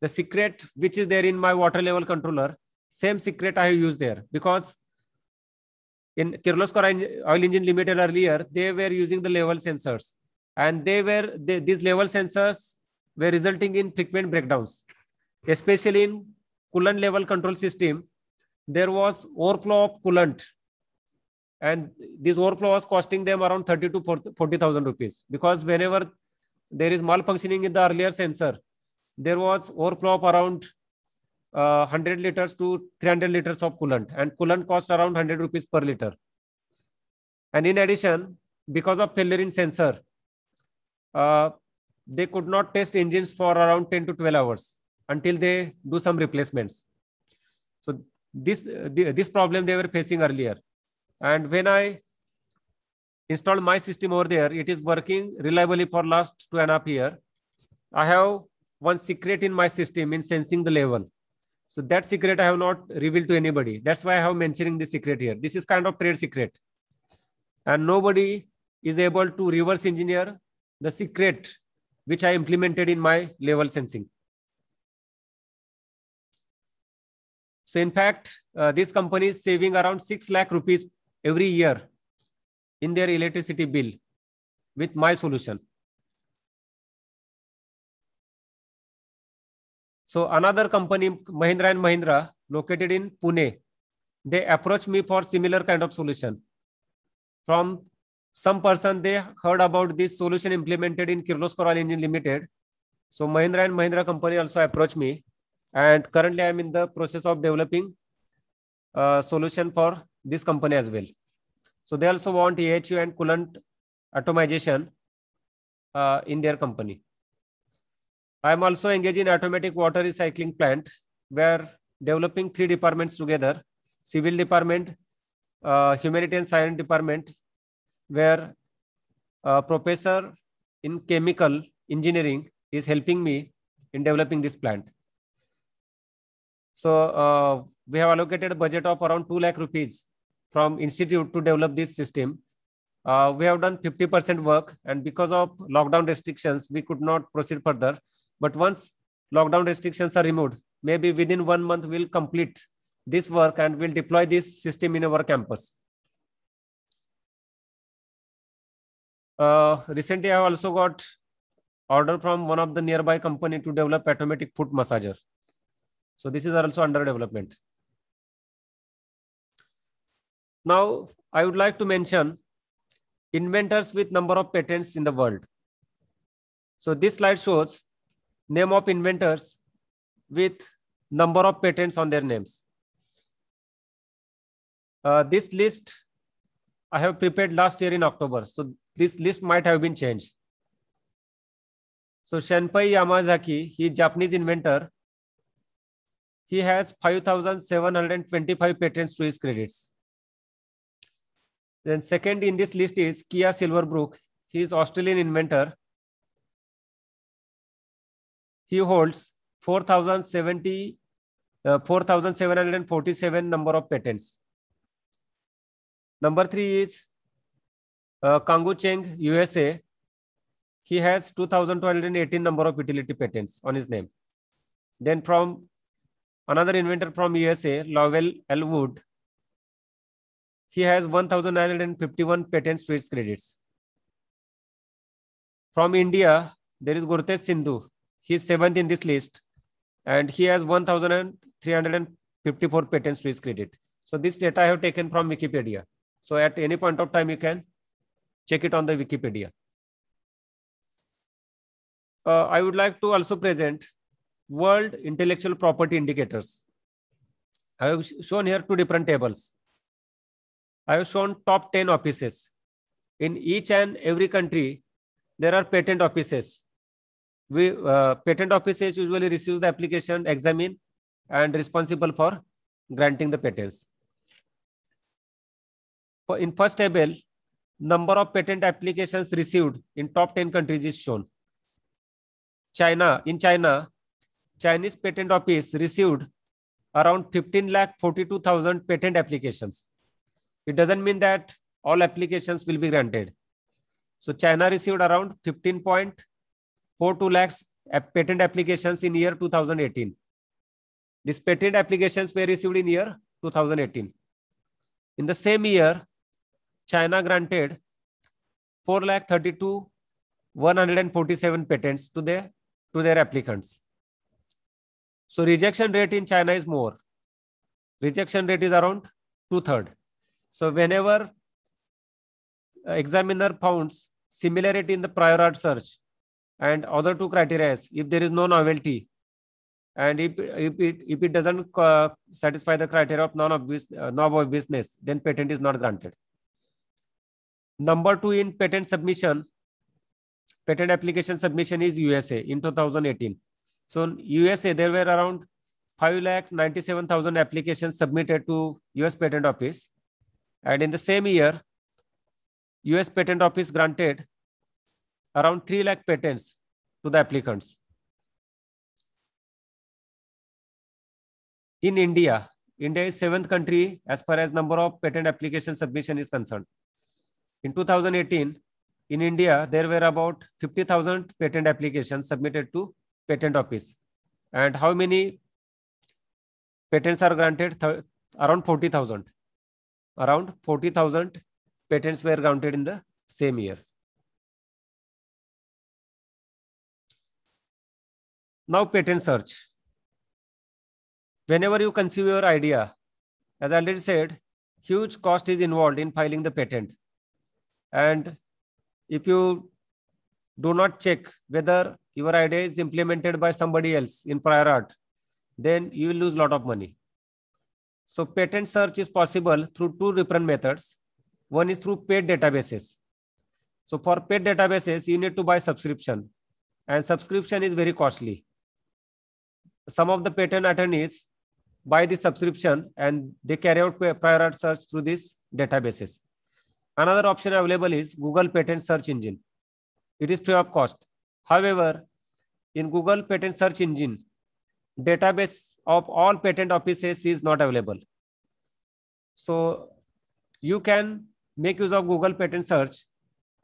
The secret which is there in my water level controller, same secret I have used there because in Kirloskar Oil Engine Limited earlier, they were using the level sensors and they were, they, these level sensors were resulting in frequent breakdowns. Especially in coolant level control system, there was overflow of coolant. And this overflow was costing them around 30 to 40,000 rupees. Because whenever there is malfunctioning in the earlier sensor, there was overflow of around uh, 100 liters to 300 liters of coolant. And coolant costs around 100 rupees per liter. And in addition, because of failure in sensor, uh, they could not test engines for around 10 to 12 hours until they do some replacements. So this, this problem they were facing earlier. And when I installed my system over there, it is working reliably for last two and a half year. I have one secret in my system in sensing the level. So that secret I have not revealed to anybody. That's why I have mentioning the secret here. This is kind of trade secret. And nobody is able to reverse engineer the secret which I implemented in my level sensing. So in fact, uh, this company is saving around 6 lakh rupees every year in their electricity bill with my solution. So another company, Mahindra and Mahindra, located in Pune, they approached me for similar kind of solution from some person they heard about this solution implemented in Kirloskar Oil Engine Limited. So Mahindra and Mahindra company also approached me, and currently I'm in the process of developing a uh, solution for this company as well. So they also want EHU and coolant atomization uh, in their company. I am also engaged in automatic water recycling plant where developing three departments together, civil department, uh, humanitarian science department, where a professor in chemical engineering is helping me in developing this plant. So uh, we have allocated a budget of around 2 lakh rupees from institute to develop this system. Uh, we have done 50% work and because of lockdown restrictions, we could not proceed further. But once lockdown restrictions are removed, maybe within one month we'll complete this work and we'll deploy this system in our campus. Uh, recently i have also got order from one of the nearby company to develop automatic foot massager so this is also under development now i would like to mention inventors with number of patents in the world so this slide shows name of inventors with number of patents on their names uh, this list I have prepared last year in October. So this list might have been changed. So Shenpei Yamazaki, he is Japanese inventor. He has 5,725 patents to his credits. Then second in this list is Kia Silverbrook. He is Australian inventor. He holds 4,070, uh, 4,747 number of patents. Number three is uh, Kangu Cheng, USA, he has 2,218 number of utility patents on his name. Then from another inventor from USA, Lowell Elwood, he has 1,951 patents to his credits. From India, there is Gurtesh Sindhu. He is seventh in this list and he has 1,354 patents to his credit. So this data I have taken from Wikipedia. So at any point of time, you can Check it on the Wikipedia. Uh, I would like to also present world intellectual property indicators. I have shown here two different tables. I have shown top 10 offices. In each and every country, there are patent offices. We, uh, patent offices usually receive the application, examine, and responsible for granting the patents. For in first table, number of patent applications received in top 10 countries is shown. China, in China, Chinese patent office received around 15 lakh 42,000 patent applications. It doesn't mean that all applications will be granted. So China received around 15.42 lakhs patent applications in year 2018. These patent applications were received in year 2018. In the same year, China granted 4,32 147 patents to their to their applicants. So rejection rate in China is more. Rejection rate is around two-third. So whenever uh, examiner founds similarity in the prior art search and other two criteria, if there is no novelty, and if, if, it, if it doesn't uh, satisfy the criteria of non-obvious uh, non-obviousness, then patent is not granted. Number two in patent submission, patent application submission is USA in 2018. So in USA, there were around 5 lakh 97,000 applications submitted to US Patent Office. And in the same year, US Patent Office granted around 3 lakh patents to the applicants. In India, India is seventh country as far as number of patent application submission is concerned. In 2018, in India, there were about 50,000 patent applications submitted to patent office. And how many patents are granted? Around 40,000. Around 40,000 patents were granted in the same year. Now patent search. Whenever you conceive your idea, as I already said, huge cost is involved in filing the patent. And if you do not check whether your idea is implemented by somebody else in prior art, then you will lose a lot of money. So patent search is possible through two different methods. One is through paid databases. So for paid databases, you need to buy subscription and subscription is very costly. Some of the patent attorneys buy the subscription and they carry out prior art search through these databases. Another option available is Google Patent Search Engine. It is free of cost. However, in Google Patent Search Engine, database of all patent offices is not available. So you can make use of Google Patent Search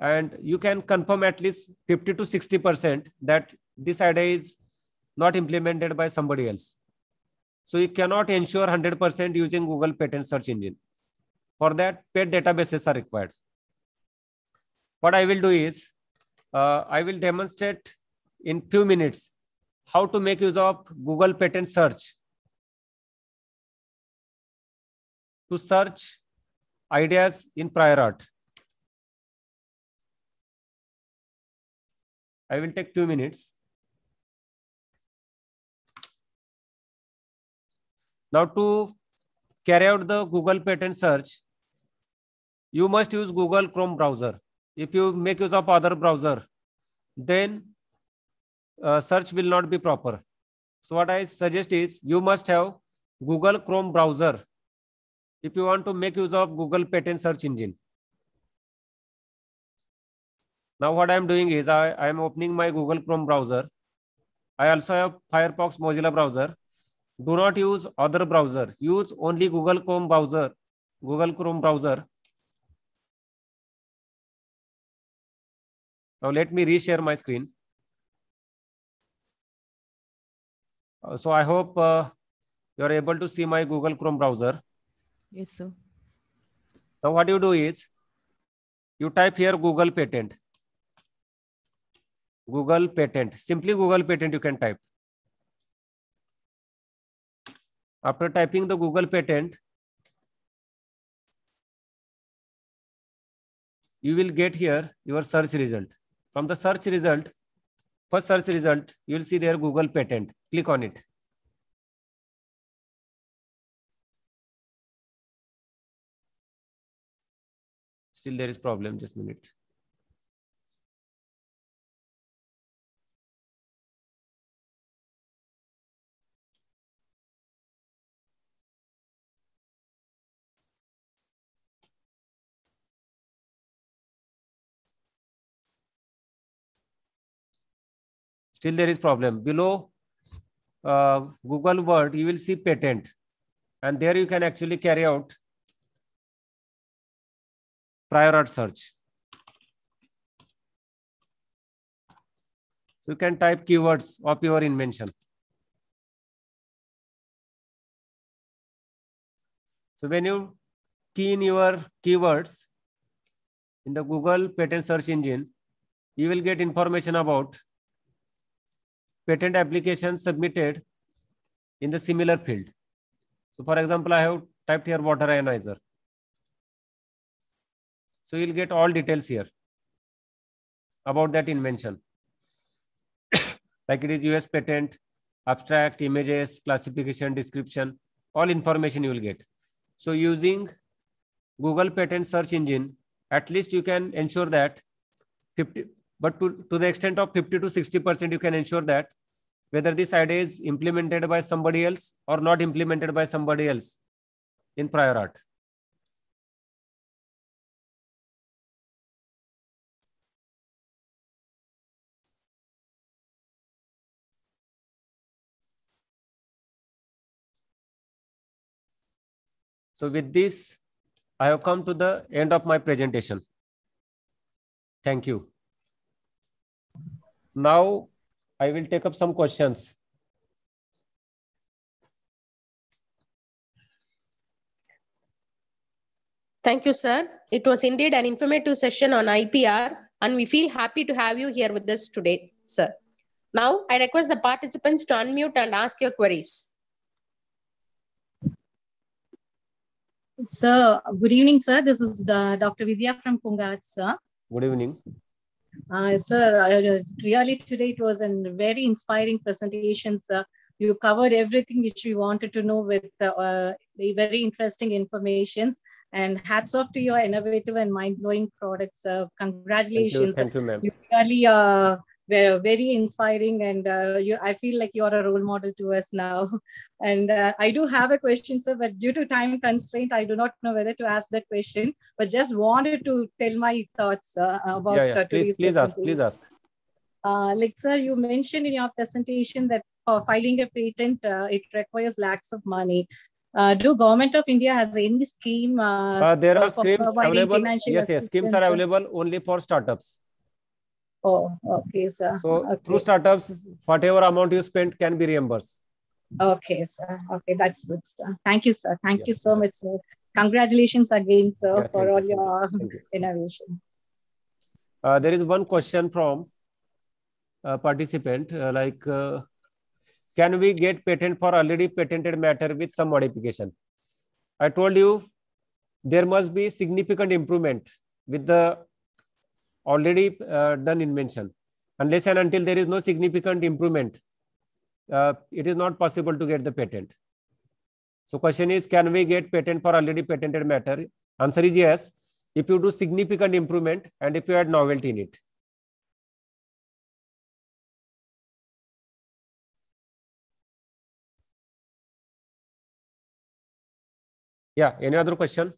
and you can confirm at least 50 to 60% that this idea is not implemented by somebody else. So you cannot ensure 100% using Google Patent Search Engine. For that, paid databases are required. What I will do is, uh, I will demonstrate in few minutes how to make use of Google patent search to search ideas in prior art. I will take two minutes. Now to carry out the Google patent search, you must use Google Chrome browser. If you make use of other browser, then uh, search will not be proper. So what I suggest is you must have Google Chrome browser if you want to make use of Google patent search engine. Now what I am doing is I, I am opening my Google Chrome browser. I also have Firefox Mozilla browser. Do not use other browser. Use only Google Chrome browser. Google Chrome browser Now let me reshare my screen. Uh, so I hope uh, you're able to see my Google Chrome browser. Yes, sir. So what you do is you type here Google patent. Google patent. Simply Google patent you can type. After typing the Google patent, you will get here your search result from the search result, first search result, you will see their Google patent. Click on it. Still there is problem, just a minute. Still there is problem. Below uh, Google Word, you will see patent. And there you can actually carry out prior art search. So you can type keywords of your invention. So when you key in your keywords in the Google patent search engine, you will get information about patent applications submitted in the similar field. So for example, I have typed here water ionizer. So you'll get all details here about that invention. like it is US patent, abstract, images, classification, description, all information you will get. So using Google patent search engine, at least you can ensure that 50, but to, to the extent of 50 to 60%, you can ensure that whether this idea is implemented by somebody else or not implemented by somebody else in prior art. So with this, I have come to the end of my presentation. Thank you. Now I will take up some questions. Thank you, sir. It was indeed an informative session on IPR, and we feel happy to have you here with us today, sir. Now, I request the participants to unmute and ask your queries. Sir, good evening, sir. This is uh, Dr. Vidya from Pungat, sir. Good evening. Uh, sir, uh, really today it was a very inspiring presentation, sir. You covered everything which we wanted to know with uh, uh very interesting information, And hats off to your innovative and mind-blowing products. Congratulations. Thank you, thank you ma'am. You really uh, were very inspiring and uh, you, i feel like you're a role model to us now and uh, i do have a question sir but due to time constraint i do not know whether to ask that question but just wanted to tell my thoughts uh, about yeah, yeah. Uh, please, please ask please ask uh, like sir you mentioned in your presentation that for filing a patent uh, it requires lakhs of money uh, do government of India has any scheme? Uh, uh, there are schemes available. Yes, yes, schemes are available only for startups. Oh, okay, sir. So okay. through startups, whatever amount you spent can be reimbursed. Okay, sir. Okay, that's good, sir. Thank you, sir. Thank yeah. you so much, sir. Congratulations again, sir, yeah, for all you. your you. innovations. Uh, there is one question from a participant uh, like, uh, can we get patent for already patented matter with some modification? I told you there must be significant improvement with the already uh, done invention. Unless and until there is no significant improvement, uh, it is not possible to get the patent. So question is, can we get patent for already patented matter? Answer is yes, if you do significant improvement and if you add novelty in it. Yeah, any other question?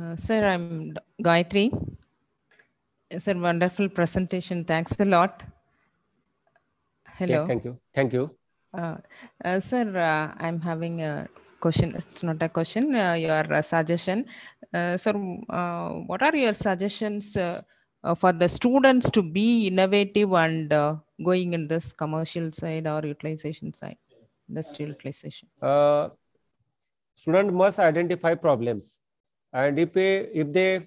Uh, sir, I'm Gayatri. Sir, wonderful presentation. Thanks a lot. Hello. Yeah, thank you. Thank you. Uh, uh, sir, uh, I'm having a question. It's not a question, uh, your suggestion. Uh, sir, what are your suggestions for the students to be innovative and going in this commercial side or utilization side, industrial utilization? student must identify problems and if they, if they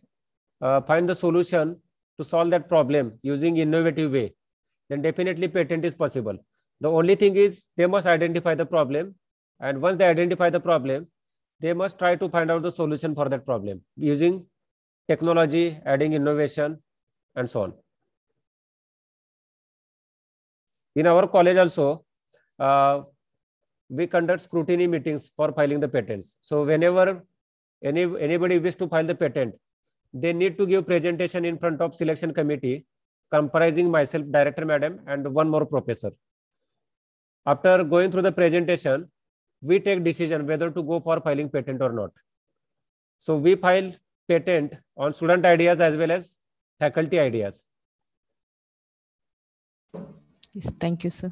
uh, find the solution to solve that problem using innovative way, then definitely patent is possible. The only thing is they must identify the problem. And once they identify the problem, they must try to find out the solution for that problem using technology, adding innovation, and so on. In our college also, uh, we conduct scrutiny meetings for filing the patents. So whenever any anybody wish to file the patent they need to give presentation in front of selection committee comprising myself director madam and one more professor after going through the presentation we take decision whether to go for filing patent or not so we file patent on student ideas as well as faculty ideas yes thank you sir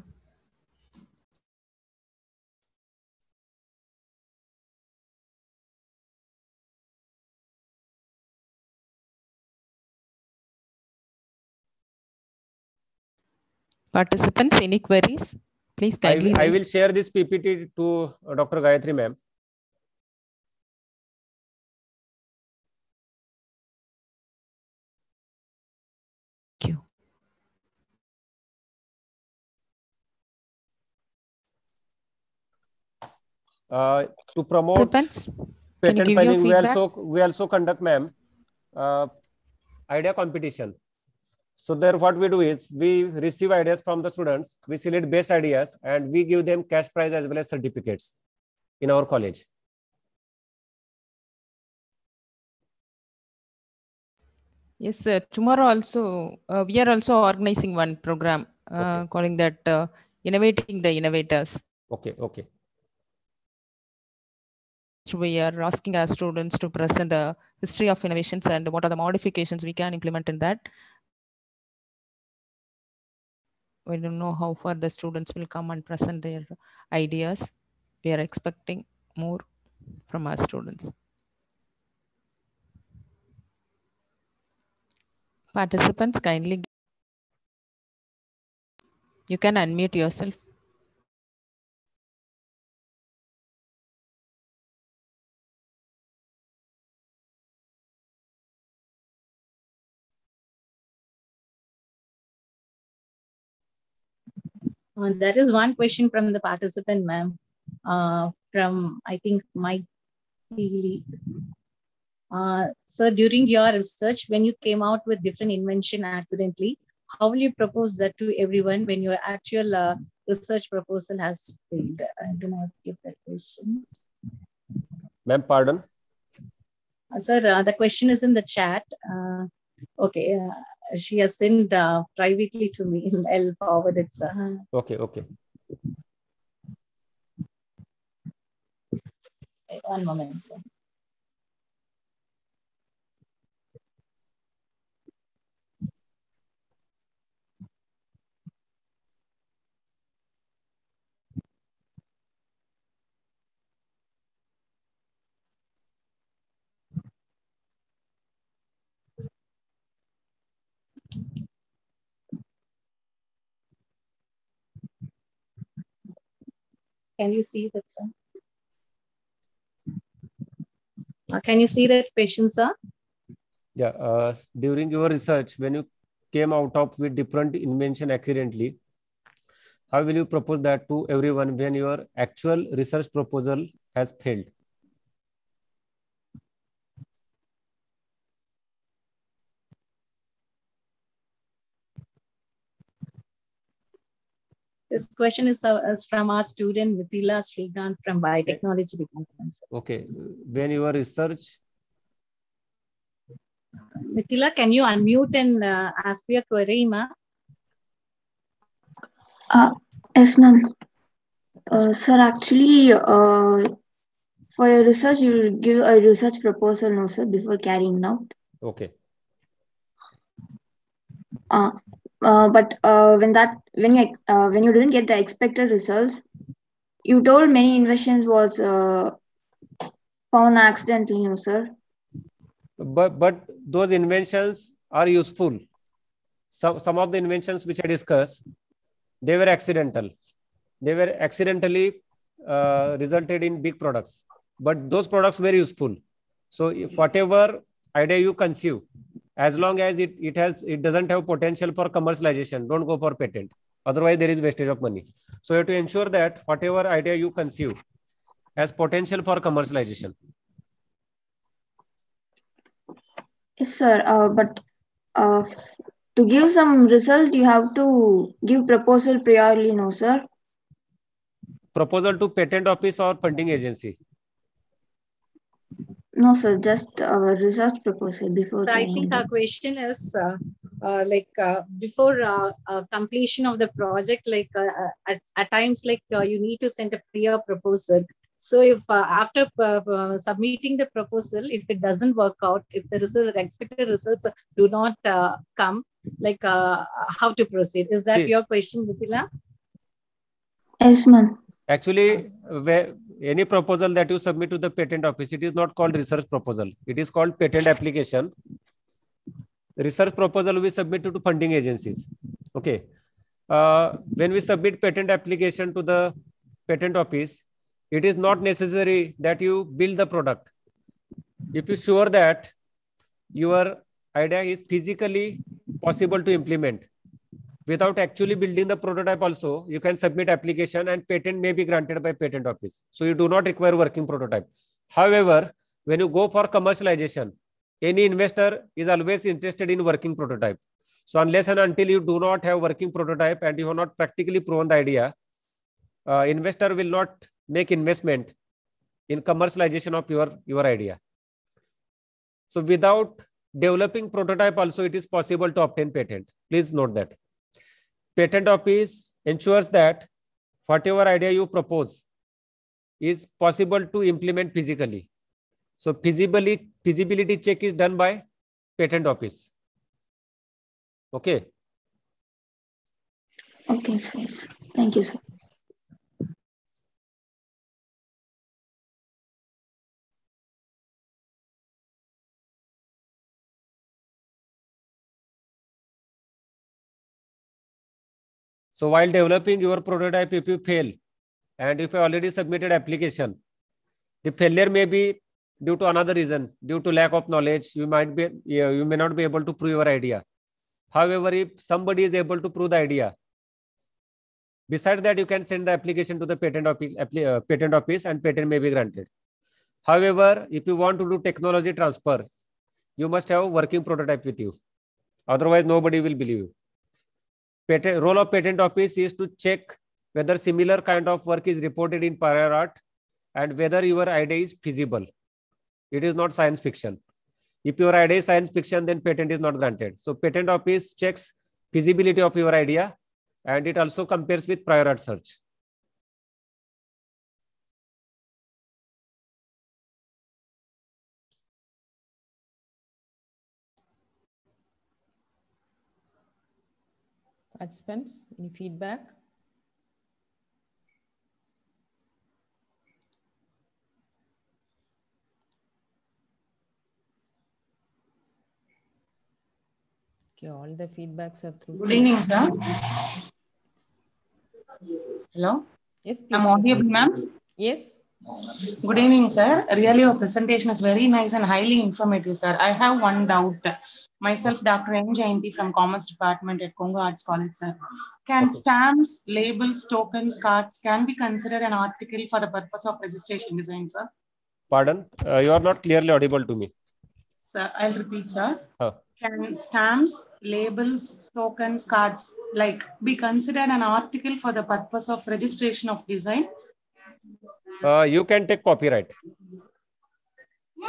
Participants, any queries? Please kindly. I, I will share this PPT to Dr. Gayatri, ma'am. Uh, to promote Depends. patent filing, we also we also conduct, ma'am, uh, idea competition. So there what we do is we receive ideas from the students, we select best ideas and we give them cash prize as well as certificates in our college. Yes, sir. Tomorrow also, uh, we are also organizing one program uh, okay. calling that uh, Innovating the Innovators. Okay, okay. We are asking our students to present the history of innovations and what are the modifications we can implement in that we don't know how far the students will come and present their ideas. We are expecting more from our students. Participants kindly, you can unmute yourself. Uh, one question from the participant, ma'am, uh, from I think Mike Seeley. Uh, so during your research, when you came out with different invention accidentally, how will you propose that to everyone when your actual uh, research proposal has failed? I do not give that question. Ma'am, pardon? Uh, sir, uh, the question is in the chat. Uh, okay, uh, she has sent uh, privately to me. I'll forward it, Okay, okay. One moment, sir. Can you see that, sir? Uh, can you see that patient, sir? Yeah, uh, during your research, when you came out of with different invention accidentally, how will you propose that to everyone when your actual research proposal has failed? This question is, uh, is from our student Mithila Srikanth from Biotechnology Department. Okay. When your research? Mithila, can you unmute and uh, ask your query, ma? Uh, yes, ma'am. Uh, sir, actually, uh, for your research, you will give a research proposal no, sir, before carrying out. Okay. Uh, uh, but uh, when that when you uh, when you didn't get the expected results you told many inventions was found uh, accidentally you know sir but but those inventions are useful some some of the inventions which i discussed they were accidental they were accidentally uh, resulted in big products but those products were useful so whatever idea you conceive as long as it it has it doesn't have potential for commercialization don't go for patent otherwise there is wastage of money so you have to ensure that whatever idea you conceive has potential for commercialization yes sir uh, but uh, to give some result you have to give proposal priorly no sir proposal to patent office or funding agency no, sir, just our research proposal before. So I think our question is uh, uh, like uh, before uh, uh, completion of the project, like uh, at, at, times, like you need to send a prior proposal. So if after submitting the proposal, if it doesn't work out, if the result, expected results do not come, like how to proceed? Is that your question, Mithila? Yes, ma'am. Actually, where any proposal that you submit to the patent office, it is not called research proposal. It is called patent application. Research proposal we submit to funding agencies. Okay. Uh, when we submit patent application to the patent office, it is not necessary that you build the product. If you sure that your idea is physically possible to implement, without actually building the prototype also you can submit application and patent may be granted by patent office so you do not require working prototype however when you go for commercialization any investor is always interested in working prototype so unless and until you do not have working prototype and you have not practically proven the idea uh, investor will not make investment in commercialization of your your idea so without developing prototype also it is possible to obtain patent please note that Patent office ensures that whatever idea you propose is possible to implement physically. So feasibility, feasibility check is done by patent office. Okay. Okay, sir. Thank you, sir. So while developing your prototype, if you fail and if you already submitted application, the failure may be due to another reason, due to lack of knowledge. You might be you may not be able to prove your idea. However, if somebody is able to prove the idea, besides that, you can send the application to the patent office, uh, patent office and patent may be granted. However, if you want to do technology transfer, you must have working prototype with you. Otherwise, nobody will believe you. Patent, role of patent office is to check whether similar kind of work is reported in prior art and whether your idea is feasible. It is not science fiction. If your idea is science fiction, then patent is not granted. So patent office checks feasibility of your idea and it also compares with prior art search. participants? Any feedback? Okay, all the feedbacks are through. Good evening, sir. Hello? Yes, please. I'm audible, ma'am? Yes. Good evening, sir. Really, your presentation is very nice and highly informative, sir. I have one doubt. Myself, Dr. M. from Commerce Department at Congo Arts College, sir. Can okay. stamps, labels, tokens, cards can be considered an article for the purpose of registration design, sir? Pardon? Uh, you are not clearly audible to me. Sir, I'll repeat, sir. Huh. Can stamps, labels, tokens, cards, like be considered an article for the purpose of registration of design? uh, you can take copyright.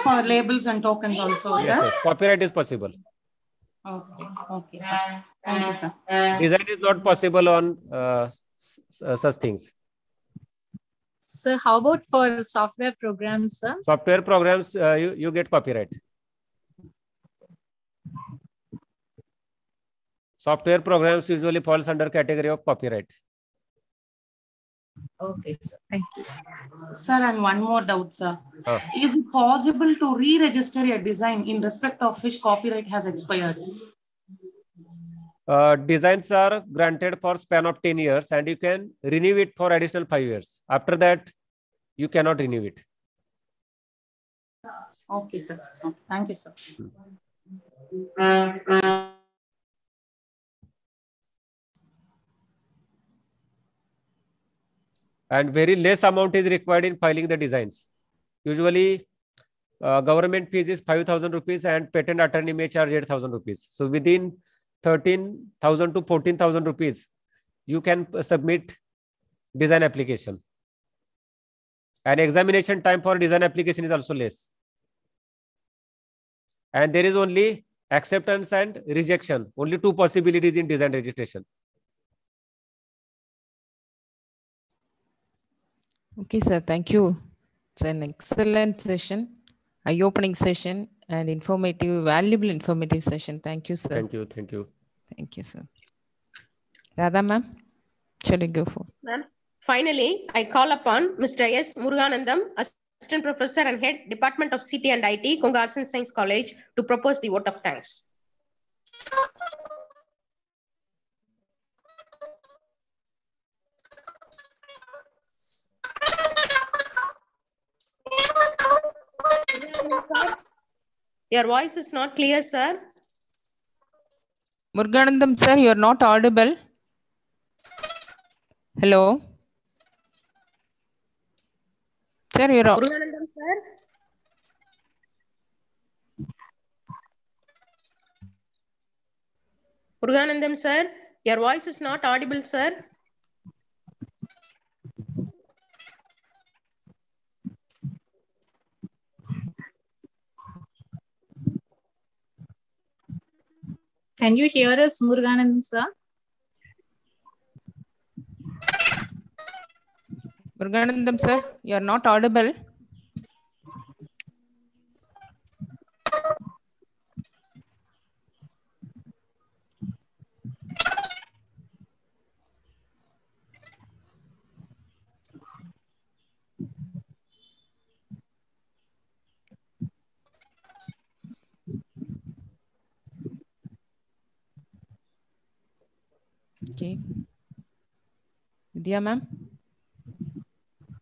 For labels and tokens also, yes, sir? copyright is possible. Okay, okay, sir. Thank you, sir. Design is not possible on uh, uh such things. So, how about for software programs, sir? Software programs, uh, you, you get copyright. Software programs usually falls under category of copyright. Okay, sir. Thank you. Sir, and one more doubt, sir. Ah. Is it possible to re-register a design in respect of which copyright has expired? Uh, designs are granted for span of 10 years and you can renew it for additional 5 years. After that, you cannot renew it. Okay, sir. Thank you, sir. Hmm. Uh, uh, and very less amount is required in filing the designs. Usually, uh, government fees is 5,000 rupees and patent attorney may charge 8,000 rupees. So within 13,000 to 14,000 rupees, you can submit design application. And examination time for design application is also less. And there is only acceptance and rejection, only two possibilities in design registration. Okay, sir. Thank you. It's an excellent session, eye-opening session, and informative, valuable informative session. Thank you, sir. Thank you. Thank you. Thank you, sir. Radha, ma'am, shall I go for? Ma'am, finally, I call upon Mr. S. Muruganandam, Assistant Professor and Head, Department of CT and IT, Konga Science College, to propose the vote of thanks. sir? Your voice is not clear, sir. Murganandam, sir, you are not audible. Hello. Sir, you are. Murganandam, sir. Murganandam, sir, your voice is not audible, sir. Can you hear us, Muruganandan sir? Muruganandam sir, you are not audible. Okay. Vidya ma'am?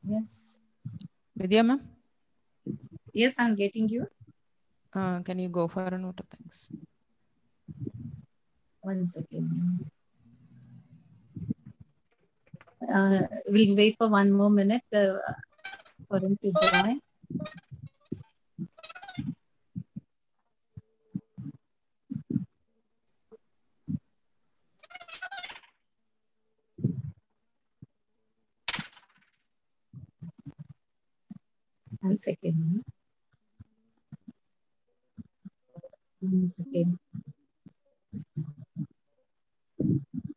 Yes. Vidya ma'am? Yes, I'm getting you. Uh, can you go for a note of thanks? One second. Uh, we'll wait for one more minute uh, for him to join. one second. One second. Thank you.